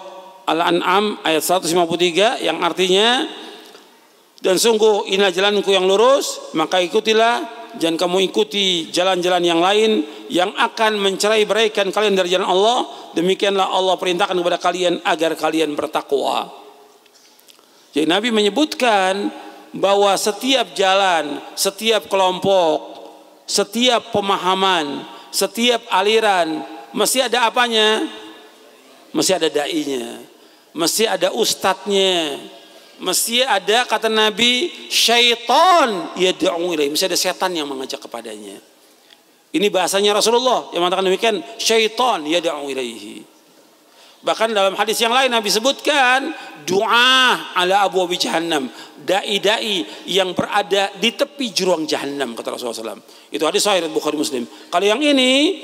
Al-An'am ayat 153 yang artinya dan sungguh inilah jalanku yang lurus maka ikutilah jangan kamu ikuti jalan-jalan yang lain yang akan mencerai beraikan kalian dari jalan Allah demikianlah Allah perintahkan kepada kalian agar kalian bertakwa jadi Nabi menyebutkan bahwa setiap jalan setiap kelompok setiap pemahaman setiap aliran mesti ada apanya mesti ada dainya mesti ada ustadznya mesti ada kata Nabi syaitan ya ilaihi. Mesti ada setan yang mengajak kepadanya. Ini bahasanya Rasulullah yang mengatakan demikian syaitan ya ilaihi. Bahkan dalam hadis yang lain Nabi sebutkan doa ala abu abi jahannam. Dai-dai yang berada di tepi jurang jahannam kata Rasulullah SAW. Itu hadis sahih Bukhari Muslim. Kalau yang ini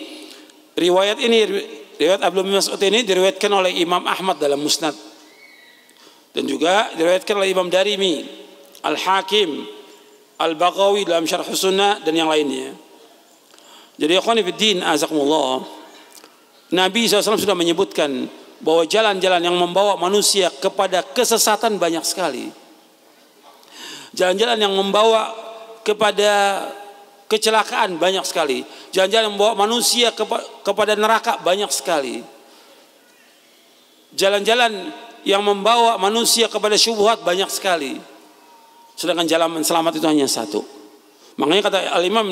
riwayat ini riwayat Abdul Mas'ud ini diriwayatkan oleh Imam Ahmad dalam Musnad dan juga diriwayatkan oleh Imam Darimi, Al-Hakim, Al-Baghawi dalam Syarh Sunnah dan yang lainnya. Jadi ikhwan din azakumullah. Nabi SAW sudah menyebutkan bahwa jalan-jalan yang membawa manusia kepada kesesatan banyak sekali. Jalan-jalan yang membawa kepada kecelakaan banyak sekali. Jalan-jalan yang membawa manusia kepa kepada neraka banyak sekali. Jalan-jalan yang membawa manusia kepada syubhat banyak sekali. Sedangkan jalan selamat itu hanya satu. Makanya kata Al-Imam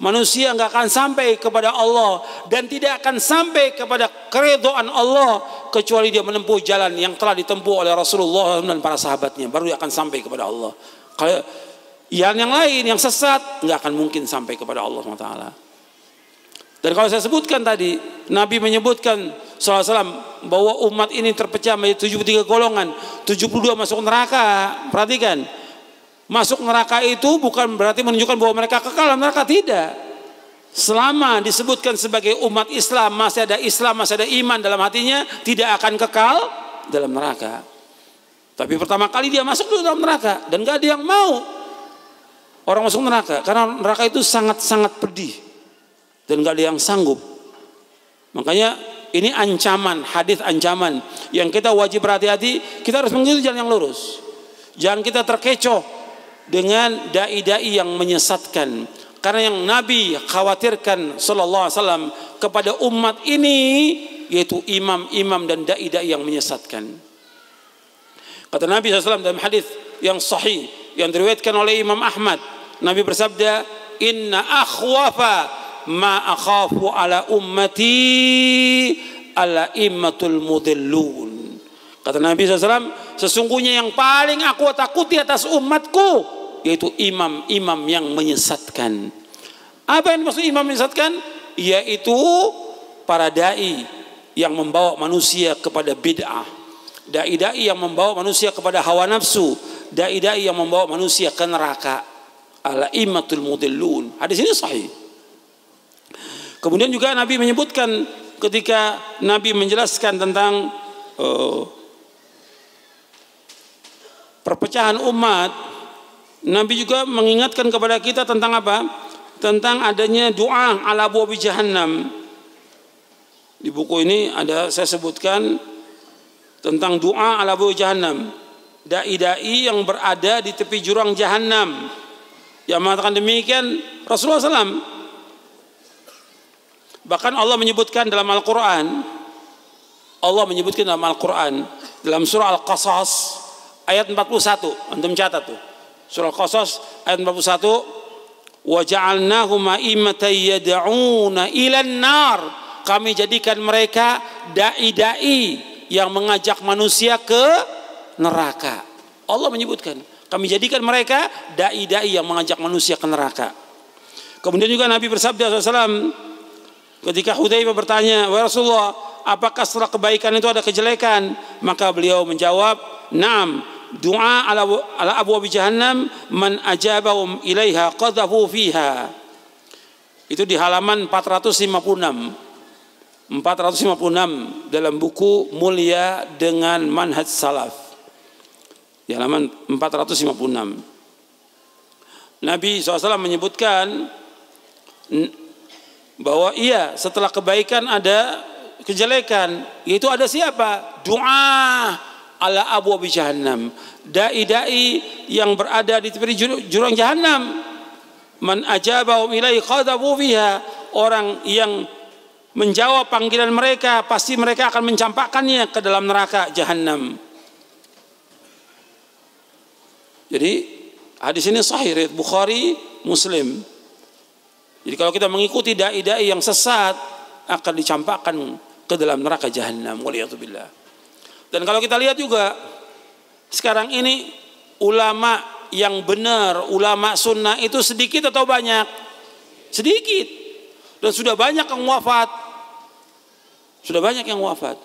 manusia nggak akan sampai kepada Allah dan tidak akan sampai kepada keredoan Allah kecuali dia menempuh jalan yang telah ditempuh oleh Rasulullah dan para sahabatnya baru dia akan sampai kepada Allah. Kalau yang yang lain yang sesat nggak akan mungkin sampai kepada Allah SWT. Dan kalau saya sebutkan tadi, Nabi menyebutkan salam bahwa umat ini terpecah menjadi 73 golongan, 72 masuk neraka. Perhatikan, masuk neraka itu bukan berarti menunjukkan bahwa mereka kekal neraka, tidak. Selama disebutkan sebagai umat Islam, masih ada Islam, masih ada iman dalam hatinya, tidak akan kekal dalam neraka. Tapi pertama kali dia masuk dulu dalam neraka dan gak ada yang mau orang masuk neraka karena neraka itu sangat-sangat pedih dan nggak ada yang sanggup. Makanya ini ancaman, hadis ancaman yang kita wajib berhati-hati. Kita harus mengikuti jalan yang lurus. Jangan kita terkecoh dengan dai-dai yang menyesatkan. Karena yang Nabi khawatirkan sallallahu alaihi wasallam kepada umat ini yaitu imam-imam dan dai-dai yang menyesatkan. Kata Nabi SAW dalam hadis yang sahih yang diriwayatkan oleh Imam Ahmad, Nabi bersabda, "Inna akhwafa ma akhafu ala ummati ala immatul mudillun. Kata Nabi SAW, sesungguhnya yang paling aku takuti atas umatku, yaitu imam-imam yang menyesatkan. Apa yang dimaksud imam menyesatkan? Yaitu para da'i yang membawa manusia kepada bid'ah. Da'i-da'i yang membawa manusia kepada hawa nafsu. Da'i-da'i yang membawa manusia ke neraka. Ala imatul mudillun. Hadis ini sahih. Kemudian juga Nabi menyebutkan ketika Nabi menjelaskan tentang uh, perpecahan umat, Nabi juga mengingatkan kepada kita tentang apa? Tentang adanya doa ala Abi jahannam. Di buku ini ada saya sebutkan tentang doa ala Abu jahannam. Dai-dai yang berada di tepi jurang jahannam. Yang mengatakan demikian Rasulullah SAW Bahkan Allah menyebutkan dalam Al-Quran, Allah menyebutkan dalam Al-Quran, dalam surah Al-Qasas, ayat 41, untuk mencatat tuh. Surah Al-Qasas, ayat 41, يَدَعُونَ Kami jadikan mereka da'i-da'i yang mengajak manusia ke neraka. Allah menyebutkan, kami jadikan mereka da'i-da'i yang mengajak manusia ke neraka. Kemudian juga Nabi bersabda SAW, Ketika Hudzaifah bertanya, "Wahai Rasulullah, apakah setelah kebaikan itu ada kejelekan?" Maka beliau menjawab, "Na'am." Doa ala, ala abu abi jahannam man ajabahum ilaiha qadhafu fiha. Itu di halaman 456. 456 dalam buku Mulia dengan Manhaj Salaf. Di halaman 456. Nabi SAW menyebutkan bahwa iya setelah kebaikan ada kejelekan yaitu ada siapa doa ala abu abi jahannam dai dai yang berada di tepi jurang jahannam man ajabahum ilai qadabu fiha orang yang menjawab panggilan mereka pasti mereka akan mencampakkannya ke dalam neraka jahannam jadi hadis ini sahih Bukhari Muslim jadi kalau kita mengikuti dai-dai yang sesat akan dicampakkan ke dalam neraka jahanam waliyatubillah. Dan kalau kita lihat juga sekarang ini ulama yang benar, ulama sunnah itu sedikit atau banyak? Sedikit. Dan sudah banyak yang wafat. Sudah banyak yang wafat.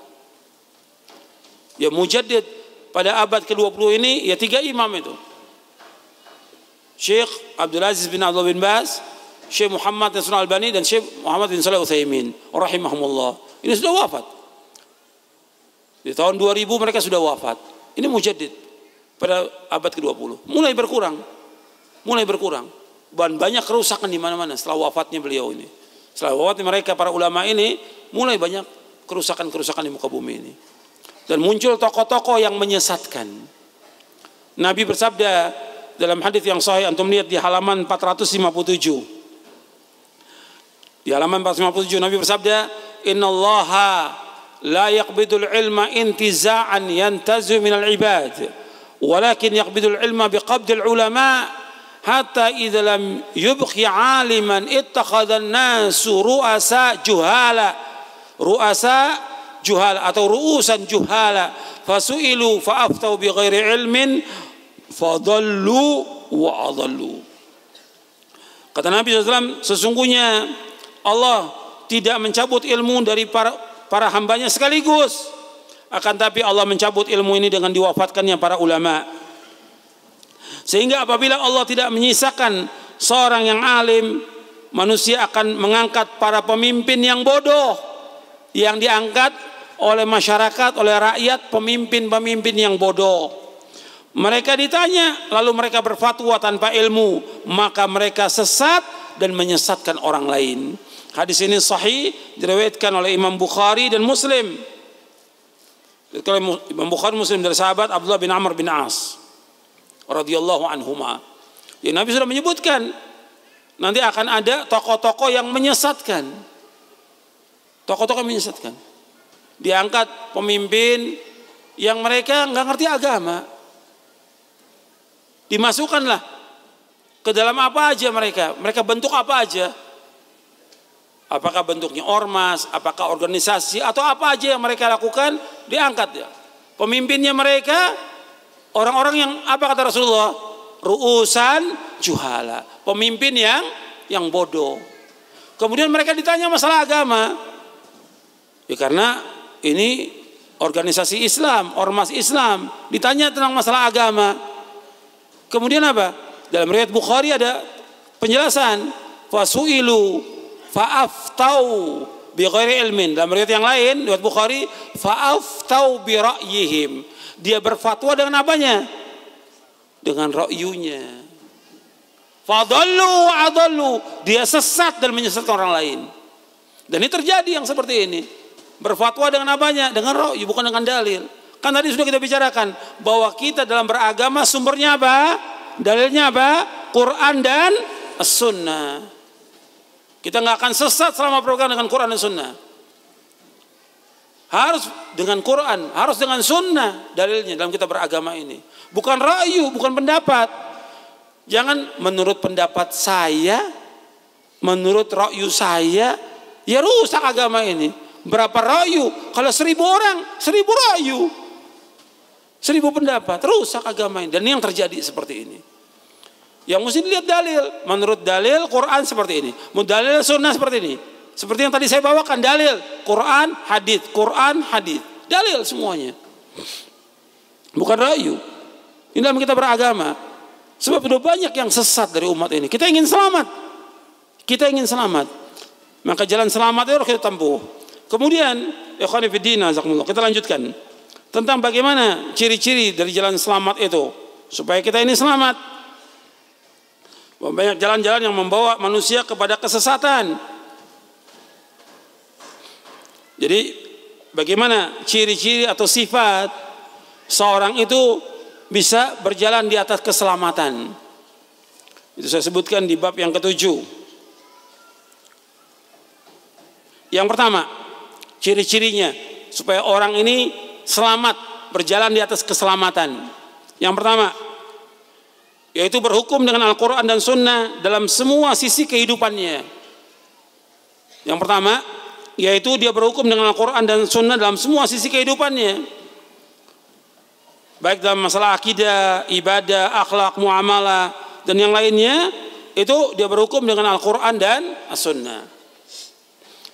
Ya mujaddid pada abad ke-20 ini ya tiga imam itu. Syekh Abdul Aziz bin Abdul bin Bas. Syekh Muhammad Nasrul Albani dan Syekh Muhammad bin Saleh Utsaimin rahimahumullah. Ini sudah wafat. Di tahun 2000 mereka sudah wafat. Ini mujaddid pada abad ke-20. Mulai berkurang. Mulai berkurang. Dan banyak kerusakan di mana-mana setelah wafatnya beliau ini. Setelah wafatnya mereka para ulama ini mulai banyak kerusakan-kerusakan di muka bumi ini. Dan muncul tokoh-tokoh yang menyesatkan. Nabi bersabda dalam hadis yang sahih antum lihat di halaman 457. Di halaman 457 Nabi bersabda, "Inna Allah la yaqbidul ilma intiza'an yantazu min al-ibad, walakin yaqbidul ilma biqabdil ulama hatta idza lam yubqi 'aliman ittakhadha an-nas ru'asa juhala." Ru'asa juhala atau ru'usan juhala fasu'ilu fa'aftau bi ghairi ilmin fadallu wa adallu. Kata Nabi SAW, sesungguhnya Allah tidak mencabut ilmu dari para para hambanya sekaligus. Akan tapi Allah mencabut ilmu ini dengan diwafatkannya para ulama. Sehingga apabila Allah tidak menyisakan seorang yang alim, manusia akan mengangkat para pemimpin yang bodoh yang diangkat oleh masyarakat, oleh rakyat, pemimpin-pemimpin yang bodoh. Mereka ditanya, lalu mereka berfatwa tanpa ilmu, maka mereka sesat dan menyesatkan orang lain. Hadis ini sahih diriwayatkan oleh Imam Bukhari dan Muslim. Imam Bukhari Muslim dari sahabat Abdullah bin Amr bin As radhiyallahu anhuma. Ya Nabi sudah menyebutkan nanti akan ada tokoh-tokoh yang menyesatkan. Tokoh-tokoh menyesatkan. Diangkat pemimpin yang mereka nggak ngerti agama. Dimasukkanlah ke dalam apa aja mereka, mereka bentuk apa aja. Apakah bentuknya ormas, apakah organisasi, atau apa aja yang mereka lakukan, diangkat ya. Pemimpinnya mereka, orang-orang yang apa kata Rasulullah? Ruusan juhala. Pemimpin yang yang bodoh. Kemudian mereka ditanya masalah agama. Ya karena ini organisasi Islam, ormas Islam, ditanya tentang masalah agama. Kemudian apa? Dalam riwayat Bukhari ada penjelasan fasuilu fa'aftau bi biqori ilmin. Dalam riwayat yang lain, riwayat Bukhari, fa'aftau bi ra'yihim. Dia berfatwa dengan apanya? Dengan ra'yunya. Fadallu adallu. Dia sesat dan menyesatkan orang lain. Dan ini terjadi yang seperti ini. Berfatwa dengan apanya? Dengan ra'yu, bukan dengan dalil. Kan tadi sudah kita bicarakan bahwa kita dalam beragama sumbernya apa? Dalilnya apa? Quran dan sunnah kita nggak akan sesat selama program dengan Quran dan Sunnah. Harus dengan Quran, harus dengan Sunnah dalilnya dalam kita beragama ini. Bukan rayu, bukan pendapat. Jangan menurut pendapat saya, menurut rayu saya, ya rusak agama ini. Berapa rayu? Kalau seribu orang, seribu rayu. Seribu pendapat, rusak agama ini. Dan ini yang terjadi seperti ini. Yang mesti dilihat dalil. Menurut dalil Quran seperti ini. dalil sunnah seperti ini. Seperti yang tadi saya bawakan dalil Quran hadith. Quran hadith. dalil semuanya. Bukan rayu. Ini dalam kita beragama. Sebab sudah banyak yang sesat dari umat ini. Kita ingin selamat. Kita ingin selamat. Maka jalan selamat itu harus kita tempuh. Kemudian, kita lanjutkan. Tentang bagaimana ciri-ciri dari jalan selamat itu. Supaya kita ini selamat. Banyak jalan-jalan yang membawa manusia kepada kesesatan. Jadi bagaimana ciri-ciri atau sifat seorang itu bisa berjalan di atas keselamatan. Itu saya sebutkan di bab yang ketujuh. Yang pertama, ciri-cirinya supaya orang ini selamat berjalan di atas keselamatan. Yang pertama, yaitu berhukum dengan Al-Quran dan Sunnah dalam semua sisi kehidupannya. Yang pertama, yaitu dia berhukum dengan Al-Quran dan Sunnah dalam semua sisi kehidupannya. Baik dalam masalah akidah, ibadah, akhlak, muamalah, dan yang lainnya, itu dia berhukum dengan Al-Quran dan sunnah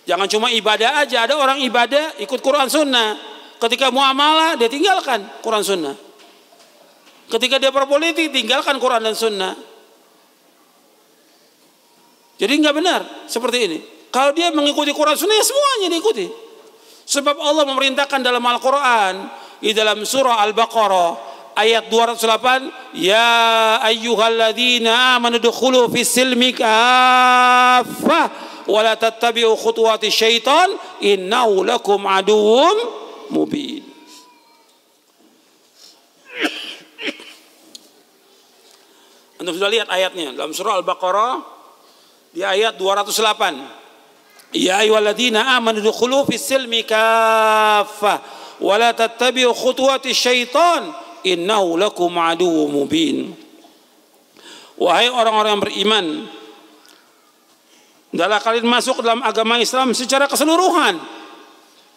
Jangan cuma ibadah aja, ada orang ibadah ikut Quran Sunnah. Ketika muamalah, dia tinggalkan Quran Sunnah. Ketika dia berpolitik tinggalkan Quran dan Sunnah. Jadi nggak benar seperti ini. Kalau dia mengikuti Quran Sunnah ya semuanya diikuti. Sebab Allah memerintahkan dalam Al-Quran di dalam surah Al-Baqarah ayat 208 ya ayyuhalladzina amanu dukhulu fis silmi kaffah wa la tattabi'u khutuwati syaitan innahu lakum aduwwum mubin anda sudah lihat ayatnya dalam surah Al-Baqarah di ayat 208. Ya ayyuhalladzina amanu dukhulu fis silmi kaffa wa la tattabi'u khutuwati syaitan innahu lakum aduwwun mubin. Wahai orang-orang yang beriman, Janganlah kalian masuk dalam agama Islam secara keseluruhan.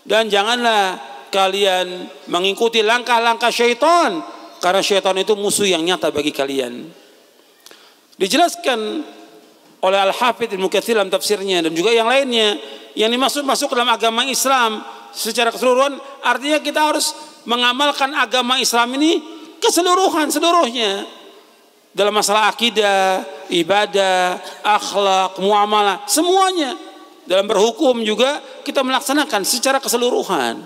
Dan janganlah kalian mengikuti langkah-langkah syaitan. Karena syaitan itu musuh yang nyata bagi kalian. Dijelaskan oleh Al-Hafidh Ibn Kathir dalam tafsirnya dan juga yang lainnya yang dimaksud masuk dalam agama Islam secara keseluruhan artinya kita harus mengamalkan agama Islam ini keseluruhan seluruhnya dalam masalah akidah, ibadah, akhlak, muamalah, semuanya dalam berhukum juga kita melaksanakan secara keseluruhan.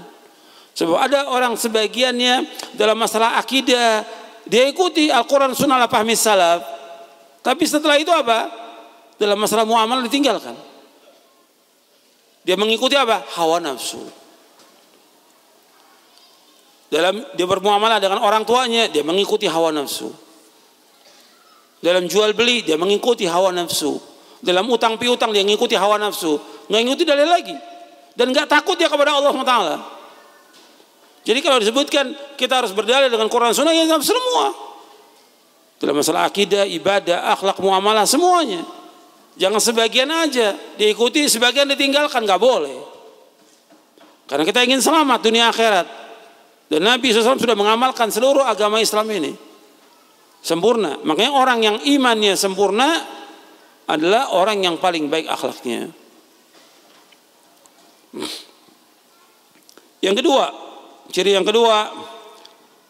Sebab ada orang sebagiannya dalam masalah akidah dia ikuti Al-Quran Sunnah Pahmi Salaf tapi setelah itu apa? Dalam masalah muamalah ditinggalkan. Dia mengikuti apa? Hawa nafsu. Dalam dia bermuamalah dengan orang tuanya, dia mengikuti hawa nafsu. Dalam jual beli, dia mengikuti hawa nafsu. Dalam utang piutang, dia mengikuti hawa nafsu. Nggak mengikuti dalil lagi. Dan nggak takut dia kepada Allah SWT. Jadi kalau disebutkan kita harus berdalil dengan Quran Sunnah, ya semua. Dalam masalah akidah, ibadah, akhlak, muamalah, semuanya. Jangan sebagian aja diikuti, sebagian ditinggalkan, nggak boleh. Karena kita ingin selamat dunia akhirat. Dan Nabi SAW sudah mengamalkan seluruh agama Islam ini. Sempurna. Makanya orang yang imannya sempurna adalah orang yang paling baik akhlaknya. Yang kedua, ciri yang kedua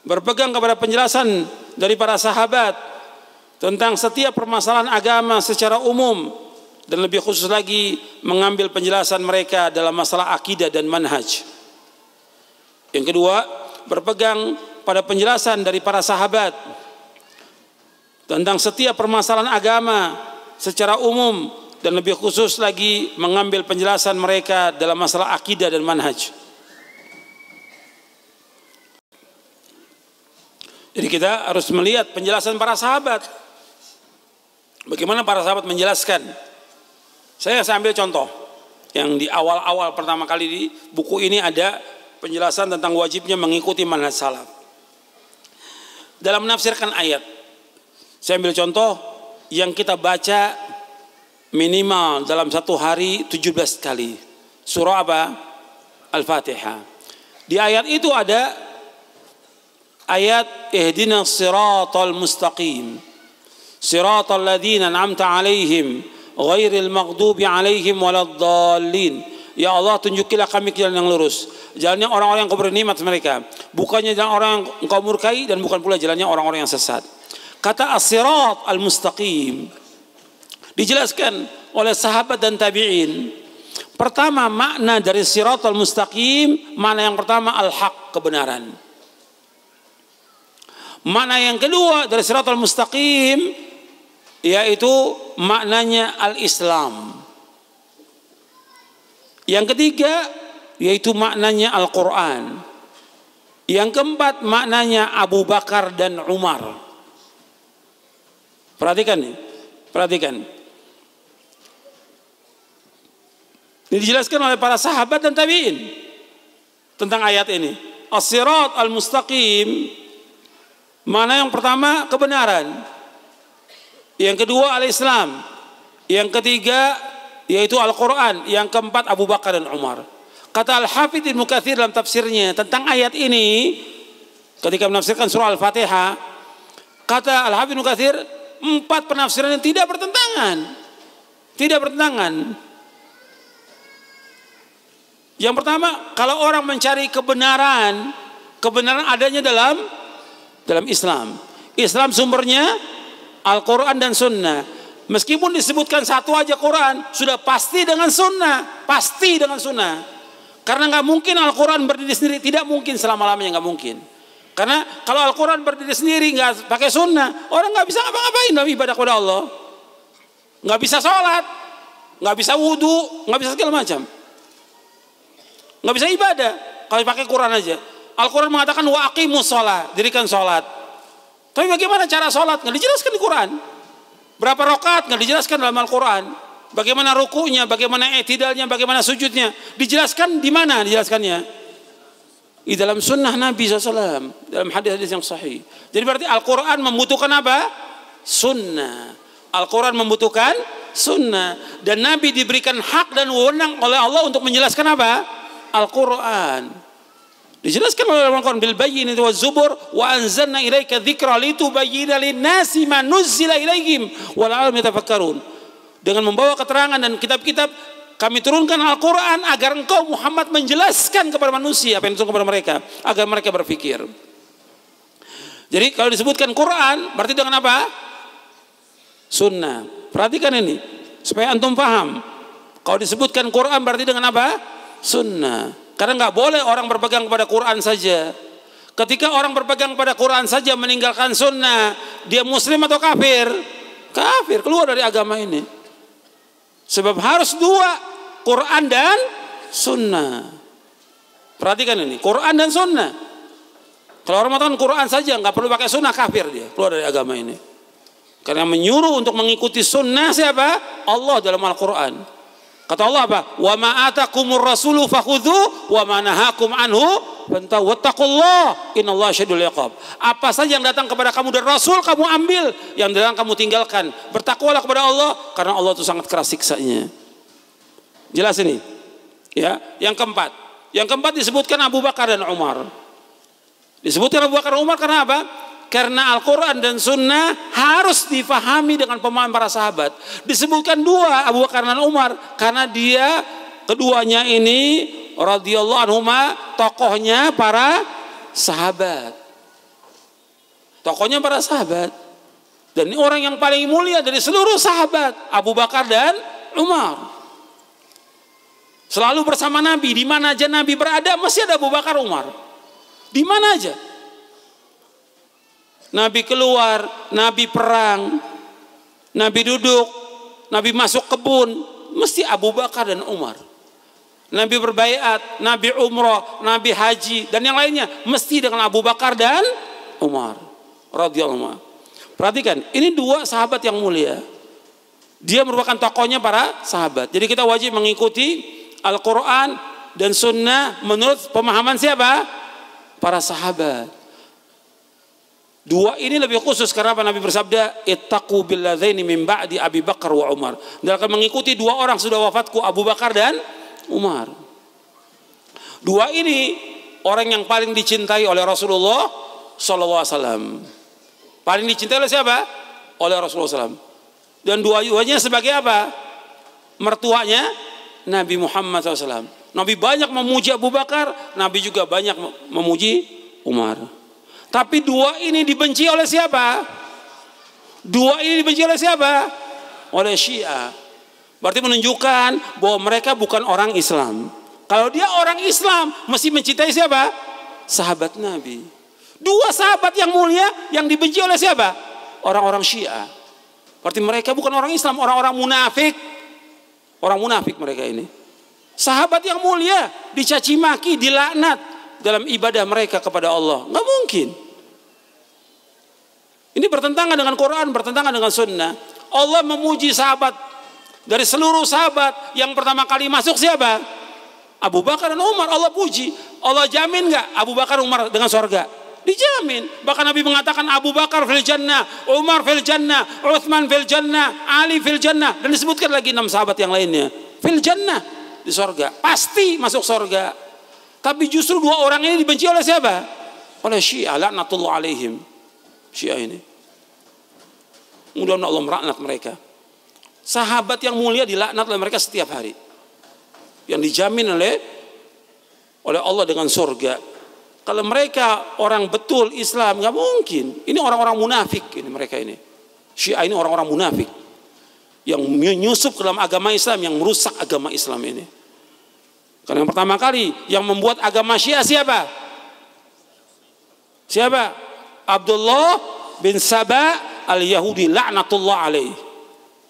berpegang kepada penjelasan dari para sahabat tentang setiap permasalahan agama secara umum dan lebih khusus lagi mengambil penjelasan mereka dalam masalah akidah dan manhaj. Yang kedua, berpegang pada penjelasan dari para sahabat tentang setiap permasalahan agama secara umum dan lebih khusus lagi mengambil penjelasan mereka dalam masalah akidah dan manhaj. Jadi kita harus melihat penjelasan para sahabat. Bagaimana para sahabat menjelaskan. Saya sambil contoh. Yang di awal-awal pertama kali di buku ini ada penjelasan tentang wajibnya mengikuti manhaj salaf. Dalam menafsirkan ayat. Saya ambil contoh yang kita baca minimal dalam satu hari 17 kali. Surah apa? Al-Fatihah. Di ayat itu ada ayat ihdina siratal mustaqim siratal ladzina namta alaihim ghairil maghdubi alaihim waladhalin Ya Allah tunjukilah kami jalan yang lurus Jalannya orang-orang yang kau beri nikmat mereka Bukannya jalan orang yang engkau murkai Dan bukan pula jalannya orang-orang yang sesat Kata asirat al-mustaqim Dijelaskan oleh sahabat dan tabi'in Pertama makna dari sirat al-mustaqim mana yang pertama al-haq kebenaran mana yang kedua dari Siratul mustaqim yaitu maknanya al-Islam. Yang ketiga yaitu maknanya Al-Qur'an. Yang keempat maknanya Abu Bakar dan Umar. Perhatikan nih, perhatikan. Ini dijelaskan oleh para sahabat dan tabi'in tentang ayat ini. As-sirat al-mustaqim Mana yang pertama kebenaran. Yang kedua al-Islam. Yang ketiga yaitu Al-Quran. Yang keempat Abu Bakar dan Umar. Kata Al-Hafidh Ibn Kathir dalam tafsirnya tentang ayat ini. Ketika menafsirkan surah Al-Fatihah. Kata Al-Hafidh Ibn Kathir. Empat penafsiran yang tidak bertentangan. Tidak bertentangan. Yang pertama, kalau orang mencari kebenaran, kebenaran adanya dalam dalam Islam. Islam sumbernya Al-Quran dan Sunnah. Meskipun disebutkan satu aja Quran, sudah pasti dengan Sunnah, pasti dengan Sunnah. Karena nggak mungkin Al-Quran berdiri sendiri, tidak mungkin selama-lamanya nggak mungkin. Karena kalau Al-Quran berdiri sendiri nggak pakai Sunnah, orang nggak bisa ngapa-ngapain dalam ibadah kepada Allah. Nggak bisa sholat, nggak bisa wudhu, nggak bisa segala macam. Nggak bisa ibadah kalau pakai Quran aja. Al-Quran mengatakan wa sholat, dirikan sholat. Tapi bagaimana cara sholat? Nggak dijelaskan di Quran. Berapa rokat? Nggak dijelaskan dalam Al-Quran. Bagaimana rukunya, bagaimana etidalnya, bagaimana sujudnya. Dijelaskan di mana dijelaskannya? Di dalam sunnah Nabi SAW. Dalam hadis-hadis yang sahih. Jadi berarti Al-Quran membutuhkan apa? Sunnah. Al-Quran membutuhkan sunnah. Dan Nabi diberikan hak dan wewenang oleh Allah untuk menjelaskan apa? Al-Quran. Dijelaskan oleh Al-Qur'an bil bayyin wa zubur wa anzalna ilaika dzikra litubayyana lin-nasi ma nuzila ilaihim wa la'allahum yatafakkarun. Dengan membawa keterangan dan kitab-kitab kami turunkan Al-Quran agar engkau Muhammad menjelaskan kepada manusia apa yang diturunkan kepada mereka. Agar mereka berpikir. Jadi kalau disebutkan Quran berarti dengan apa? Sunnah. Perhatikan ini supaya antum paham. Kalau disebutkan Quran berarti dengan apa? Sunnah. Karena nggak boleh orang berpegang kepada Quran saja. Ketika orang berpegang pada Quran saja meninggalkan sunnah, dia muslim atau kafir? Kafir, keluar dari agama ini. Sebab harus dua, Quran dan sunnah. Perhatikan ini, Quran dan sunnah. Kalau orang mengatakan Quran saja, nggak perlu pakai sunnah, kafir dia, keluar dari agama ini. Karena menyuruh untuk mengikuti sunnah siapa? Allah dalam Al-Quran. Kata Allah apa? Wa ma atakumur rasulu fakhudhu wa ma nahakum anhu fantahu wattaqullah innallaha syadul iqab. Apa saja yang datang kepada kamu dari rasul kamu ambil, yang datang kamu tinggalkan. Bertakwalah kepada Allah karena Allah itu sangat keras siksanya. Jelas ini? Ya, yang keempat. Yang keempat disebutkan Abu Bakar dan Umar. Disebutkan Abu Bakar dan Umar karena apa? Karena Al-Quran dan Sunnah harus difahami dengan pemahaman para sahabat. Disebutkan dua Abu Bakar dan Umar karena dia keduanya ini radhiyallahu anhuma tokohnya para sahabat. Tokohnya para sahabat. Dan ini orang yang paling mulia dari seluruh sahabat Abu Bakar dan Umar. Selalu bersama Nabi, di mana aja Nabi berada, masih ada Abu Bakar Umar. Di mana aja? Nabi keluar, Nabi perang, Nabi duduk, Nabi masuk kebun, mesti Abu Bakar dan Umar. Nabi berbaiat, Nabi umroh, Nabi haji, dan yang lainnya mesti dengan Abu Bakar dan Umar radhiyallahu Perhatikan, ini dua sahabat yang mulia. Dia merupakan tokohnya para sahabat. Jadi kita wajib mengikuti Al-Quran dan Sunnah menurut pemahaman siapa? Para sahabat. Dua ini lebih khusus karena apa Nabi bersabda, "Ittaqu billadzaini min ba'di Abi Bakar wa Umar." Dan akan mengikuti dua orang sudah wafatku, Abu Bakar dan Umar. Dua ini orang yang paling dicintai oleh Rasulullah sallallahu alaihi wasallam. Paling dicintai oleh siapa? Oleh Rasulullah SAW. Dan dua-duanya sebagai apa? Mertuanya Nabi Muhammad SAW. Nabi banyak memuji Abu Bakar, Nabi juga banyak memuji Umar. Tapi dua ini dibenci oleh siapa? Dua ini dibenci oleh siapa? Oleh Syiah. Berarti menunjukkan bahwa mereka bukan orang Islam. Kalau dia orang Islam, mesti mencintai siapa? Sahabat Nabi. Dua sahabat yang mulia yang dibenci oleh siapa? Orang-orang Syiah. Berarti mereka bukan orang Islam, orang-orang munafik. Orang munafik mereka ini. Sahabat yang mulia dicaci maki, dilaknat, dalam ibadah mereka kepada Allah. Nggak mungkin. Ini bertentangan dengan Quran, bertentangan dengan sunnah. Allah memuji sahabat. Dari seluruh sahabat yang pertama kali masuk siapa? Abu Bakar dan Umar Allah puji. Allah jamin nggak Abu Bakar Umar dengan sorga? Dijamin. Bahkan Nabi mengatakan Abu Bakar fil jannah, Umar fil jannah, Uthman fil jannah, Ali fil jannah. Dan disebutkan lagi enam sahabat yang lainnya. Fil jannah di sorga. Pasti masuk sorga. Tapi justru dua orang ini dibenci oleh siapa? Oleh Syiah, laknatullah alaihim. Syiah ini. mudah Allah meraknat mereka. Sahabat yang mulia dilaknat oleh mereka setiap hari. Yang dijamin oleh oleh Allah dengan surga. Kalau mereka orang betul Islam nggak mungkin. Ini orang-orang munafik ini mereka ini. Syiah ini orang-orang munafik yang menyusup ke dalam agama Islam yang merusak agama Islam ini. Karena yang pertama kali yang membuat agama Syiah siapa? Siapa? Abdullah bin Saba al-Yahudi laknatullah alaih.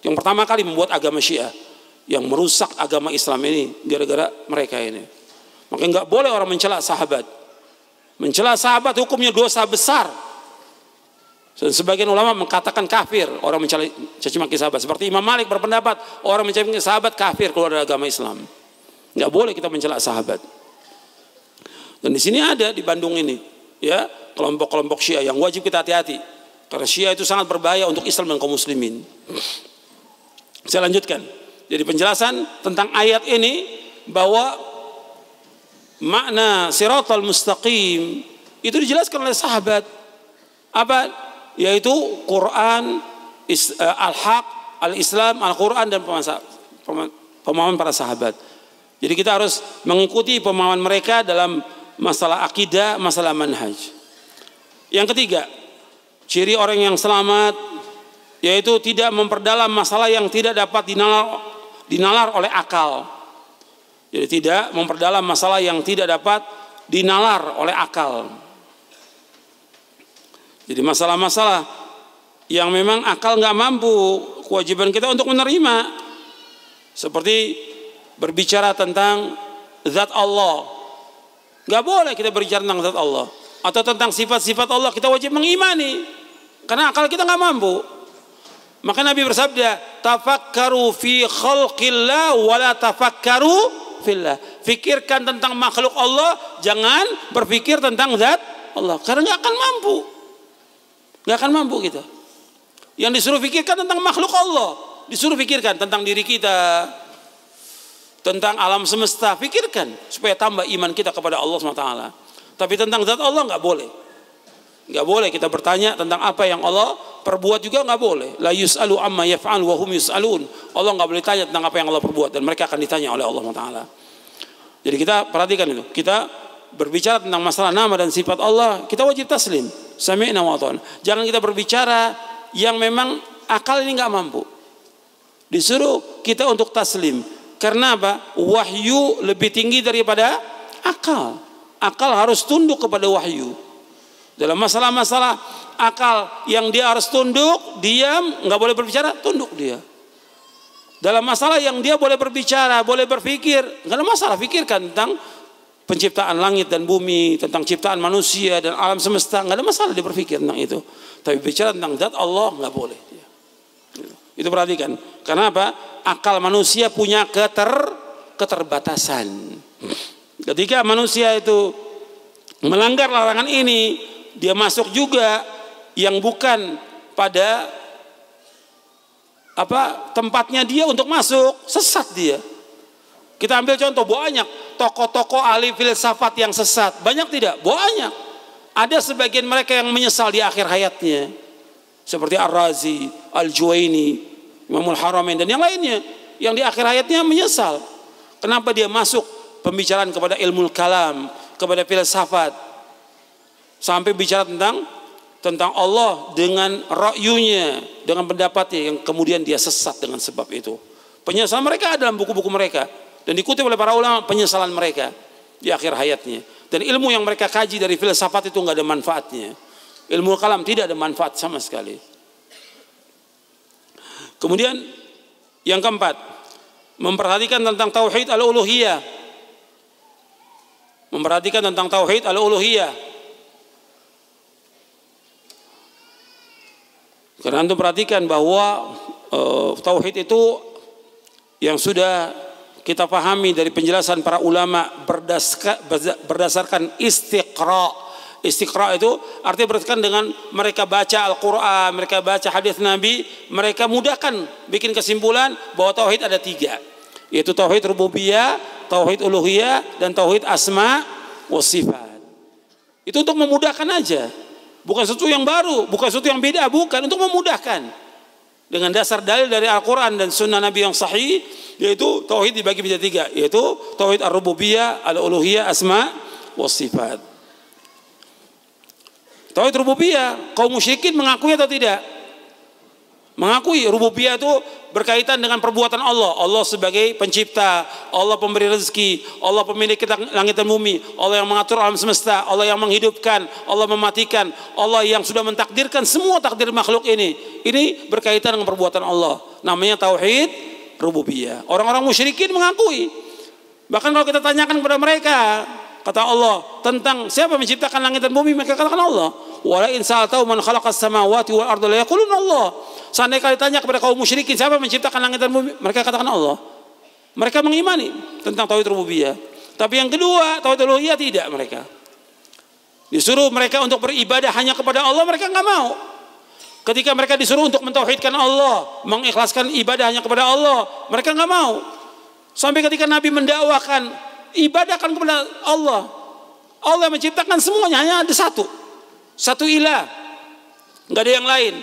Yang pertama kali membuat agama Syiah yang merusak agama Islam ini gara-gara mereka ini. Maka nggak boleh orang mencela sahabat. Mencela sahabat hukumnya dosa besar. Dan sebagian ulama mengatakan kafir orang mencaci maki sahabat. Seperti Imam Malik berpendapat orang mencaci maki sahabat kafir keluar dari agama Islam. Nggak boleh kita mencela sahabat. Dan di sini ada di Bandung ini, ya kelompok-kelompok Syiah yang wajib kita hati-hati. Karena Syiah itu sangat berbahaya untuk Islam dan kaum muslimin. Saya lanjutkan. Jadi penjelasan tentang ayat ini bahwa makna siratal mustaqim itu dijelaskan oleh sahabat. Apa? Yaitu Quran, eh, Al-Haq, Al-Islam, Al-Quran dan pemahaman para sahabat. Jadi kita harus mengikuti pemahaman mereka dalam masalah akidah, masalah manhaj. Yang ketiga, ciri orang yang selamat yaitu tidak memperdalam masalah yang tidak dapat dinalar dinalar oleh akal. Jadi tidak memperdalam masalah yang tidak dapat dinalar oleh akal. Jadi masalah-masalah yang memang akal nggak mampu kewajiban kita untuk menerima seperti berbicara tentang zat Allah. Gak boleh kita berbicara tentang zat Allah atau tentang sifat-sifat Allah kita wajib mengimani karena akal kita nggak mampu. Maka Nabi bersabda, tafakkaru fi khalqillah wala tafakkaru fillah. Fikirkan tentang makhluk Allah, jangan berpikir tentang zat Allah karena nggak akan mampu. nggak akan mampu kita. Yang disuruh pikirkan tentang makhluk Allah, disuruh pikirkan tentang diri kita, tentang alam semesta, pikirkan supaya tambah iman kita kepada Allah SWT. Tapi tentang zat Allah nggak boleh. Nggak boleh kita bertanya tentang apa yang Allah perbuat juga nggak boleh. La yus'alu amma yaf'al wa hum yus'alun. Allah nggak boleh tanya tentang apa yang Allah perbuat dan mereka akan ditanya oleh Allah SWT. Jadi kita perhatikan itu. Kita berbicara tentang masalah nama dan sifat Allah, kita wajib taslim. Sami'na wa Jangan kita berbicara yang memang akal ini nggak mampu. Disuruh kita untuk taslim karena apa? Wahyu lebih tinggi daripada akal. Akal harus tunduk kepada wahyu. Dalam masalah-masalah akal yang dia harus tunduk, diam, nggak boleh berbicara, tunduk dia. Dalam masalah yang dia boleh berbicara, boleh berpikir, nggak ada masalah pikirkan tentang penciptaan langit dan bumi, tentang ciptaan manusia dan alam semesta, nggak ada masalah dia berpikir tentang itu. Tapi bicara tentang zat Allah nggak boleh. Gitu. Itu perhatikan. Karena apa? Akal manusia punya keter keterbatasan. Ketika manusia itu melanggar larangan ini, dia masuk juga yang bukan pada apa tempatnya dia untuk masuk, sesat dia. Kita ambil contoh banyak tokoh-tokoh ahli filsafat yang sesat. Banyak tidak? Banyak. Ada sebagian mereka yang menyesal di akhir hayatnya seperti Ar-Razi, Al-Juwaini, Imamul Haramain dan yang lainnya yang di akhir hayatnya menyesal. Kenapa dia masuk pembicaraan kepada ilmu kalam, kepada filsafat sampai bicara tentang tentang Allah dengan rakyunya, dengan pendapatnya yang kemudian dia sesat dengan sebab itu. Penyesalan mereka ada dalam buku-buku mereka dan dikutip oleh para ulama penyesalan mereka di akhir hayatnya. Dan ilmu yang mereka kaji dari filsafat itu nggak ada manfaatnya. Ilmu kalam tidak ada manfaat sama sekali. Kemudian yang keempat, memperhatikan tentang tauhid al-uluhiyah. Memperhatikan tentang tauhid al-uluhiyah. Karena antum perhatikan bahwa e, tauhid itu yang sudah kita pahami dari penjelasan para ulama berdasarkan istiqra' Istiqra itu artinya berarti dengan mereka baca Al-Quran, mereka baca hadis Nabi, mereka mudahkan bikin kesimpulan bahwa tauhid ada tiga, yaitu tauhid rububiyah, tauhid uluhiyah, dan tauhid asma wa sifat. Itu untuk memudahkan aja, bukan sesuatu yang baru, bukan sesuatu yang beda, bukan untuk memudahkan. Dengan dasar dalil dari Al-Quran dan Sunnah Nabi yang sahih, yaitu tauhid dibagi menjadi tiga, yaitu tauhid ar-rububiyah, al-uluhiyah, asma wa sifat. Tauhid rububiyah, kaum musyrikin mengakui atau tidak? Mengakui rububiyah itu berkaitan dengan perbuatan Allah. Allah sebagai pencipta, Allah pemberi rezeki, Allah pemilik langit dan bumi, Allah yang mengatur alam semesta, Allah yang menghidupkan, Allah mematikan, Allah yang sudah mentakdirkan semua takdir makhluk ini. Ini berkaitan dengan perbuatan Allah. Namanya tauhid rububiyah. Orang-orang musyrikin mengakui. Bahkan kalau kita tanyakan kepada mereka, Kata Allah tentang siapa menciptakan langit dan bumi mereka katakan Allah. Wala in tahu man khalaqas samawati wal arda la yaqulun Allah. Seandainya kalian tanya kepada kaum musyrikin siapa menciptakan langit dan bumi, mereka katakan Allah. Mereka mengimani tentang tauhid rububiyah. Tapi yang kedua, tauhid uluhiyah tidak mereka. Disuruh mereka untuk beribadah hanya kepada Allah, mereka nggak mau. Ketika mereka disuruh untuk mentauhidkan Allah, mengikhlaskan ibadah hanya kepada Allah, mereka nggak mau. Sampai ketika Nabi mendakwakan ibadahkan kepada Allah. Allah menciptakan semuanya hanya ada satu. Satu ilah. Enggak ada yang lain.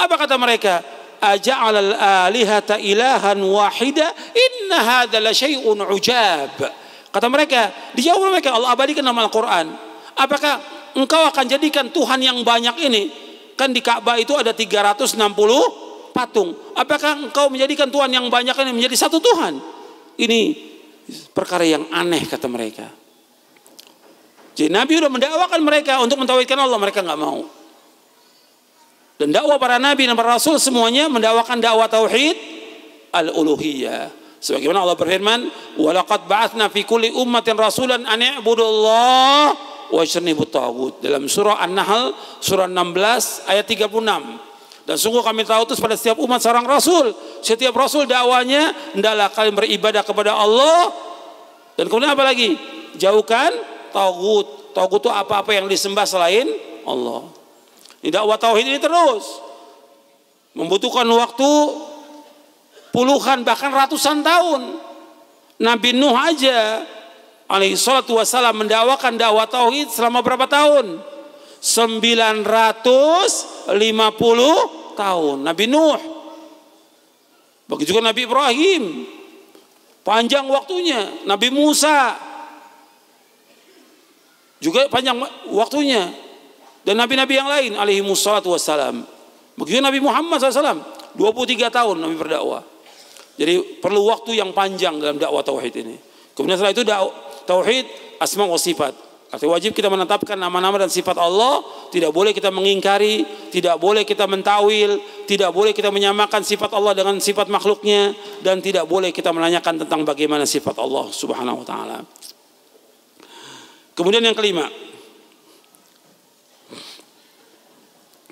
Apa kata mereka? Aja'alal alihata ilahan wahida inna hadza la syai'un ujab. Kata mereka, dijawab mereka Allah abadikan nama Al-Qur'an. Apakah engkau akan jadikan Tuhan yang banyak ini? Kan di Ka'bah itu ada 360 patung. Apakah engkau menjadikan Tuhan yang banyak ini menjadi satu Tuhan? Ini perkara yang aneh kata mereka. Jadi Nabi sudah mendakwakan mereka untuk mentauhidkan Allah, mereka nggak mau. Dan dakwah para nabi dan para rasul semuanya mendakwakan dakwah tauhid al-uluhiyah. Sebagaimana Allah berfirman, "Walaqad ba'atsna fi kulli ummatin rasulan an i'budullaha wa Dalam surah An-Nahl surah 16 ayat 36. Dan sungguh kami tahu itu pada setiap umat seorang rasul. Setiap rasul dakwanya, hendaklah kalian beribadah kepada Allah. Dan kemudian apa lagi? Jauhkan tauhid. Tauhid itu apa-apa yang disembah selain Allah. Ini dakwah tauhid ini terus membutuhkan waktu puluhan bahkan ratusan tahun. Nabi Nuh aja alaihi salatu wassalam mendakwakan dakwah tauhid selama berapa tahun? 950 tahun. Nabi Nuh. Begitu juga Nabi Ibrahim. Panjang waktunya. Nabi Musa. Juga panjang waktunya. Dan nabi-nabi yang lain alaihi musallatu wassalam. Begitu Nabi Muhammad SAW. 23 tahun Nabi berdakwah. Jadi perlu waktu yang panjang dalam dakwah tauhid ini. Kemudian setelah itu dakwah tauhid asma wa sifat. Artinya wajib kita menetapkan nama-nama dan sifat Allah, tidak boleh kita mengingkari, tidak boleh kita mentawil, tidak boleh kita menyamakan sifat Allah dengan sifat makhluknya, dan tidak boleh kita menanyakan tentang bagaimana sifat Allah subhanahu wa ta'ala. Kemudian yang kelima,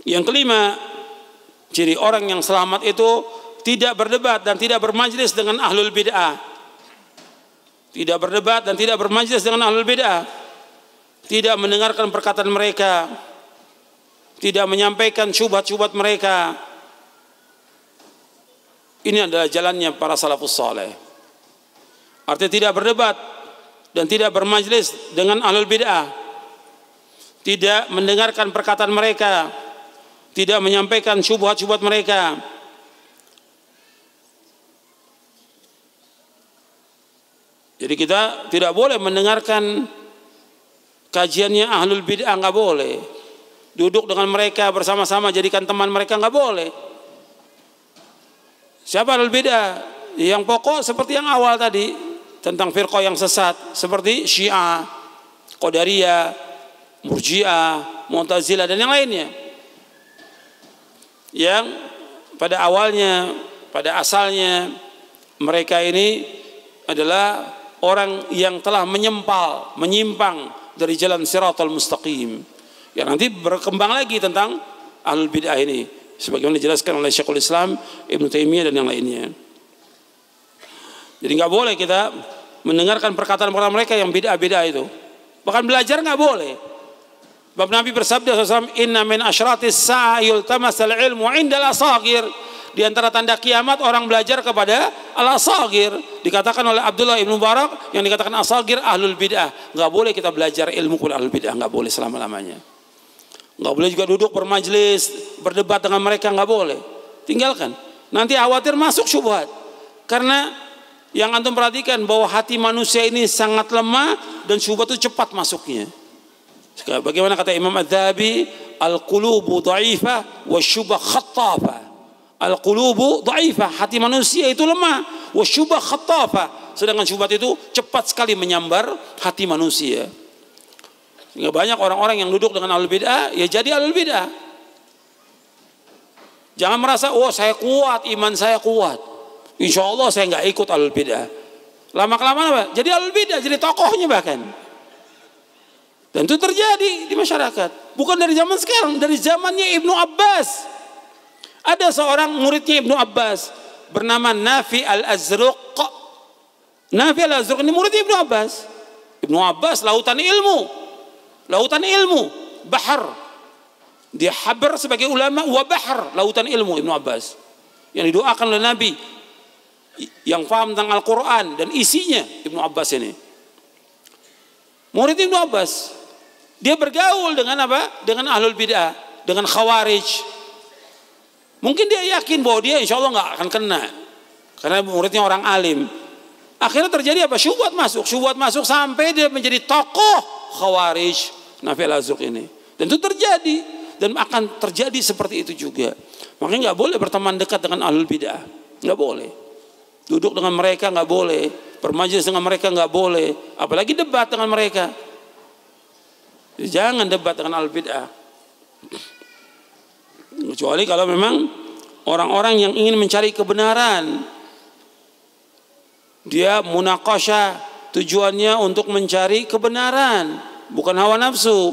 yang kelima, ciri orang yang selamat itu tidak berdebat dan tidak bermajlis dengan ahlul bid'ah. Tidak berdebat dan tidak bermajlis dengan ahlul bid'ah tidak mendengarkan perkataan mereka, tidak menyampaikan syubhat-syubhat mereka. Ini adalah jalannya para salafus saleh. Artinya tidak berdebat dan tidak bermajlis dengan ahlul bid'ah. Tidak mendengarkan perkataan mereka, tidak menyampaikan syubhat-syubhat mereka. Jadi kita tidak boleh mendengarkan Kajiannya ahlul bid'ah nggak boleh. Duduk dengan mereka bersama-sama jadikan teman mereka nggak boleh. Siapa ahlul bid'ah? Yang pokok seperti yang awal tadi tentang firqa yang sesat seperti Syiah, Qadariyah, Murji'ah, Mu'tazilah dan yang lainnya. Yang pada awalnya, pada asalnya mereka ini adalah orang yang telah menyempal, menyimpang dari jalan siratul mustaqim. Ya nanti berkembang lagi tentang al bid'ah ini sebagaimana dijelaskan oleh Syekhul Islam Ibn Taimiyah dan yang lainnya. Jadi nggak boleh kita mendengarkan perkataan-perkataan mereka yang bid'ah-bid'ah itu. Bahkan belajar nggak boleh. Bapak Nabi bersabda SAW, Inna min asyratis sa'ayul tamasal ilmu indal asagir. Di antara tanda kiamat orang belajar kepada al-asagir. Dikatakan oleh Abdullah ibnu Barak yang dikatakan asagir ahlul bid'ah. Nggak boleh kita belajar ilmu kepada ahlul bid'ah. Nggak boleh selama-lamanya. Nggak boleh juga duduk bermajlis, berdebat dengan mereka. Nggak boleh. Tinggalkan. Nanti khawatir masuk syubhat. Karena yang antum perhatikan bahwa hati manusia ini sangat lemah dan syubhat itu cepat masuknya. Bagaimana kata Imam az Al-qulubu dha'ifah wa syubah khattafah. Al-qulubu dha'ifah. Hati manusia itu lemah. Wa syubah khattafah. Sedangkan syubhat itu cepat sekali menyambar hati manusia. Sehingga banyak orang-orang yang duduk dengan al bid'ah, ya jadi al bid'ah. Jangan merasa, oh saya kuat, iman saya kuat. Insya Allah saya nggak ikut al bid'ah. Lama-kelamaan apa? Jadi al bid'ah, jadi tokohnya bahkan. Dan itu terjadi di masyarakat. Bukan dari zaman sekarang, dari zamannya Ibnu Abbas. Ada seorang muridnya Ibnu Abbas bernama Nafi Al-Azruq. Nafi Al-Azruq ini murid Ibnu Abbas. Ibnu Abbas lautan ilmu. Lautan ilmu, bahar. Dia habar sebagai ulama wa bahar, lautan ilmu Ibnu Abbas. Yang didoakan oleh Nabi yang paham tentang Al-Quran dan isinya Ibnu Abbas ini. Murid Ibnu Abbas dia bergaul dengan apa? Dengan ahlul bid'ah, dengan khawarij. Mungkin dia yakin bahwa dia insya Allah nggak akan kena. Karena muridnya orang alim. Akhirnya terjadi apa? Syubhat masuk. Syubhat masuk sampai dia menjadi tokoh khawarij. Nafil Azuk ini. Dan itu terjadi. Dan akan terjadi seperti itu juga. Makanya nggak boleh berteman dekat dengan ahlul bid'ah. Nggak boleh. Duduk dengan mereka nggak boleh. Bermajlis dengan mereka nggak boleh. Apalagi debat dengan mereka. Jangan debat dengan al-bid'ah. Kecuali kalau memang orang-orang yang ingin mencari kebenaran. Dia munakosha tujuannya untuk mencari kebenaran. Bukan hawa nafsu.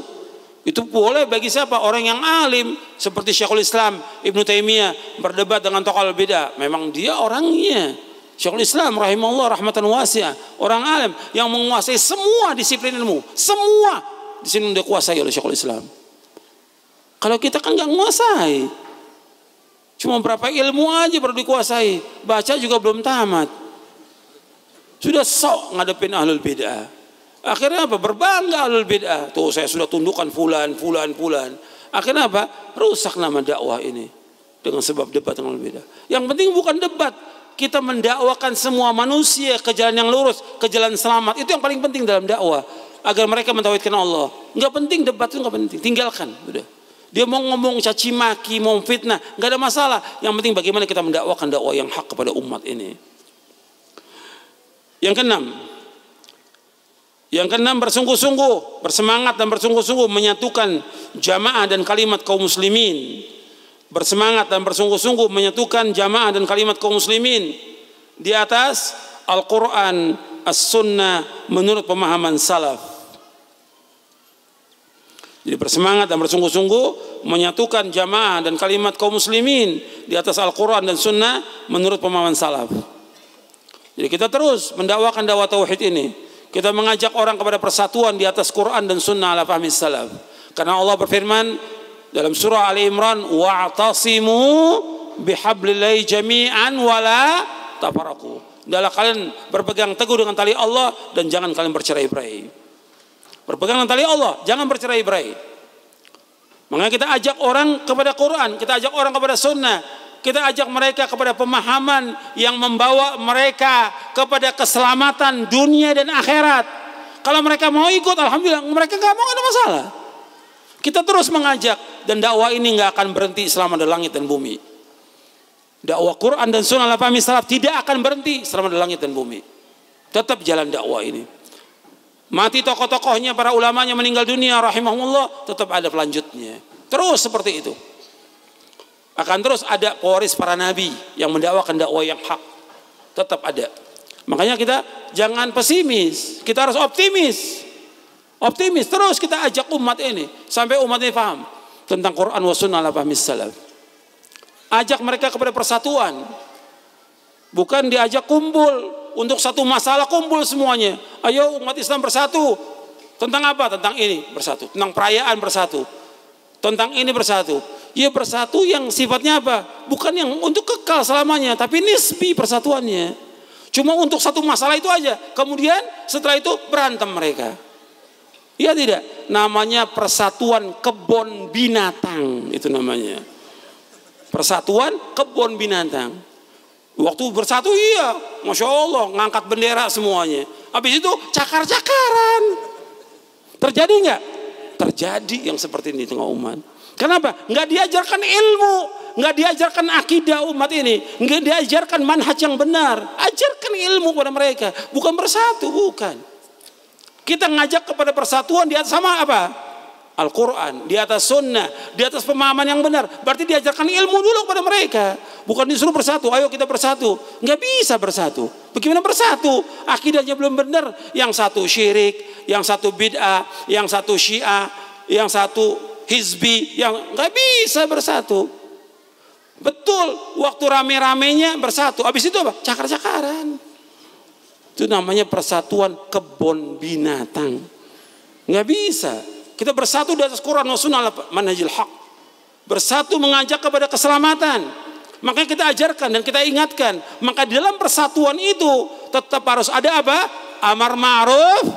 Itu boleh bagi siapa? Orang yang alim. Seperti Syekhul Islam Ibnu Taimiyah berdebat dengan tokoh al-bid'ah. Memang dia orangnya. Syekhul Islam rahimahullah rahmatan wasiah. Orang alim yang menguasai semua disiplin ilmu. Semua di sini kuasai oleh Syekhul Islam. Kalau kita kan nggak menguasai. Cuma berapa ilmu aja perlu dikuasai. Baca juga belum tamat. Sudah sok ngadepin ahlul bid'ah. Akhirnya apa? Berbangga ahlul bid'ah. Tuh saya sudah tundukkan fulan, fulan, fulan. Akhirnya apa? Rusak nama dakwah ini. Dengan sebab debat dengan beda. Yang penting bukan debat. Kita mendakwakan semua manusia ke jalan yang lurus, ke jalan selamat. Itu yang paling penting dalam dakwah agar mereka mentauhidkan Allah. Enggak penting debat itu nggak penting, tinggalkan. Udah. Dia mau ngomong caci maki, mau fitnah, enggak ada masalah. Yang penting bagaimana kita mendakwakan dakwah yang hak kepada umat ini. Yang keenam, yang keenam bersungguh-sungguh, bersemangat dan bersungguh-sungguh menyatukan jamaah dan kalimat kaum muslimin. Bersemangat dan bersungguh-sungguh menyatukan jamaah dan kalimat kaum muslimin di atas Al-Quran, As-Sunnah menurut pemahaman salaf. Jadi bersemangat dan bersungguh-sungguh menyatukan jamaah dan kalimat kaum muslimin di atas Al-Quran dan Sunnah menurut pemahaman salaf. Jadi kita terus mendakwakan dakwah tauhid ini. Kita mengajak orang kepada persatuan di atas Quran dan Sunnah ala fahmi salaf. Karena Allah berfirman dalam surah Ali Imran, "Wa'tasimu bihablillahi jami'an wala tafaraku." Dalam kalian berpegang teguh dengan tali Allah dan jangan kalian bercerai-berai. Berpegang tali Allah, jangan bercerai-berai. Mengapa kita ajak orang kepada Quran, kita ajak orang kepada sunnah, kita ajak mereka kepada pemahaman yang membawa mereka kepada keselamatan dunia dan akhirat. Kalau mereka mau ikut, alhamdulillah. Mereka nggak mau ada masalah. Kita terus mengajak dan dakwah ini nggak akan berhenti selama di langit dan bumi. Dakwah Quran dan Sunnah Nabi Salaf tidak akan berhenti selama di langit dan bumi. Tetap jalan dakwah ini. Mati tokoh-tokohnya, para ulamanya meninggal dunia rahimahullah, tetap ada pelanjutnya. Terus seperti itu. Akan terus ada pewaris para nabi yang mendakwakan dakwah yang hak. Tetap ada. Makanya kita jangan pesimis, kita harus optimis. Optimis terus kita ajak umat ini sampai umat ini paham tentang Quran wa sunnah ala fahmis Ajak mereka kepada persatuan. Bukan diajak kumpul, untuk satu masalah kumpul semuanya. Ayo umat Islam bersatu. Tentang apa? Tentang ini bersatu. Tentang perayaan bersatu. Tentang ini bersatu. Ya bersatu yang sifatnya apa? Bukan yang untuk kekal selamanya, tapi nisbi persatuannya. Cuma untuk satu masalah itu aja. Kemudian setelah itu berantem mereka. Iya tidak? Namanya persatuan kebon binatang itu namanya. Persatuan kebon binatang. Waktu bersatu iya, masya Allah ngangkat bendera semuanya. Habis itu cakar-cakaran. Terjadi nggak? Terjadi yang seperti ini di tengah umat. Kenapa? Nggak diajarkan ilmu, nggak diajarkan akidah umat ini, nggak diajarkan manhaj yang benar. Ajarkan ilmu kepada mereka, bukan bersatu, bukan. Kita ngajak kepada persatuan di atas sama apa? Al-Quran, di atas sunnah, di atas pemahaman yang benar. Berarti diajarkan ilmu dulu kepada mereka. Bukan disuruh bersatu, ayo kita bersatu. Nggak bisa bersatu. Bagaimana bersatu? Akidahnya belum benar. Yang satu syirik, yang satu bid'ah, yang satu syiah, yang satu hizbi. yang Nggak bisa bersatu. Betul, waktu rame-ramenya bersatu. Habis itu apa? Cakar-cakaran. Itu namanya persatuan kebon binatang. Nggak bisa. Kita bersatu di atas Quran dan sunnah manhajil hak. Bersatu mengajak kepada keselamatan. Makanya kita ajarkan dan kita ingatkan. Maka di dalam persatuan itu tetap harus ada apa? Amar ma'ruf,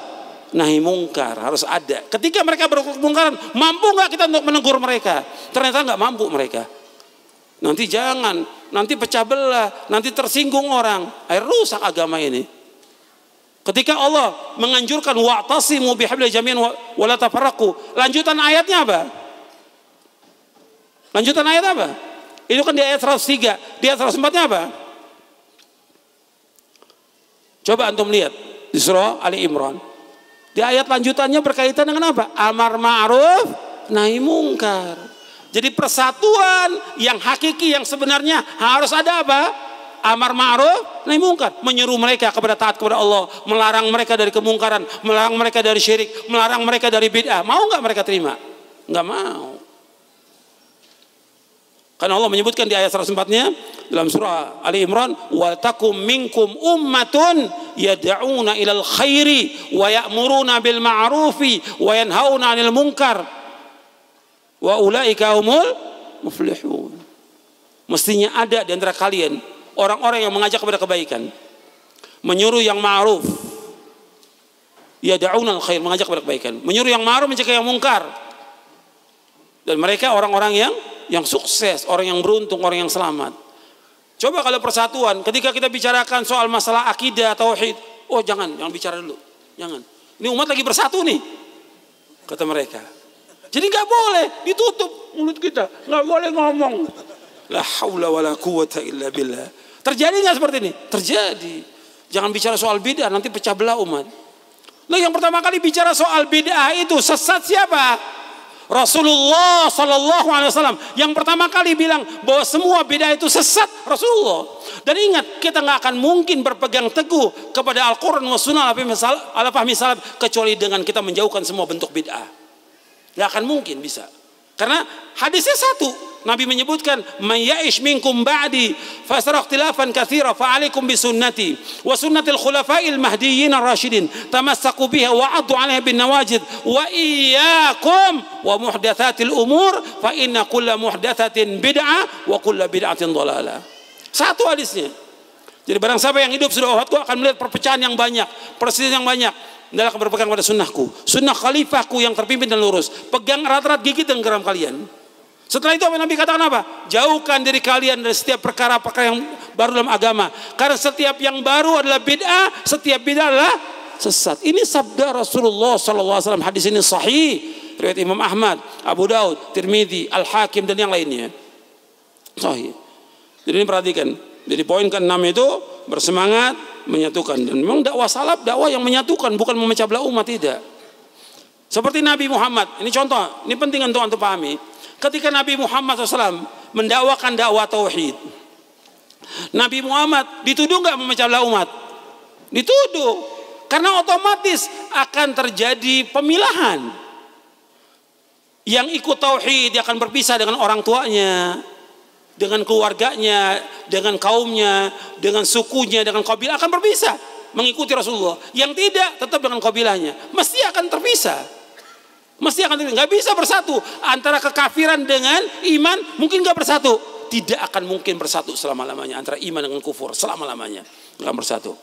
nahi mungkar. Harus ada. Ketika mereka berkungkaran, mampu nggak kita untuk menegur mereka? Ternyata nggak mampu mereka. Nanti jangan, nanti pecah belah, nanti tersinggung orang. Air rusak agama ini. Ketika Allah menganjurkan wa'tasimu bihabli jamin wa la tafarraqu. Lanjutan ayatnya apa? Lanjutan ayat apa? Itu kan di ayat 103. Di ayat 104-nya apa? Coba antum lihat di surah Ali Imran. Di ayat lanjutannya berkaitan dengan apa? Amar ma'ruf nahi mungkar. Jadi persatuan yang hakiki yang sebenarnya harus ada apa? amar ma'ruf, nahi mungkar, menyeru mereka kepada taat kepada Allah, melarang mereka dari kemungkaran, melarang mereka dari syirik, melarang mereka dari bid'ah. Mau nggak mereka terima? Nggak mau. Karena Allah menyebutkan di ayat 104-nya dalam surah Ali Imran, "Wa takum minkum ummatun yad'una ilal khairi wa ya'muruna bil ma'rufi wa yanhauna 'anil munkar wa ulaika humul muflihun." Mestinya ada di antara kalian orang-orang yang mengajak kepada kebaikan, menyuruh yang ma'ruf, ya da'una khair mengajak kepada kebaikan, menyuruh yang ma'ruf mencegah yang mungkar. Dan mereka orang-orang yang yang sukses, orang yang beruntung, orang yang selamat. Coba kalau persatuan, ketika kita bicarakan soal masalah akidah, tauhid, oh jangan, jangan bicara dulu, jangan. Ini umat lagi bersatu nih, kata mereka. Jadi nggak boleh ditutup mulut kita, nggak boleh ngomong. La haula wala quwata illa billah. Terjadi nggak seperti ini? Terjadi. Jangan bicara soal bid'ah, nanti pecah belah umat. Lalu yang pertama kali bicara soal bid'ah itu sesat siapa? Rasulullah Shallallahu Alaihi Wasallam yang pertama kali bilang bahwa semua beda itu sesat Rasulullah. Dan ingat kita nggak akan mungkin berpegang teguh kepada Al-Quran wa Sunnah ala fahmi misal, kecuali dengan kita menjauhkan semua bentuk bid'ah. Nggak akan mungkin bisa. Karena hadisnya satu. Nabi menyebutkan, mayyish ya'ish minkum ba'di fasara ikhtilafan katsira fa alaikum bi sunnati wa sunnatil khulafa'il mahdiyyin ar-rasyidin tamassaku biha wa addu 'alaiha bin nawajid wa iyyakum wa muhdatsatil umur fa inna kulla muhdatsatin bid'ah wa kulla bid'atin dhalalah." Satu hadisnya. Jadi barang siapa yang hidup sudah wafat, akan melihat perpecahan yang banyak, perselisihan yang banyak adalah berpegang pada sunnahku. Sunnah khalifahku yang terpimpin dan lurus. Pegang rat-rat gigi dan geram kalian. Setelah itu apa Nabi katakan apa? Jauhkan diri kalian dari setiap perkara-perkara yang baru dalam agama. Karena setiap yang baru adalah bid'ah, setiap bid'ah adalah sesat. Ini sabda Rasulullah SAW. Hadis ini sahih. Riwayat Imam Ahmad, Abu Daud, Tirmidhi, Al Hakim dan yang lainnya. Sahih. Jadi ini perhatikan. Jadi poin ke enam itu bersemangat menyatukan dan memang dakwah salaf dakwah yang menyatukan bukan memecah belah umat tidak. Seperti Nabi Muhammad, ini contoh, ini penting untuk untuk pahami. Ketika Nabi Muhammad SAW mendakwakan dakwah tauhid, Nabi Muhammad dituduh nggak memecah belah umat? Dituduh, karena otomatis akan terjadi pemilahan. Yang ikut tauhid dia akan berpisah dengan orang tuanya, dengan keluarganya, dengan kaumnya, dengan sukunya, dengan kabilah akan berpisah mengikuti Rasulullah. Yang tidak tetap dengan kabilahnya, mesti akan terpisah. Mesti akan terpisah. Gak bisa bersatu antara kekafiran dengan iman mungkin gak bersatu. Tidak akan mungkin bersatu selama-lamanya antara iman dengan kufur selama-lamanya. Gak bersatu.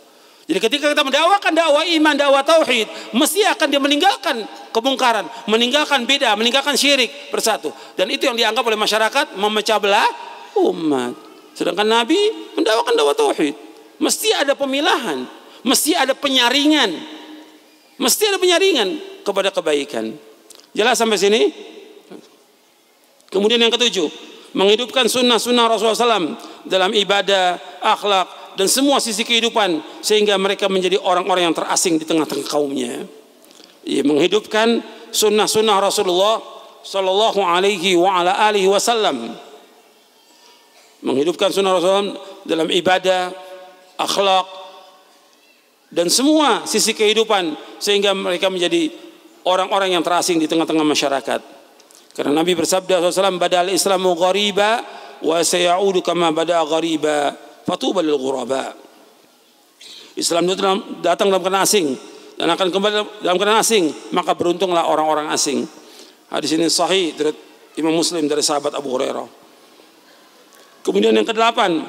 Jadi ketika kita mendakwakan dakwah iman, dakwah tauhid, mesti akan dia meninggalkan kemungkaran, meninggalkan beda, meninggalkan syirik, bersatu. Dan itu yang dianggap oleh masyarakat memecah belah umat. Sedangkan Nabi mendawakan dakwah tauhid. Mesti ada pemilahan, mesti ada penyaringan. Mesti ada penyaringan kepada kebaikan. Jelas sampai sini? Kemudian yang ketujuh, menghidupkan sunnah-sunnah Rasulullah SAW dalam ibadah, akhlak, dan semua sisi kehidupan sehingga mereka menjadi orang-orang yang terasing di tengah-tengah kaumnya. Ya, menghidupkan sunnah-sunnah Rasulullah Sallallahu Alaihi Wasallam menghidupkan sunnah Rasul dalam ibadah, akhlak, dan semua sisi kehidupan sehingga mereka menjadi orang-orang yang terasing di tengah-tengah masyarakat. Karena Nabi bersabda SAW, badal Islamu ghariba wa sayaudu kama bada ghariba fatuba lil ghuraba. Islam itu datang dalam kena asing dan akan kembali dalam kena asing, maka beruntunglah orang-orang asing. Hadis ini sahih dari Imam Muslim dari sahabat Abu Hurairah. Kemudian yang kedelapan,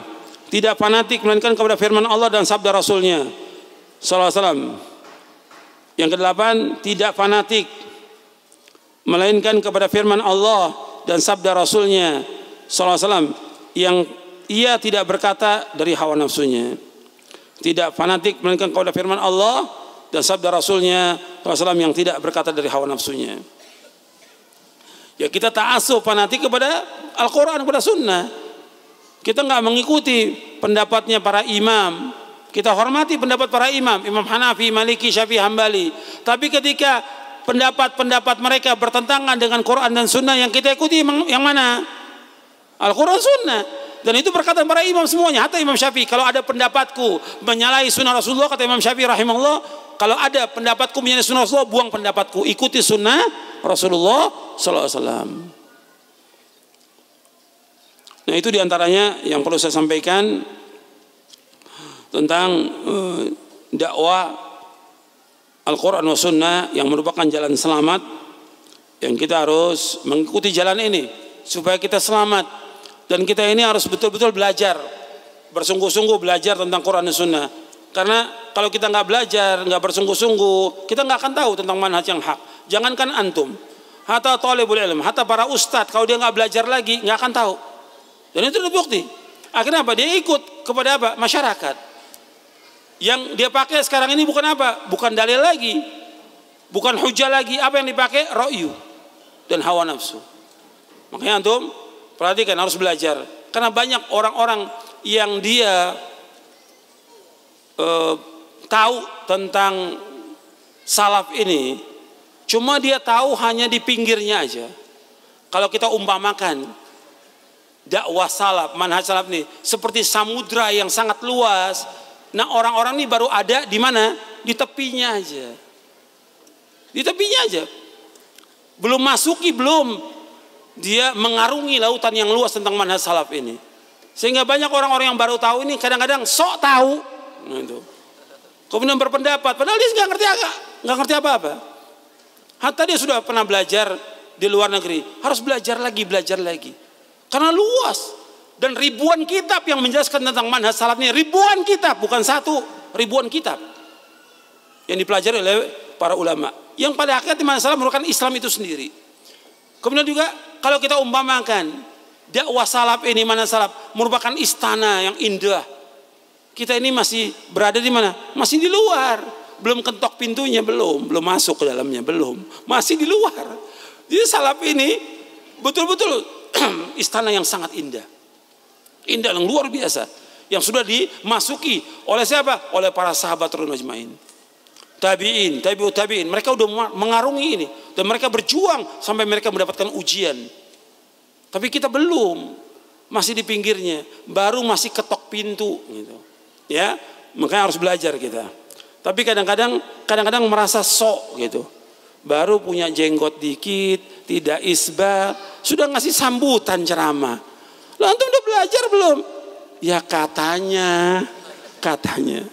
tidak fanatik melainkan kepada firman Allah dan sabda Rasulnya. Sallallahu Wasallam. Yang kedelapan, tidak fanatik melainkan kepada firman Allah dan sabda Rasulnya. Sallallahu Alaihi Wasallam. Yang ia tidak berkata dari hawa nafsunya. Tidak fanatik melainkan kepada firman Allah dan sabda Rasulnya. Sallallahu Alaihi Wasallam yang tidak berkata dari hawa nafsunya. Ya kita tak asuh fanatik kepada Al-Quran kepada Sunnah. Kita nggak mengikuti pendapatnya para imam. Kita hormati pendapat para imam, Imam Hanafi, Maliki, Syafi, Hambali. Tapi ketika pendapat-pendapat mereka bertentangan dengan Quran dan Sunnah yang kita ikuti yang mana? Al-Quran Sunnah. Dan itu perkataan para imam semuanya. Hatta Imam Syafi'i. Kalau ada pendapatku menyalahi sunnah Rasulullah, kata Imam Syafi'i rahimahullah. Kalau ada pendapatku menyalahi sunnah Rasulullah, buang pendapatku. Ikuti sunnah Rasulullah SAW. Nah itu diantaranya yang perlu saya sampaikan tentang eh, dakwah Al-Quran wa Sunnah yang merupakan jalan selamat yang kita harus mengikuti jalan ini supaya kita selamat dan kita ini harus betul-betul belajar bersungguh-sungguh belajar tentang Quran dan Sunnah karena kalau kita nggak belajar nggak bersungguh-sungguh kita nggak akan tahu tentang manhaj yang hak jangankan antum hatta boleh ilm hatta para ustadz kalau dia nggak belajar lagi nggak akan tahu dan itu terbukti. Akhirnya apa? Dia ikut kepada apa? Masyarakat. Yang dia pakai sekarang ini bukan apa? Bukan dalil lagi. Bukan hujah lagi. Apa yang dipakai? Ro'yu. Dan hawa nafsu. Makanya antum perhatikan harus belajar. Karena banyak orang-orang yang dia e, tahu tentang salaf ini cuma dia tahu hanya di pinggirnya aja. Kalau kita umpamakan, dakwah salaf, manhaj salaf nih seperti samudra yang sangat luas. Nah, orang-orang ini baru ada di mana? Di tepinya aja. Di tepinya aja. Belum masuki, belum dia mengarungi lautan yang luas tentang manhaj salaf ini. Sehingga banyak orang-orang yang baru tahu ini kadang-kadang sok tahu. Nah, itu. Kemudian berpendapat, padahal dia nggak ngerti agak, nggak ngerti apa-apa. Hatta dia sudah pernah belajar di luar negeri, harus belajar lagi, belajar lagi karena luas. Dan ribuan kitab yang menjelaskan tentang manhaj salaf ini. Ribuan kitab, bukan satu. Ribuan kitab. Yang dipelajari oleh para ulama. Yang pada akhirnya manhaj salaf merupakan Islam itu sendiri. Kemudian juga kalau kita umpamakan dakwah salaf ini mana salaf merupakan istana yang indah. Kita ini masih berada di mana? Masih di luar. Belum kentok pintunya belum, belum masuk ke dalamnya belum. Masih di luar. Jadi salaf ini betul-betul istana yang sangat indah. Indah yang luar biasa. Yang sudah dimasuki oleh siapa? Oleh para sahabat Rasul Majmain. Tabi'in, tabi'ut tabi'in. Mereka sudah mengarungi ini. Dan mereka berjuang sampai mereka mendapatkan ujian. Tapi kita belum. Masih di pinggirnya. Baru masih ketok pintu. Gitu. Ya, makanya harus belajar kita. Tapi kadang-kadang kadang-kadang merasa sok gitu. Baru punya jenggot dikit, tidak isbat, sudah ngasih sambutan ceramah. Lo antum udah belajar belum? Ya katanya, katanya.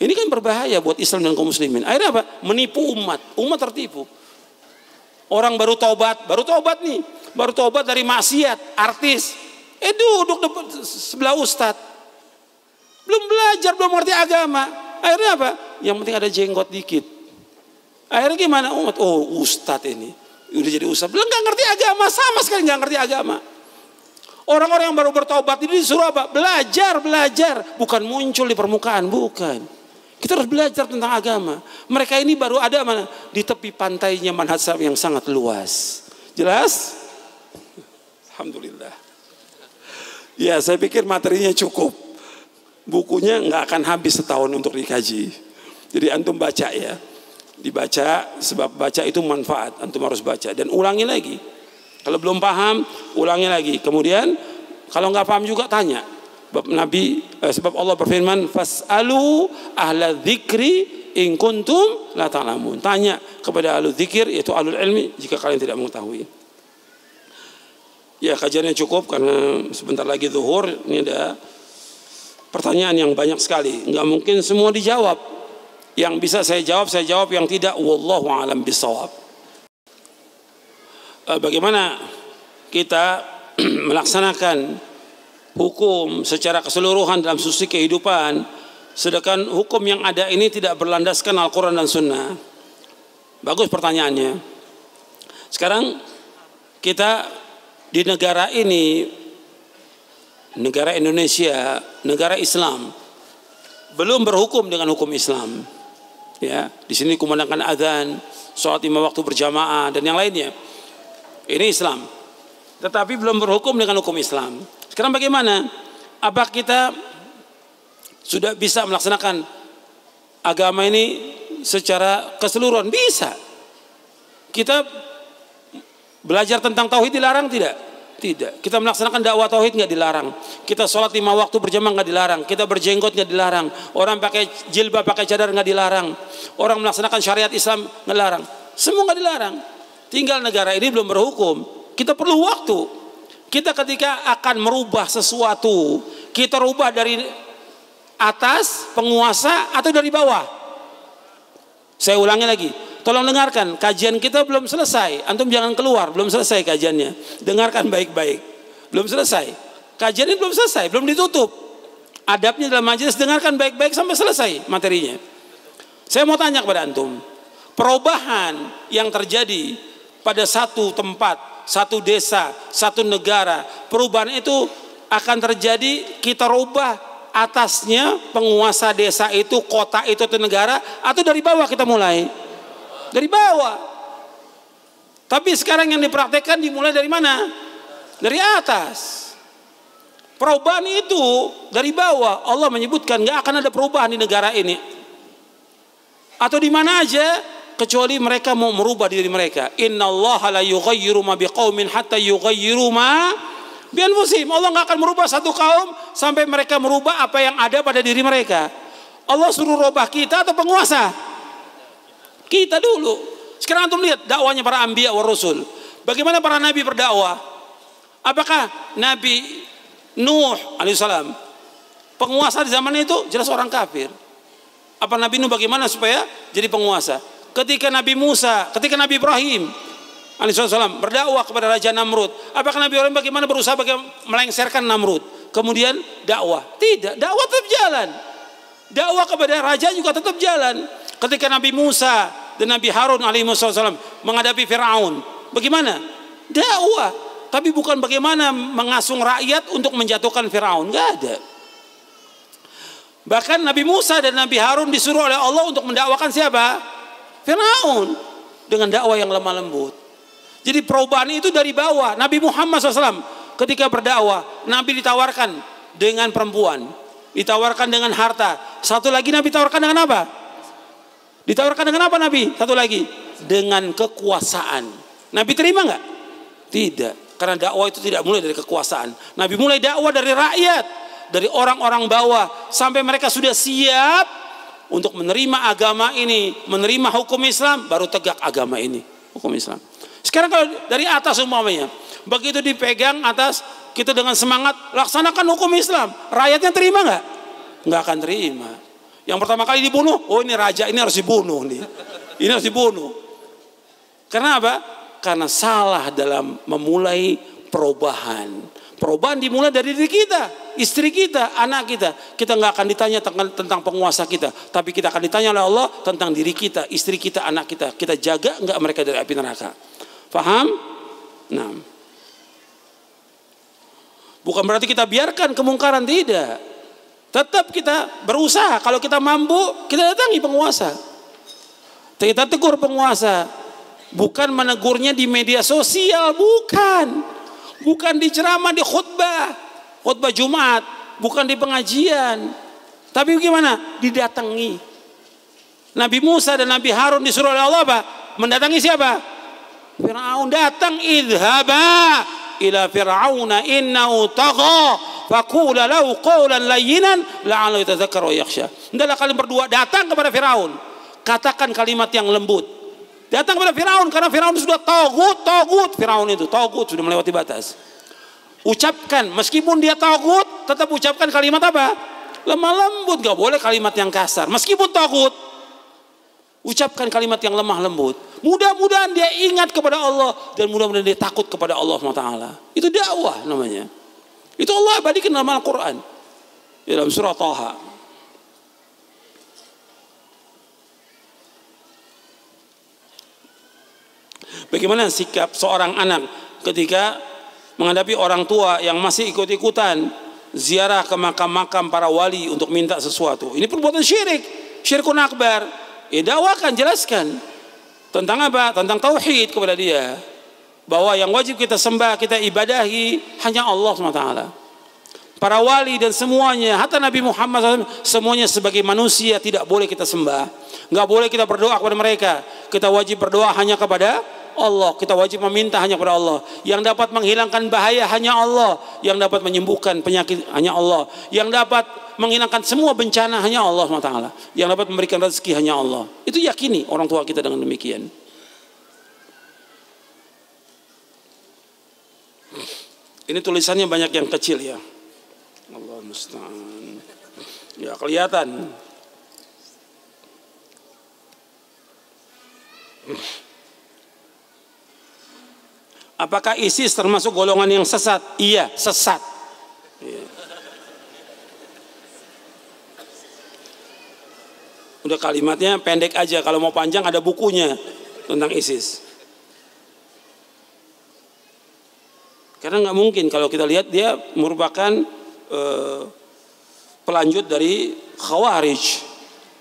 Ini kan berbahaya buat Islam dan kaum muslimin. Akhirnya apa? Menipu umat. Umat tertipu. Orang baru taubat, baru taubat nih. Baru taubat dari maksiat, artis. Eh duduk depan sebelah ustad. Belum belajar, belum ngerti agama. Akhirnya apa? Yang penting ada jenggot dikit. Akhirnya gimana umat? Oh ustad ini udah jadi ustaz. Belum gak ngerti agama, sama sekali gak ngerti agama. Orang-orang yang baru bertobat ini disuruh apa? Belajar, belajar. Bukan muncul di permukaan, bukan. Kita harus belajar tentang agama. Mereka ini baru ada mana? Di tepi pantainya Manhattan yang sangat luas. Jelas? Alhamdulillah. Ya, saya pikir materinya cukup. Bukunya nggak akan habis setahun untuk dikaji. Jadi antum baca ya dibaca sebab baca itu manfaat antum harus baca dan ulangi lagi kalau belum paham ulangi lagi kemudian kalau nggak paham juga tanya sebab Nabi eh, sebab Allah berfirman fasalu ahla dzikri in kuntum la ta'lamun tanya kepada ahli dzikir yaitu alul ilmi jika kalian tidak mengetahui ya kajiannya cukup karena sebentar lagi zuhur ini ada pertanyaan yang banyak sekali nggak mungkin semua dijawab yang bisa saya jawab, saya jawab. Yang tidak, wallahu alam bisawab. Eh, bagaimana kita melaksanakan hukum secara keseluruhan dalam sisi kehidupan, sedangkan hukum yang ada ini tidak berlandaskan Al-Quran dan Sunnah. Bagus pertanyaannya. Sekarang kita di negara ini negara Indonesia, negara Islam, belum berhukum dengan hukum Islam ya di sini kumandangkan azan sholat lima waktu berjamaah dan yang lainnya ini Islam tetapi belum berhukum dengan hukum Islam sekarang bagaimana apa kita sudah bisa melaksanakan agama ini secara keseluruhan bisa kita belajar tentang tauhid dilarang tidak tidak. Kita melaksanakan dakwah tauhid nggak dilarang. Kita sholat lima waktu berjamaah nggak dilarang. Kita berjenggot nggak dilarang. Orang pakai jilbab, pakai cadar nggak dilarang. Orang melaksanakan syariat Islam nggak dilarang. Semua nggak dilarang. Tinggal negara ini belum berhukum. Kita perlu waktu. Kita ketika akan merubah sesuatu, kita rubah dari atas penguasa atau dari bawah. Saya ulangi lagi Tolong dengarkan, kajian kita belum selesai. Antum jangan keluar, belum selesai kajiannya. Dengarkan baik-baik. Belum selesai. Kajian ini belum selesai, belum ditutup. Adabnya dalam majelis dengarkan baik-baik sampai selesai materinya. Saya mau tanya kepada antum, perubahan yang terjadi pada satu tempat, satu desa, satu negara, perubahan itu akan terjadi kita rubah atasnya penguasa desa itu, kota itu, atau negara, atau dari bawah kita mulai dari bawah. Tapi sekarang yang dipraktekkan dimulai dari mana? Dari atas. Perubahan itu dari bawah. Allah menyebutkan nggak akan ada perubahan di negara ini. Atau di mana aja kecuali mereka mau merubah diri mereka. Inna Allah la yughayyiru ma biqaumin hatta yughayyiru ma musim, Allah nggak akan merubah satu kaum sampai mereka merubah apa yang ada pada diri mereka. Allah suruh rubah kita atau penguasa? Kita dulu. Sekarang antum lihat dakwanya para ambia wa rasul. Bagaimana para nabi berdakwah? Apakah Nabi Nuh alaihissalam penguasa di zaman itu jelas orang kafir. Apa Nabi Nuh bagaimana supaya jadi penguasa? Ketika Nabi Musa, ketika Nabi Ibrahim alaihissalam berdakwah kepada Raja Namrud, apakah Nabi orang bagaimana berusaha bagaimana melengsarkan Namrud? Kemudian dakwah. Tidak, dakwah tetap jalan dakwah kepada raja juga tetap jalan. Ketika Nabi Musa dan Nabi Harun alaihissalam menghadapi Firaun, bagaimana? Dakwah, tapi bukan bagaimana mengasung rakyat untuk menjatuhkan Firaun, enggak ada. Bahkan Nabi Musa dan Nabi Harun disuruh oleh Allah untuk mendakwakan siapa? Firaun dengan dakwah yang lemah lembut. Jadi perubahan itu dari bawah. Nabi Muhammad SAW ketika berdakwah, Nabi ditawarkan dengan perempuan. Ditawarkan dengan harta. Satu lagi Nabi tawarkan dengan apa? Ditawarkan dengan apa Nabi? Satu lagi. Dengan kekuasaan. Nabi terima nggak? Tidak. Karena dakwah itu tidak mulai dari kekuasaan. Nabi mulai dakwah dari rakyat. Dari orang-orang bawah. Sampai mereka sudah siap untuk menerima agama ini. Menerima hukum Islam. Baru tegak agama ini. Hukum Islam. Sekarang kalau dari atas umpamanya. Begitu dipegang atas kita dengan semangat laksanakan hukum Islam. Rakyatnya terima nggak? Nggak akan terima. Yang pertama kali dibunuh, oh ini raja ini harus dibunuh nih. Ini harus dibunuh. Karena apa? Karena salah dalam memulai perubahan. Perubahan dimulai dari diri kita, istri kita, anak kita. Kita nggak akan ditanya tentang penguasa kita, tapi kita akan ditanya oleh Allah tentang diri kita, istri kita, anak kita. Kita jaga nggak mereka dari api neraka. Faham? Nah. Bukan berarti kita biarkan kemungkaran, tidak. Tetap kita berusaha. Kalau kita mampu, kita datangi penguasa. Kita tegur penguasa. Bukan menegurnya di media sosial, bukan. Bukan di ceramah, di khutbah. Khutbah Jumat, bukan di pengajian. Tapi gimana? Didatangi. Nabi Musa dan Nabi Harun disuruh oleh Allah Pak. Mendatangi siapa? Fir'aun datang idhaba إلى فرعون إنه طغى فقول له قولا layyinan la'allahu yatadhakkaru wa yakhsha. Hendaklah kalian berdua datang kepada Firaun. Katakan kalimat yang lembut. Datang kepada Firaun karena Firaun sudah togut, togut Firaun itu, togut sudah melewati batas. Ucapkan meskipun dia togut, tetap ucapkan kalimat apa? Lemah lembut, gak boleh kalimat yang kasar. Meskipun togut, ucapkan kalimat yang lemah lembut. Mudah-mudahan dia ingat kepada Allah dan mudah-mudahan dia takut kepada Allah SWT. Itu dakwah namanya. Itu Allah abadikan dalam Al-Quran. Dalam surah Taha. Bagaimana sikap seorang anak ketika menghadapi orang tua yang masih ikut-ikutan ziarah ke makam-makam para wali untuk minta sesuatu. Ini perbuatan syirik, Syirikun akbar. Ya dakwakan, jelaskan. Tentang apa? Tentang tauhid kepada dia. Bahwa yang wajib kita sembah, kita ibadahi hanya Allah SWT. Para wali dan semuanya, hatta Nabi Muhammad SAW, semuanya sebagai manusia tidak boleh kita sembah. Nggak boleh kita berdoa kepada mereka. Kita wajib berdoa hanya kepada Allah. Kita wajib meminta hanya kepada Allah. Yang dapat menghilangkan bahaya hanya Allah. Yang dapat menyembuhkan penyakit hanya Allah. Yang dapat menghilangkan semua bencana hanya Allah SWT. Yang dapat memberikan rezeki hanya Allah. Itu yakini orang tua kita dengan demikian. Ini tulisannya banyak yang kecil ya. Allah musta'an. Ya kelihatan. Apakah ISIS termasuk golongan yang sesat? Iya, sesat. Iya. Udah kalimatnya pendek aja. Kalau mau panjang ada bukunya tentang ISIS. Karena nggak mungkin kalau kita lihat dia merupakan eh, pelanjut dari Khawarij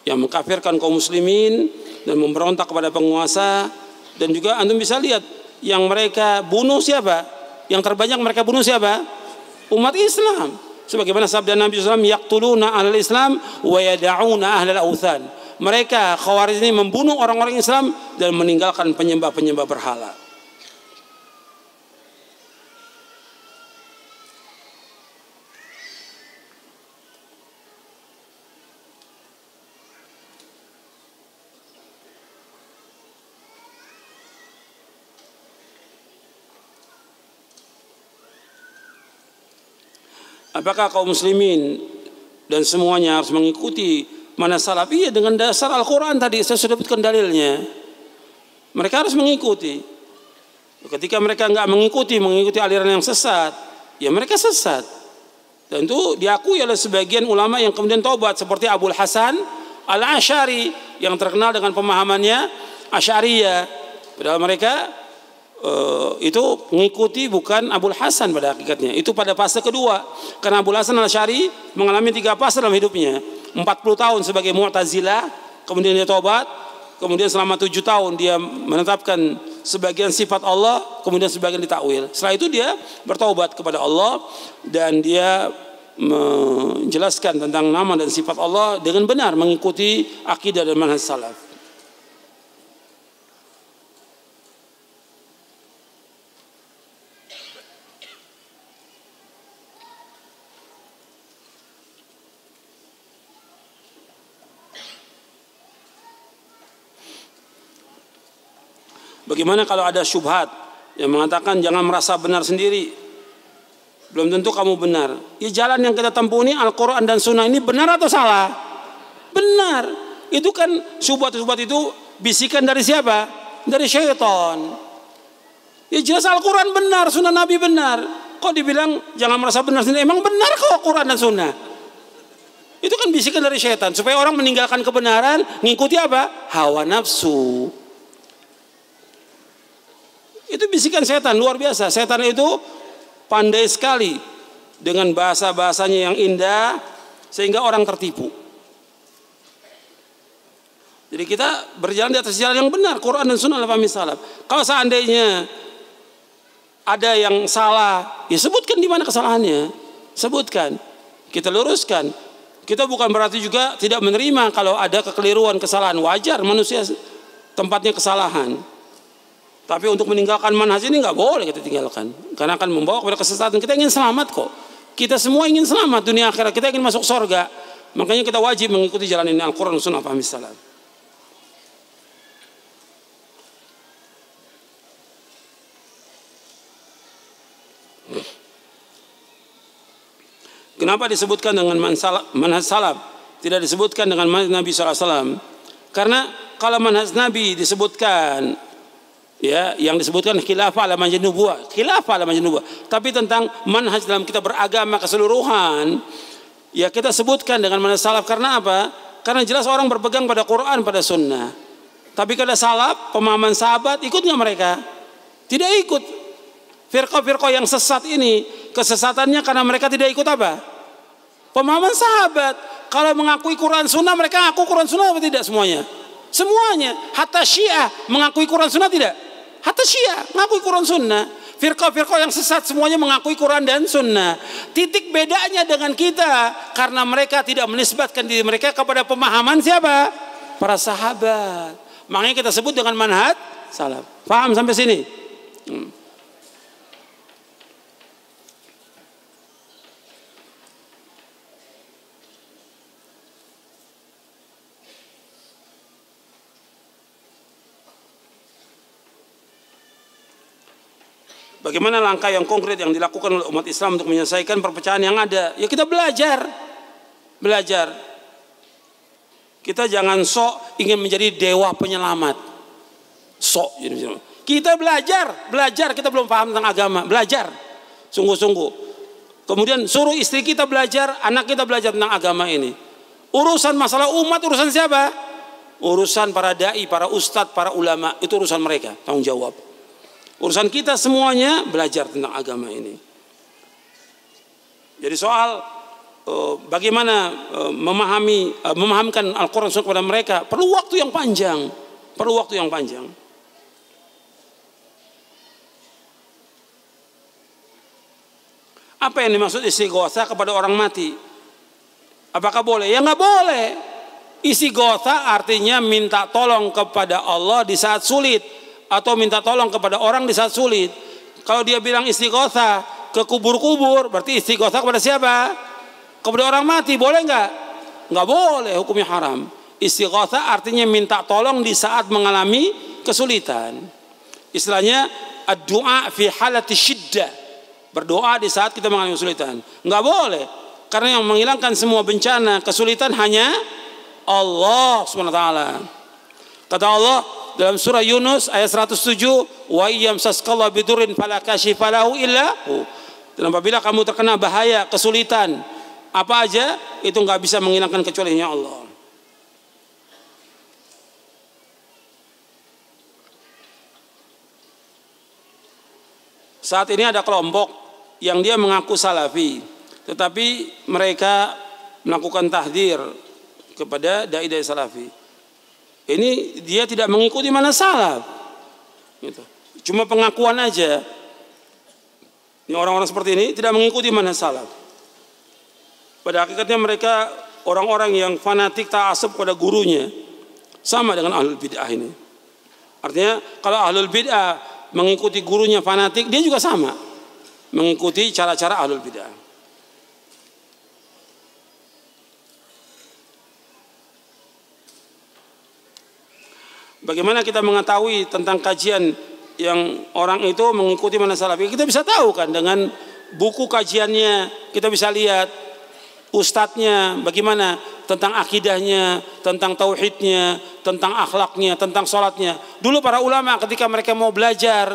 yang mengkafirkan kaum muslimin dan memberontak kepada penguasa dan juga antum bisa lihat yang mereka bunuh siapa? Yang terbanyak mereka bunuh siapa? Umat Islam. Sebagaimana sabda Nabi SAW, yaktuluna ahlal Islam wa yada'una ahlal Mereka khawarij ini membunuh orang-orang Islam dan meninggalkan penyembah-penyembah berhala. Apakah kaum muslimin dan semuanya harus mengikuti mana salaf? Iya dengan dasar Al-Quran tadi saya sudah sebutkan dalilnya. Mereka harus mengikuti. Ketika mereka nggak mengikuti, mengikuti aliran yang sesat, ya mereka sesat. Dan itu diakui oleh sebagian ulama yang kemudian taubat seperti Abu Hasan Al-Ash'ari yang terkenal dengan pemahamannya Asyariya. Padahal mereka Eh, itu mengikuti bukan Abul Hasan pada hakikatnya. Itu pada fase kedua. Karena Abul Hasan al-Syari mengalami tiga fase dalam hidupnya. 40 tahun sebagai Mu'tazila, kemudian dia tobat, kemudian selama tujuh tahun dia menetapkan sebagian sifat Allah, kemudian sebagian ditakwil. Setelah itu dia bertobat kepada Allah dan dia menjelaskan tentang nama dan sifat Allah dengan benar mengikuti akidah dan manhaj salaf. Bagaimana kalau ada syubhat yang mengatakan jangan merasa benar sendiri? Belum tentu kamu benar. Ya jalan yang kita tempuh ini Al-Quran dan Sunnah ini benar atau salah? Benar. Itu kan syubhat-syubhat itu bisikan dari siapa? Dari syaitan. Ya jelas Al-Quran benar, Sunnah Nabi benar. Kok dibilang jangan merasa benar sendiri? Emang benar kok Al-Quran dan Sunnah? Itu kan bisikan dari syaitan supaya orang meninggalkan kebenaran, ngikuti apa? Hawa nafsu. Itu bisikan setan luar biasa. Setan itu pandai sekali dengan bahasa-bahasanya yang indah sehingga orang tertipu. Jadi kita berjalan di atas jalan yang benar, Quran dan Sunnah Nabi misalnya. Kalau seandainya ada yang salah, ya sebutkan di mana kesalahannya, sebutkan, kita luruskan. Kita bukan berarti juga tidak menerima kalau ada kekeliruan, kesalahan wajar manusia tempatnya kesalahan. Tapi untuk meninggalkan manhaj ini nggak boleh kita tinggalkan. Karena akan membawa kepada kesesatan. Kita ingin selamat kok. Kita semua ingin selamat dunia akhirat. Kita ingin masuk surga. Makanya kita wajib mengikuti jalan ini Al-Quran Sunnah Fahmi Salam. Kenapa disebutkan dengan manhaj salaf? Tidak disebutkan dengan manhaj Nabi SAW. Karena kalau manhaj Nabi disebutkan ya yang disebutkan khilafah ala manhaj nubuwah khilafah ala manhaj nubuwah tapi tentang manhaj dalam kita beragama keseluruhan ya kita sebutkan dengan manhaj salaf karena apa karena jelas orang berpegang pada Quran pada sunnah tapi kalau salaf pemahaman sahabat ikut ikutnya mereka tidak ikut firqa-firqa yang sesat ini kesesatannya karena mereka tidak ikut apa pemahaman sahabat kalau mengakui Quran sunnah mereka ngaku Quran sunnah apa tidak semuanya semuanya hatta syiah mengakui Quran sunnah tidak Hatta Syiah mengakui Quran Sunnah. Virko-Virko yang sesat semuanya mengakui Quran dan Sunnah. Titik bedanya dengan kita karena mereka tidak menisbatkan diri mereka kepada pemahaman siapa? Para sahabat. Makanya kita sebut dengan manhat Salam. Paham sampai sini? Hmm. Bagaimana langkah yang konkret yang dilakukan oleh umat Islam untuk menyelesaikan perpecahan yang ada? Ya kita belajar. Belajar. Kita jangan sok ingin menjadi dewa penyelamat. Sok. Kita belajar. Belajar. Kita belum paham tentang agama. Belajar. Sungguh-sungguh. Kemudian suruh istri kita belajar. Anak kita belajar tentang agama ini. Urusan masalah umat urusan siapa? Urusan para da'i, para ustadz, para ulama. Itu urusan mereka. Tanggung jawab. Urusan kita semuanya belajar tentang agama ini. Jadi soal eh, bagaimana eh, memahami eh, memahamkan Al-Qur'an kepada mereka perlu waktu yang panjang, perlu waktu yang panjang. Apa yang dimaksud isi gosa kepada orang mati? Apakah boleh? Ya nggak boleh. Isi gosa artinya minta tolong kepada Allah di saat sulit atau minta tolong kepada orang di saat sulit. Kalau dia bilang istighosa ke kubur-kubur, berarti istighosa kepada siapa? Kepada orang mati, boleh nggak? Nggak boleh, hukumnya haram. Istighosa artinya minta tolong di saat mengalami kesulitan. Istilahnya doa fi halati shidda. Berdoa di saat kita mengalami kesulitan. Nggak boleh. Karena yang menghilangkan semua bencana, kesulitan hanya Allah swt wa ta'ala. Kata Allah dalam surah Yunus ayat 107, "Wa yamsaskallahu bidurin fala kasyifalahu illa Dan apabila kamu terkena bahaya, kesulitan, apa aja itu nggak bisa menghilangkan kecuali hanya Allah. Saat ini ada kelompok yang dia mengaku salafi, tetapi mereka melakukan tahdir kepada dai-dai salafi. Ini dia tidak mengikuti mana salah. Gitu. Cuma pengakuan aja. Ini orang-orang seperti ini tidak mengikuti mana salah. Pada hakikatnya mereka orang-orang yang fanatik tak asap pada gurunya. Sama dengan ahlul bid'ah ini. Artinya kalau ahlul bid'ah mengikuti gurunya fanatik, dia juga sama. Mengikuti cara-cara ahlul bid'ah. Bagaimana kita mengetahui tentang kajian yang orang itu mengikuti mana salafi? Kita bisa tahu kan dengan buku kajiannya, kita bisa lihat ustadznya bagaimana tentang akidahnya, tentang tauhidnya, tentang akhlaknya, tentang sholatnya. Dulu para ulama ketika mereka mau belajar,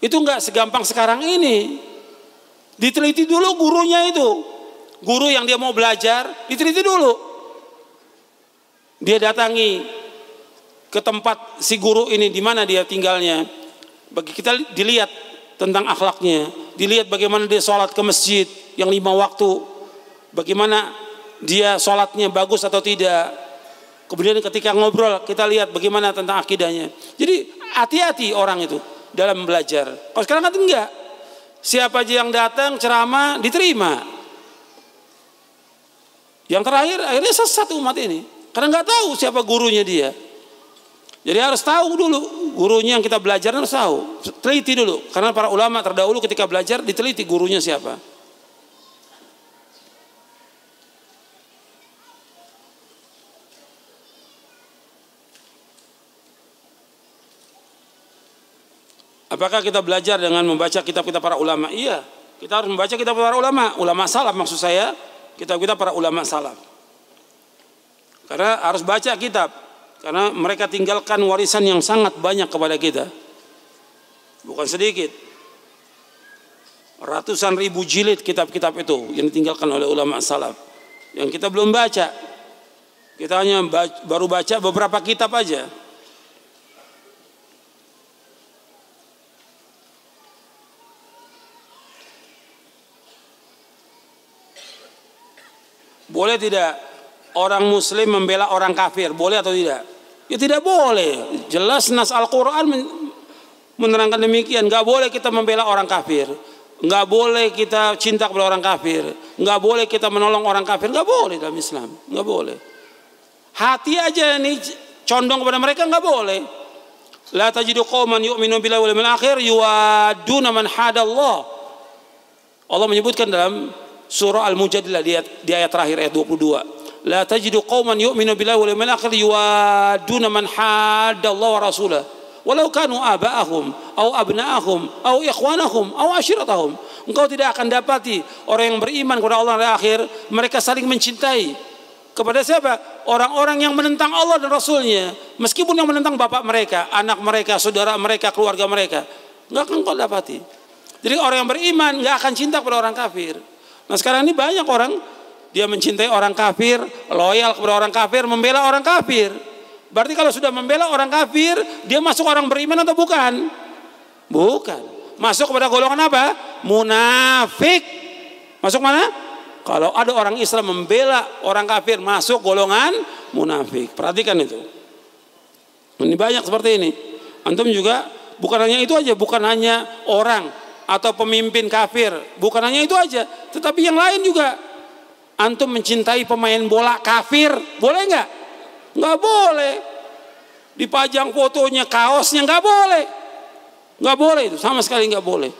itu nggak segampang sekarang ini. Diteliti dulu gurunya itu, guru yang dia mau belajar, diteliti dulu. Dia datangi ke tempat si guru ini di mana dia tinggalnya. Bagi kita dilihat tentang akhlaknya, dilihat bagaimana dia sholat ke masjid yang lima waktu, bagaimana dia sholatnya bagus atau tidak. Kemudian ketika ngobrol kita lihat bagaimana tentang akidahnya. Jadi hati-hati orang itu dalam belajar. Kalau sekarang kan enggak. Siapa aja yang datang ceramah diterima. Yang terakhir akhirnya sesat umat ini. Karena nggak tahu siapa gurunya dia. Jadi harus tahu dulu gurunya yang kita belajar harus tahu, teliti dulu. Karena para ulama terdahulu ketika belajar diteliti gurunya siapa. Apakah kita belajar dengan membaca kitab-kitab para ulama? Iya, kita harus membaca kitab para ulama, ulama salaf maksud saya, kitab-kitab para ulama salaf. Karena harus baca kitab, karena mereka tinggalkan warisan yang sangat banyak kepada kita. Bukan sedikit. Ratusan ribu jilid kitab-kitab itu yang ditinggalkan oleh ulama salaf. Yang kita belum baca. Kita hanya baru baca beberapa kitab aja. Boleh tidak orang muslim membela orang kafir? Boleh atau tidak? Ya tidak boleh. Jelas nas Al-Quran menerangkan demikian. Gak boleh kita membela orang kafir. Gak boleh kita cinta kepada orang kafir. Gak boleh kita menolong orang kafir. Gak boleh dalam Islam. Gak boleh. Hati aja nih condong kepada mereka gak boleh. La tajidu qawman yu'minu billahi wal yawmil akhir yuwaduna man hadallah. Allah menyebutkan dalam surah Al-Mujadilah di ayat terakhir ayat 22 la tajidu qauman yu'minu billahi wal yawmil akhir yuwaduna man hadda Allah wa rasulah walau kanu aba'ahum au abna'ahum au ikhwanahum au ashiratahum engkau tidak akan dapati orang yang beriman kepada Allah dan akhir mereka saling mencintai kepada siapa orang-orang yang menentang Allah dan Rasulnya meskipun yang menentang bapak mereka anak mereka saudara mereka keluarga mereka nggak akan kau dapati jadi orang yang beriman nggak akan cinta kepada orang kafir nah sekarang ini banyak orang dia mencintai orang kafir, loyal kepada orang kafir, membela orang kafir. Berarti kalau sudah membela orang kafir, dia masuk orang beriman atau bukan? Bukan. Masuk kepada golongan apa? Munafik. Masuk mana? Kalau ada orang Islam membela orang kafir, masuk golongan munafik. Perhatikan itu. Ini banyak seperti ini. Antum juga bukan hanya itu aja, bukan hanya orang atau pemimpin kafir, bukan hanya itu aja, tetapi yang lain juga antum mencintai pemain bola kafir, boleh nggak? Nggak boleh. Dipajang fotonya, kaosnya nggak boleh. Nggak boleh itu, sama sekali nggak boleh.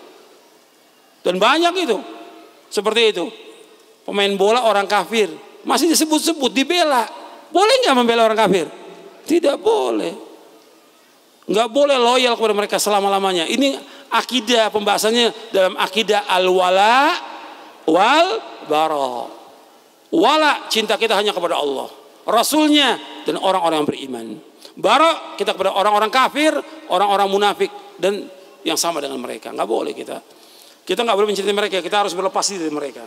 Dan banyak itu, seperti itu. Pemain bola orang kafir, masih disebut-sebut, dibela. Boleh nggak membela orang kafir? Tidak boleh. Nggak boleh loyal kepada mereka selama-lamanya. Ini akidah pembahasannya dalam akidah al-wala wal barok Wala cinta kita hanya kepada Allah, Rasulnya dan orang-orang yang beriman. Barok kita kepada orang-orang kafir, orang-orang munafik dan yang sama dengan mereka. Enggak boleh kita. Kita enggak boleh mencintai mereka. Kita harus berlepas diri dari mereka.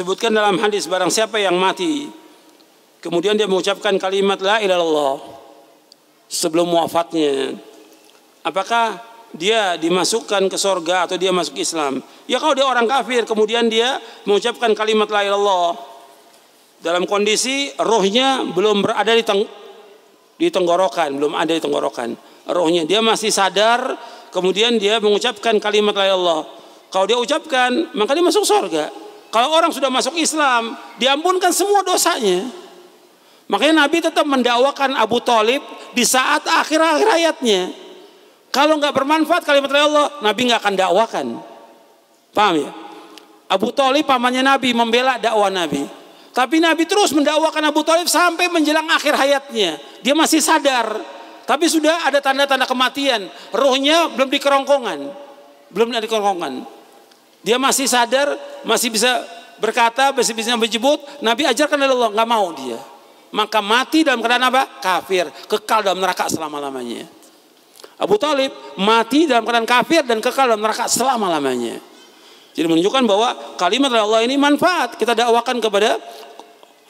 Disebutkan dalam hadis barang siapa yang mati kemudian dia mengucapkan kalimat la ilallah sebelum wafatnya. Apakah dia dimasukkan ke sorga atau dia masuk Islam? Ya kalau dia orang kafir kemudian dia mengucapkan kalimat la ilallah dalam kondisi rohnya belum berada di teng di tenggorokan, belum ada di tenggorokan. Rohnya dia masih sadar kemudian dia mengucapkan kalimat la ilallah, Kalau dia ucapkan, maka dia masuk sorga. Kalau orang sudah masuk Islam, diampunkan semua dosanya. Makanya Nabi tetap mendakwakan Abu Talib di saat akhir-akhir hayatnya. Kalau nggak bermanfaat kalimat dari Allah, Nabi nggak akan dakwakan. Paham ya? Abu Talib pamannya Nabi membela dakwah Nabi. Tapi Nabi terus mendakwakan Abu Talib sampai menjelang akhir hayatnya. Dia masih sadar. Tapi sudah ada tanda-tanda kematian. Ruhnya belum dikerongkongan. Belum ada dikerongkongan. Dia masih sadar, masih bisa berkata, masih bisa menjemput. Nabi ajarkan oleh Allah, nggak mau dia. Maka mati dalam keadaan apa? Kafir, kekal dalam neraka selama-lamanya. Abu Talib mati dalam keadaan kafir dan kekal dalam neraka selama-lamanya. Jadi menunjukkan bahwa kalimat dari Allah ini manfaat. Kita dakwakan kepada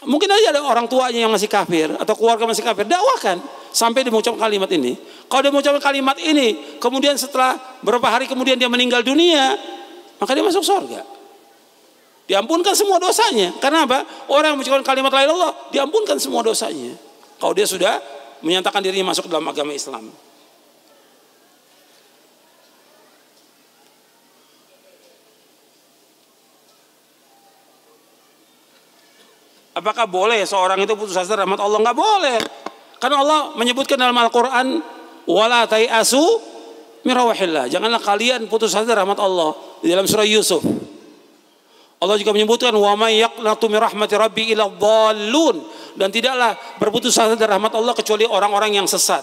mungkin aja ada orang tuanya yang masih kafir atau keluarga masih kafir. Dakwakan sampai dia mengucapkan kalimat ini. Kalau dia mengucapkan kalimat ini, kemudian setelah beberapa hari kemudian dia meninggal dunia, maka dia masuk surga. Diampunkan semua dosanya. Karena apa? Orang yang mengucapkan kalimat lain Allah diampunkan semua dosanya. Kalau dia sudah menyatakan dirinya masuk dalam agama Islam. Apakah boleh seorang itu putus asa rahmat Allah? Enggak boleh. Karena Allah menyebutkan dalam Al-Qur'an wala asu mirawahillah. Janganlah kalian putus asa rahmat Allah di dalam surah Yusuf. Allah juga menyebutkan wa may yaqnatu min rahmati rabbi ila dhalun dan tidaklah berputus asa dari rahmat Allah kecuali orang-orang yang sesat.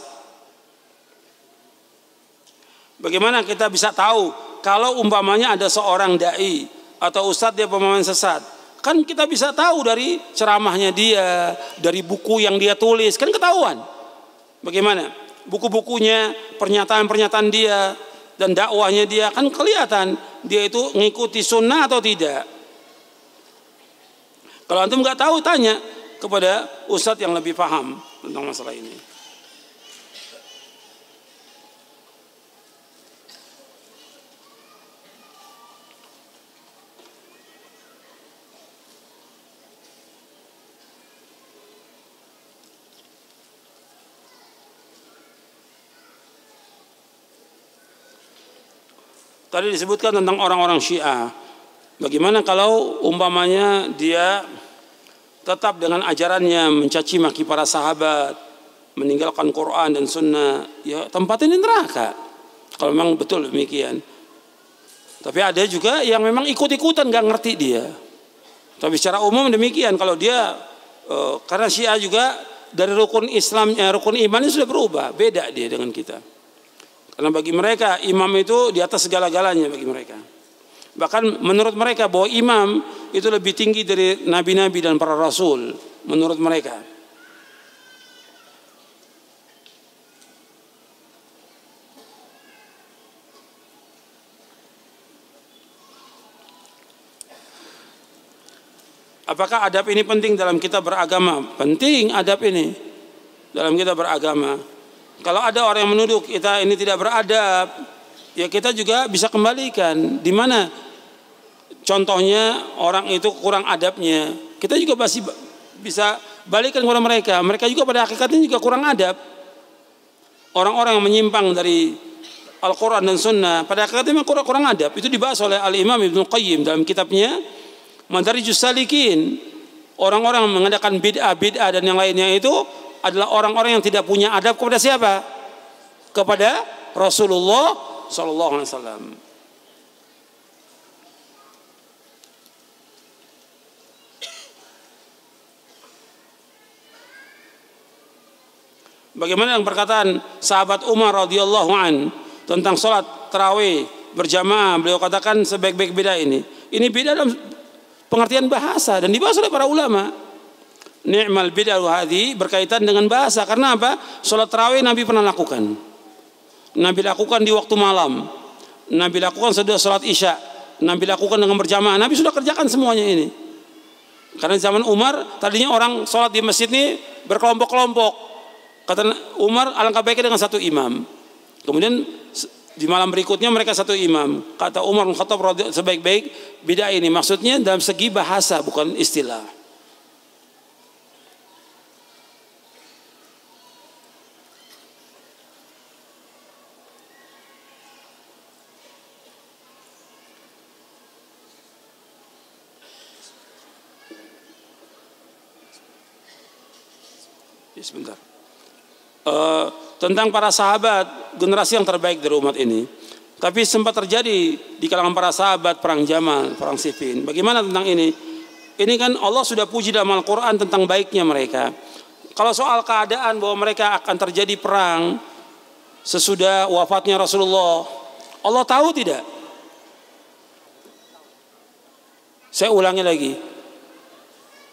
Bagaimana kita bisa tahu kalau umpamanya ada seorang dai atau ustadz dia pemahaman sesat? Kan kita bisa tahu dari ceramahnya dia, dari buku yang dia tulis, kan ketahuan. Bagaimana? buku-bukunya, pernyataan-pernyataan dia dan dakwahnya dia kan kelihatan dia itu ngikuti sunnah atau tidak. Kalau antum nggak tahu tanya kepada ustadz yang lebih paham tentang masalah ini. Tadi disebutkan tentang orang-orang Syiah. Bagaimana kalau umpamanya dia tetap dengan ajarannya mencaci maki para sahabat, meninggalkan Quran dan Sunnah, ya tempat ini neraka. Kalau memang betul demikian. Tapi ada juga yang memang ikut-ikutan gak ngerti dia. Tapi secara umum demikian. Kalau dia eh, karena Syiah juga dari rukun Islam, eh, rukun imannya sudah berubah, beda dia dengan kita. Karena bagi mereka imam itu di atas segala-galanya bagi mereka. Bahkan menurut mereka bahwa imam itu lebih tinggi dari nabi-nabi dan para rasul menurut mereka. Apakah adab ini penting dalam kita beragama? Penting adab ini dalam kita beragama. Kalau ada orang yang menuduh kita ini tidak beradab, ya kita juga bisa kembalikan di mana contohnya orang itu kurang adabnya. Kita juga pasti bisa balikan kepada mereka. Mereka juga pada hakikatnya juga kurang adab. Orang-orang yang menyimpang dari Al-Quran dan Sunnah pada hakikatnya memang kurang, kurang adab. Itu dibahas oleh Al-Imam Ibn Qayyim dalam kitabnya Mantari Salikin. Orang-orang mengadakan bid'ah, bid'ah dan yang lainnya itu adalah orang-orang yang tidak punya adab kepada siapa? Kepada Rasulullah Sallallahu Alaihi Wasallam. Bagaimana yang perkataan sahabat Umar radhiyallahu an tentang sholat tarawih berjamaah beliau katakan sebaik-baik beda ini. Ini beda dalam pengertian bahasa dan dibahas oleh para ulama ni'mal bid'ah hadi berkaitan dengan bahasa. Karena apa? Salat tarawih Nabi pernah lakukan. Nabi lakukan di waktu malam. Nabi lakukan sudah salat Isya. Nabi lakukan dengan berjamaah. Nabi sudah kerjakan semuanya ini. Karena zaman Umar tadinya orang salat di masjid ini berkelompok-kelompok. Kata Umar alangkah baiknya dengan satu imam. Kemudian di malam berikutnya mereka satu imam. Kata Umar kata sebaik-baik bid'ah ini maksudnya dalam segi bahasa bukan istilah. Eh, tentang para sahabat, generasi yang terbaik dari umat ini. Tapi sempat terjadi di kalangan para sahabat perang Jamal, perang Siffin. Bagaimana tentang ini? Ini kan Allah sudah puji dalam Al-Qur'an tentang baiknya mereka. Kalau soal keadaan bahwa mereka akan terjadi perang sesudah wafatnya Rasulullah, Allah tahu tidak? Saya ulangi lagi.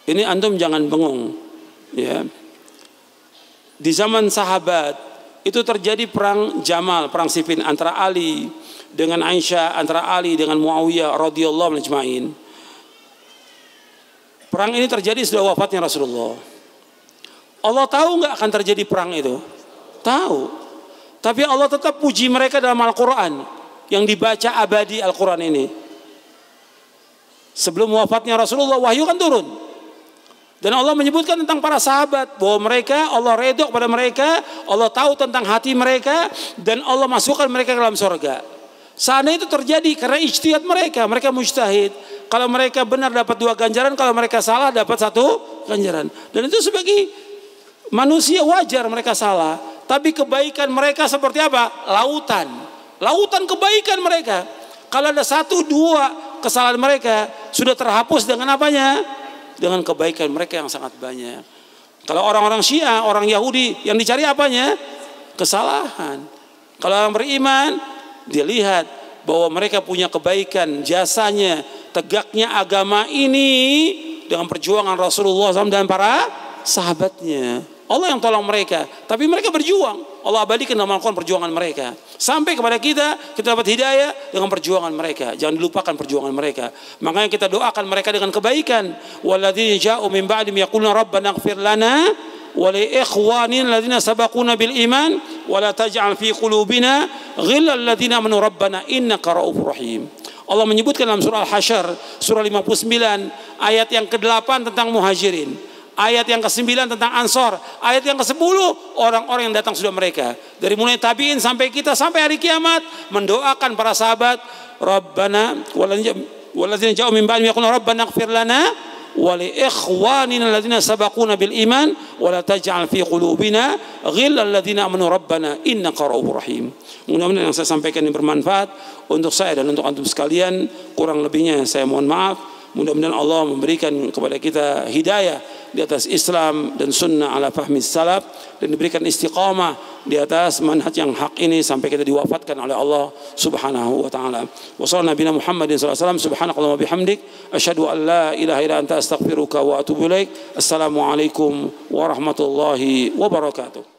Ini antum jangan bengong, ya di zaman sahabat itu terjadi perang Jamal, perang Siffin antara Ali dengan Aisyah, antara Ali dengan Muawiyah radhiyallahu majma'in. Perang ini terjadi sudah wafatnya Rasulullah. Allah tahu nggak akan terjadi perang itu? Tahu. Tapi Allah tetap puji mereka dalam Al-Quran yang dibaca abadi Al-Quran ini. Sebelum wafatnya Rasulullah wahyu kan turun. Dan Allah menyebutkan tentang para sahabat bahwa mereka Allah redho kepada mereka, Allah tahu tentang hati mereka dan Allah masukkan mereka ke dalam surga. Sana itu terjadi karena ijtihad mereka, mereka mujtahid. Kalau mereka benar dapat dua ganjaran, kalau mereka salah dapat satu ganjaran. Dan itu sebagai manusia wajar mereka salah, tapi kebaikan mereka seperti apa? Lautan. Lautan kebaikan mereka. Kalau ada satu dua kesalahan mereka sudah terhapus dengan apanya? dengan kebaikan mereka yang sangat banyak. Kalau orang-orang Syiah, orang Yahudi yang dicari apanya? Kesalahan. Kalau orang beriman, dia lihat bahwa mereka punya kebaikan, jasanya, tegaknya agama ini dengan perjuangan Rasulullah SAW dan para sahabatnya. Allah yang tolong mereka. Tapi mereka berjuang. Allah abadikan dalam al perjuangan mereka. Sampai kepada kita, kita dapat hidayah dengan perjuangan mereka. Jangan dilupakan perjuangan mereka. Makanya kita doakan mereka dengan kebaikan. Walladzina ja'u min ba'dim yaquluna rabbana ighfir lana wa li fi qulubina amanu rabbana innaka Allah menyebutkan dalam surah Al-Hasyr surah 59 ayat yang ke-8 tentang muhajirin. Ayat yang ke-9 tentang Ansor. Ayat yang ke-10 orang-orang yang datang sudah mereka. Dari mulai tabiin sampai kita sampai hari kiamat mendoakan para sahabat Rabbana waladzina ja'u min ba'dihim Rabbana ighfir lana wa li ikhwanina alladzina sabaquna bil iman wa la taj'al fi qulubina ghilla ladzina amanu Rabbana innaka ra'ufur rahim. Mudah-mudahan yang saya sampaikan ini bermanfaat untuk saya dan untuk antum sekalian. Kurang lebihnya saya mohon maaf. Mudah-mudahan Allah memberikan kepada kita hidayah di atas Islam dan sunnah ala fahmi salaf dan diberikan istiqamah di atas manhaj yang hak ini sampai kita diwafatkan oleh Allah Subhanahu wa taala. Wa sallallahu Muhammadin sallallahu alaihi wasallam subhanakallahu wa bihamdik asyhadu an la ilaha illa anta astaghfiruka wa atubu ilaik. Assalamualaikum warahmatullahi wabarakatuh.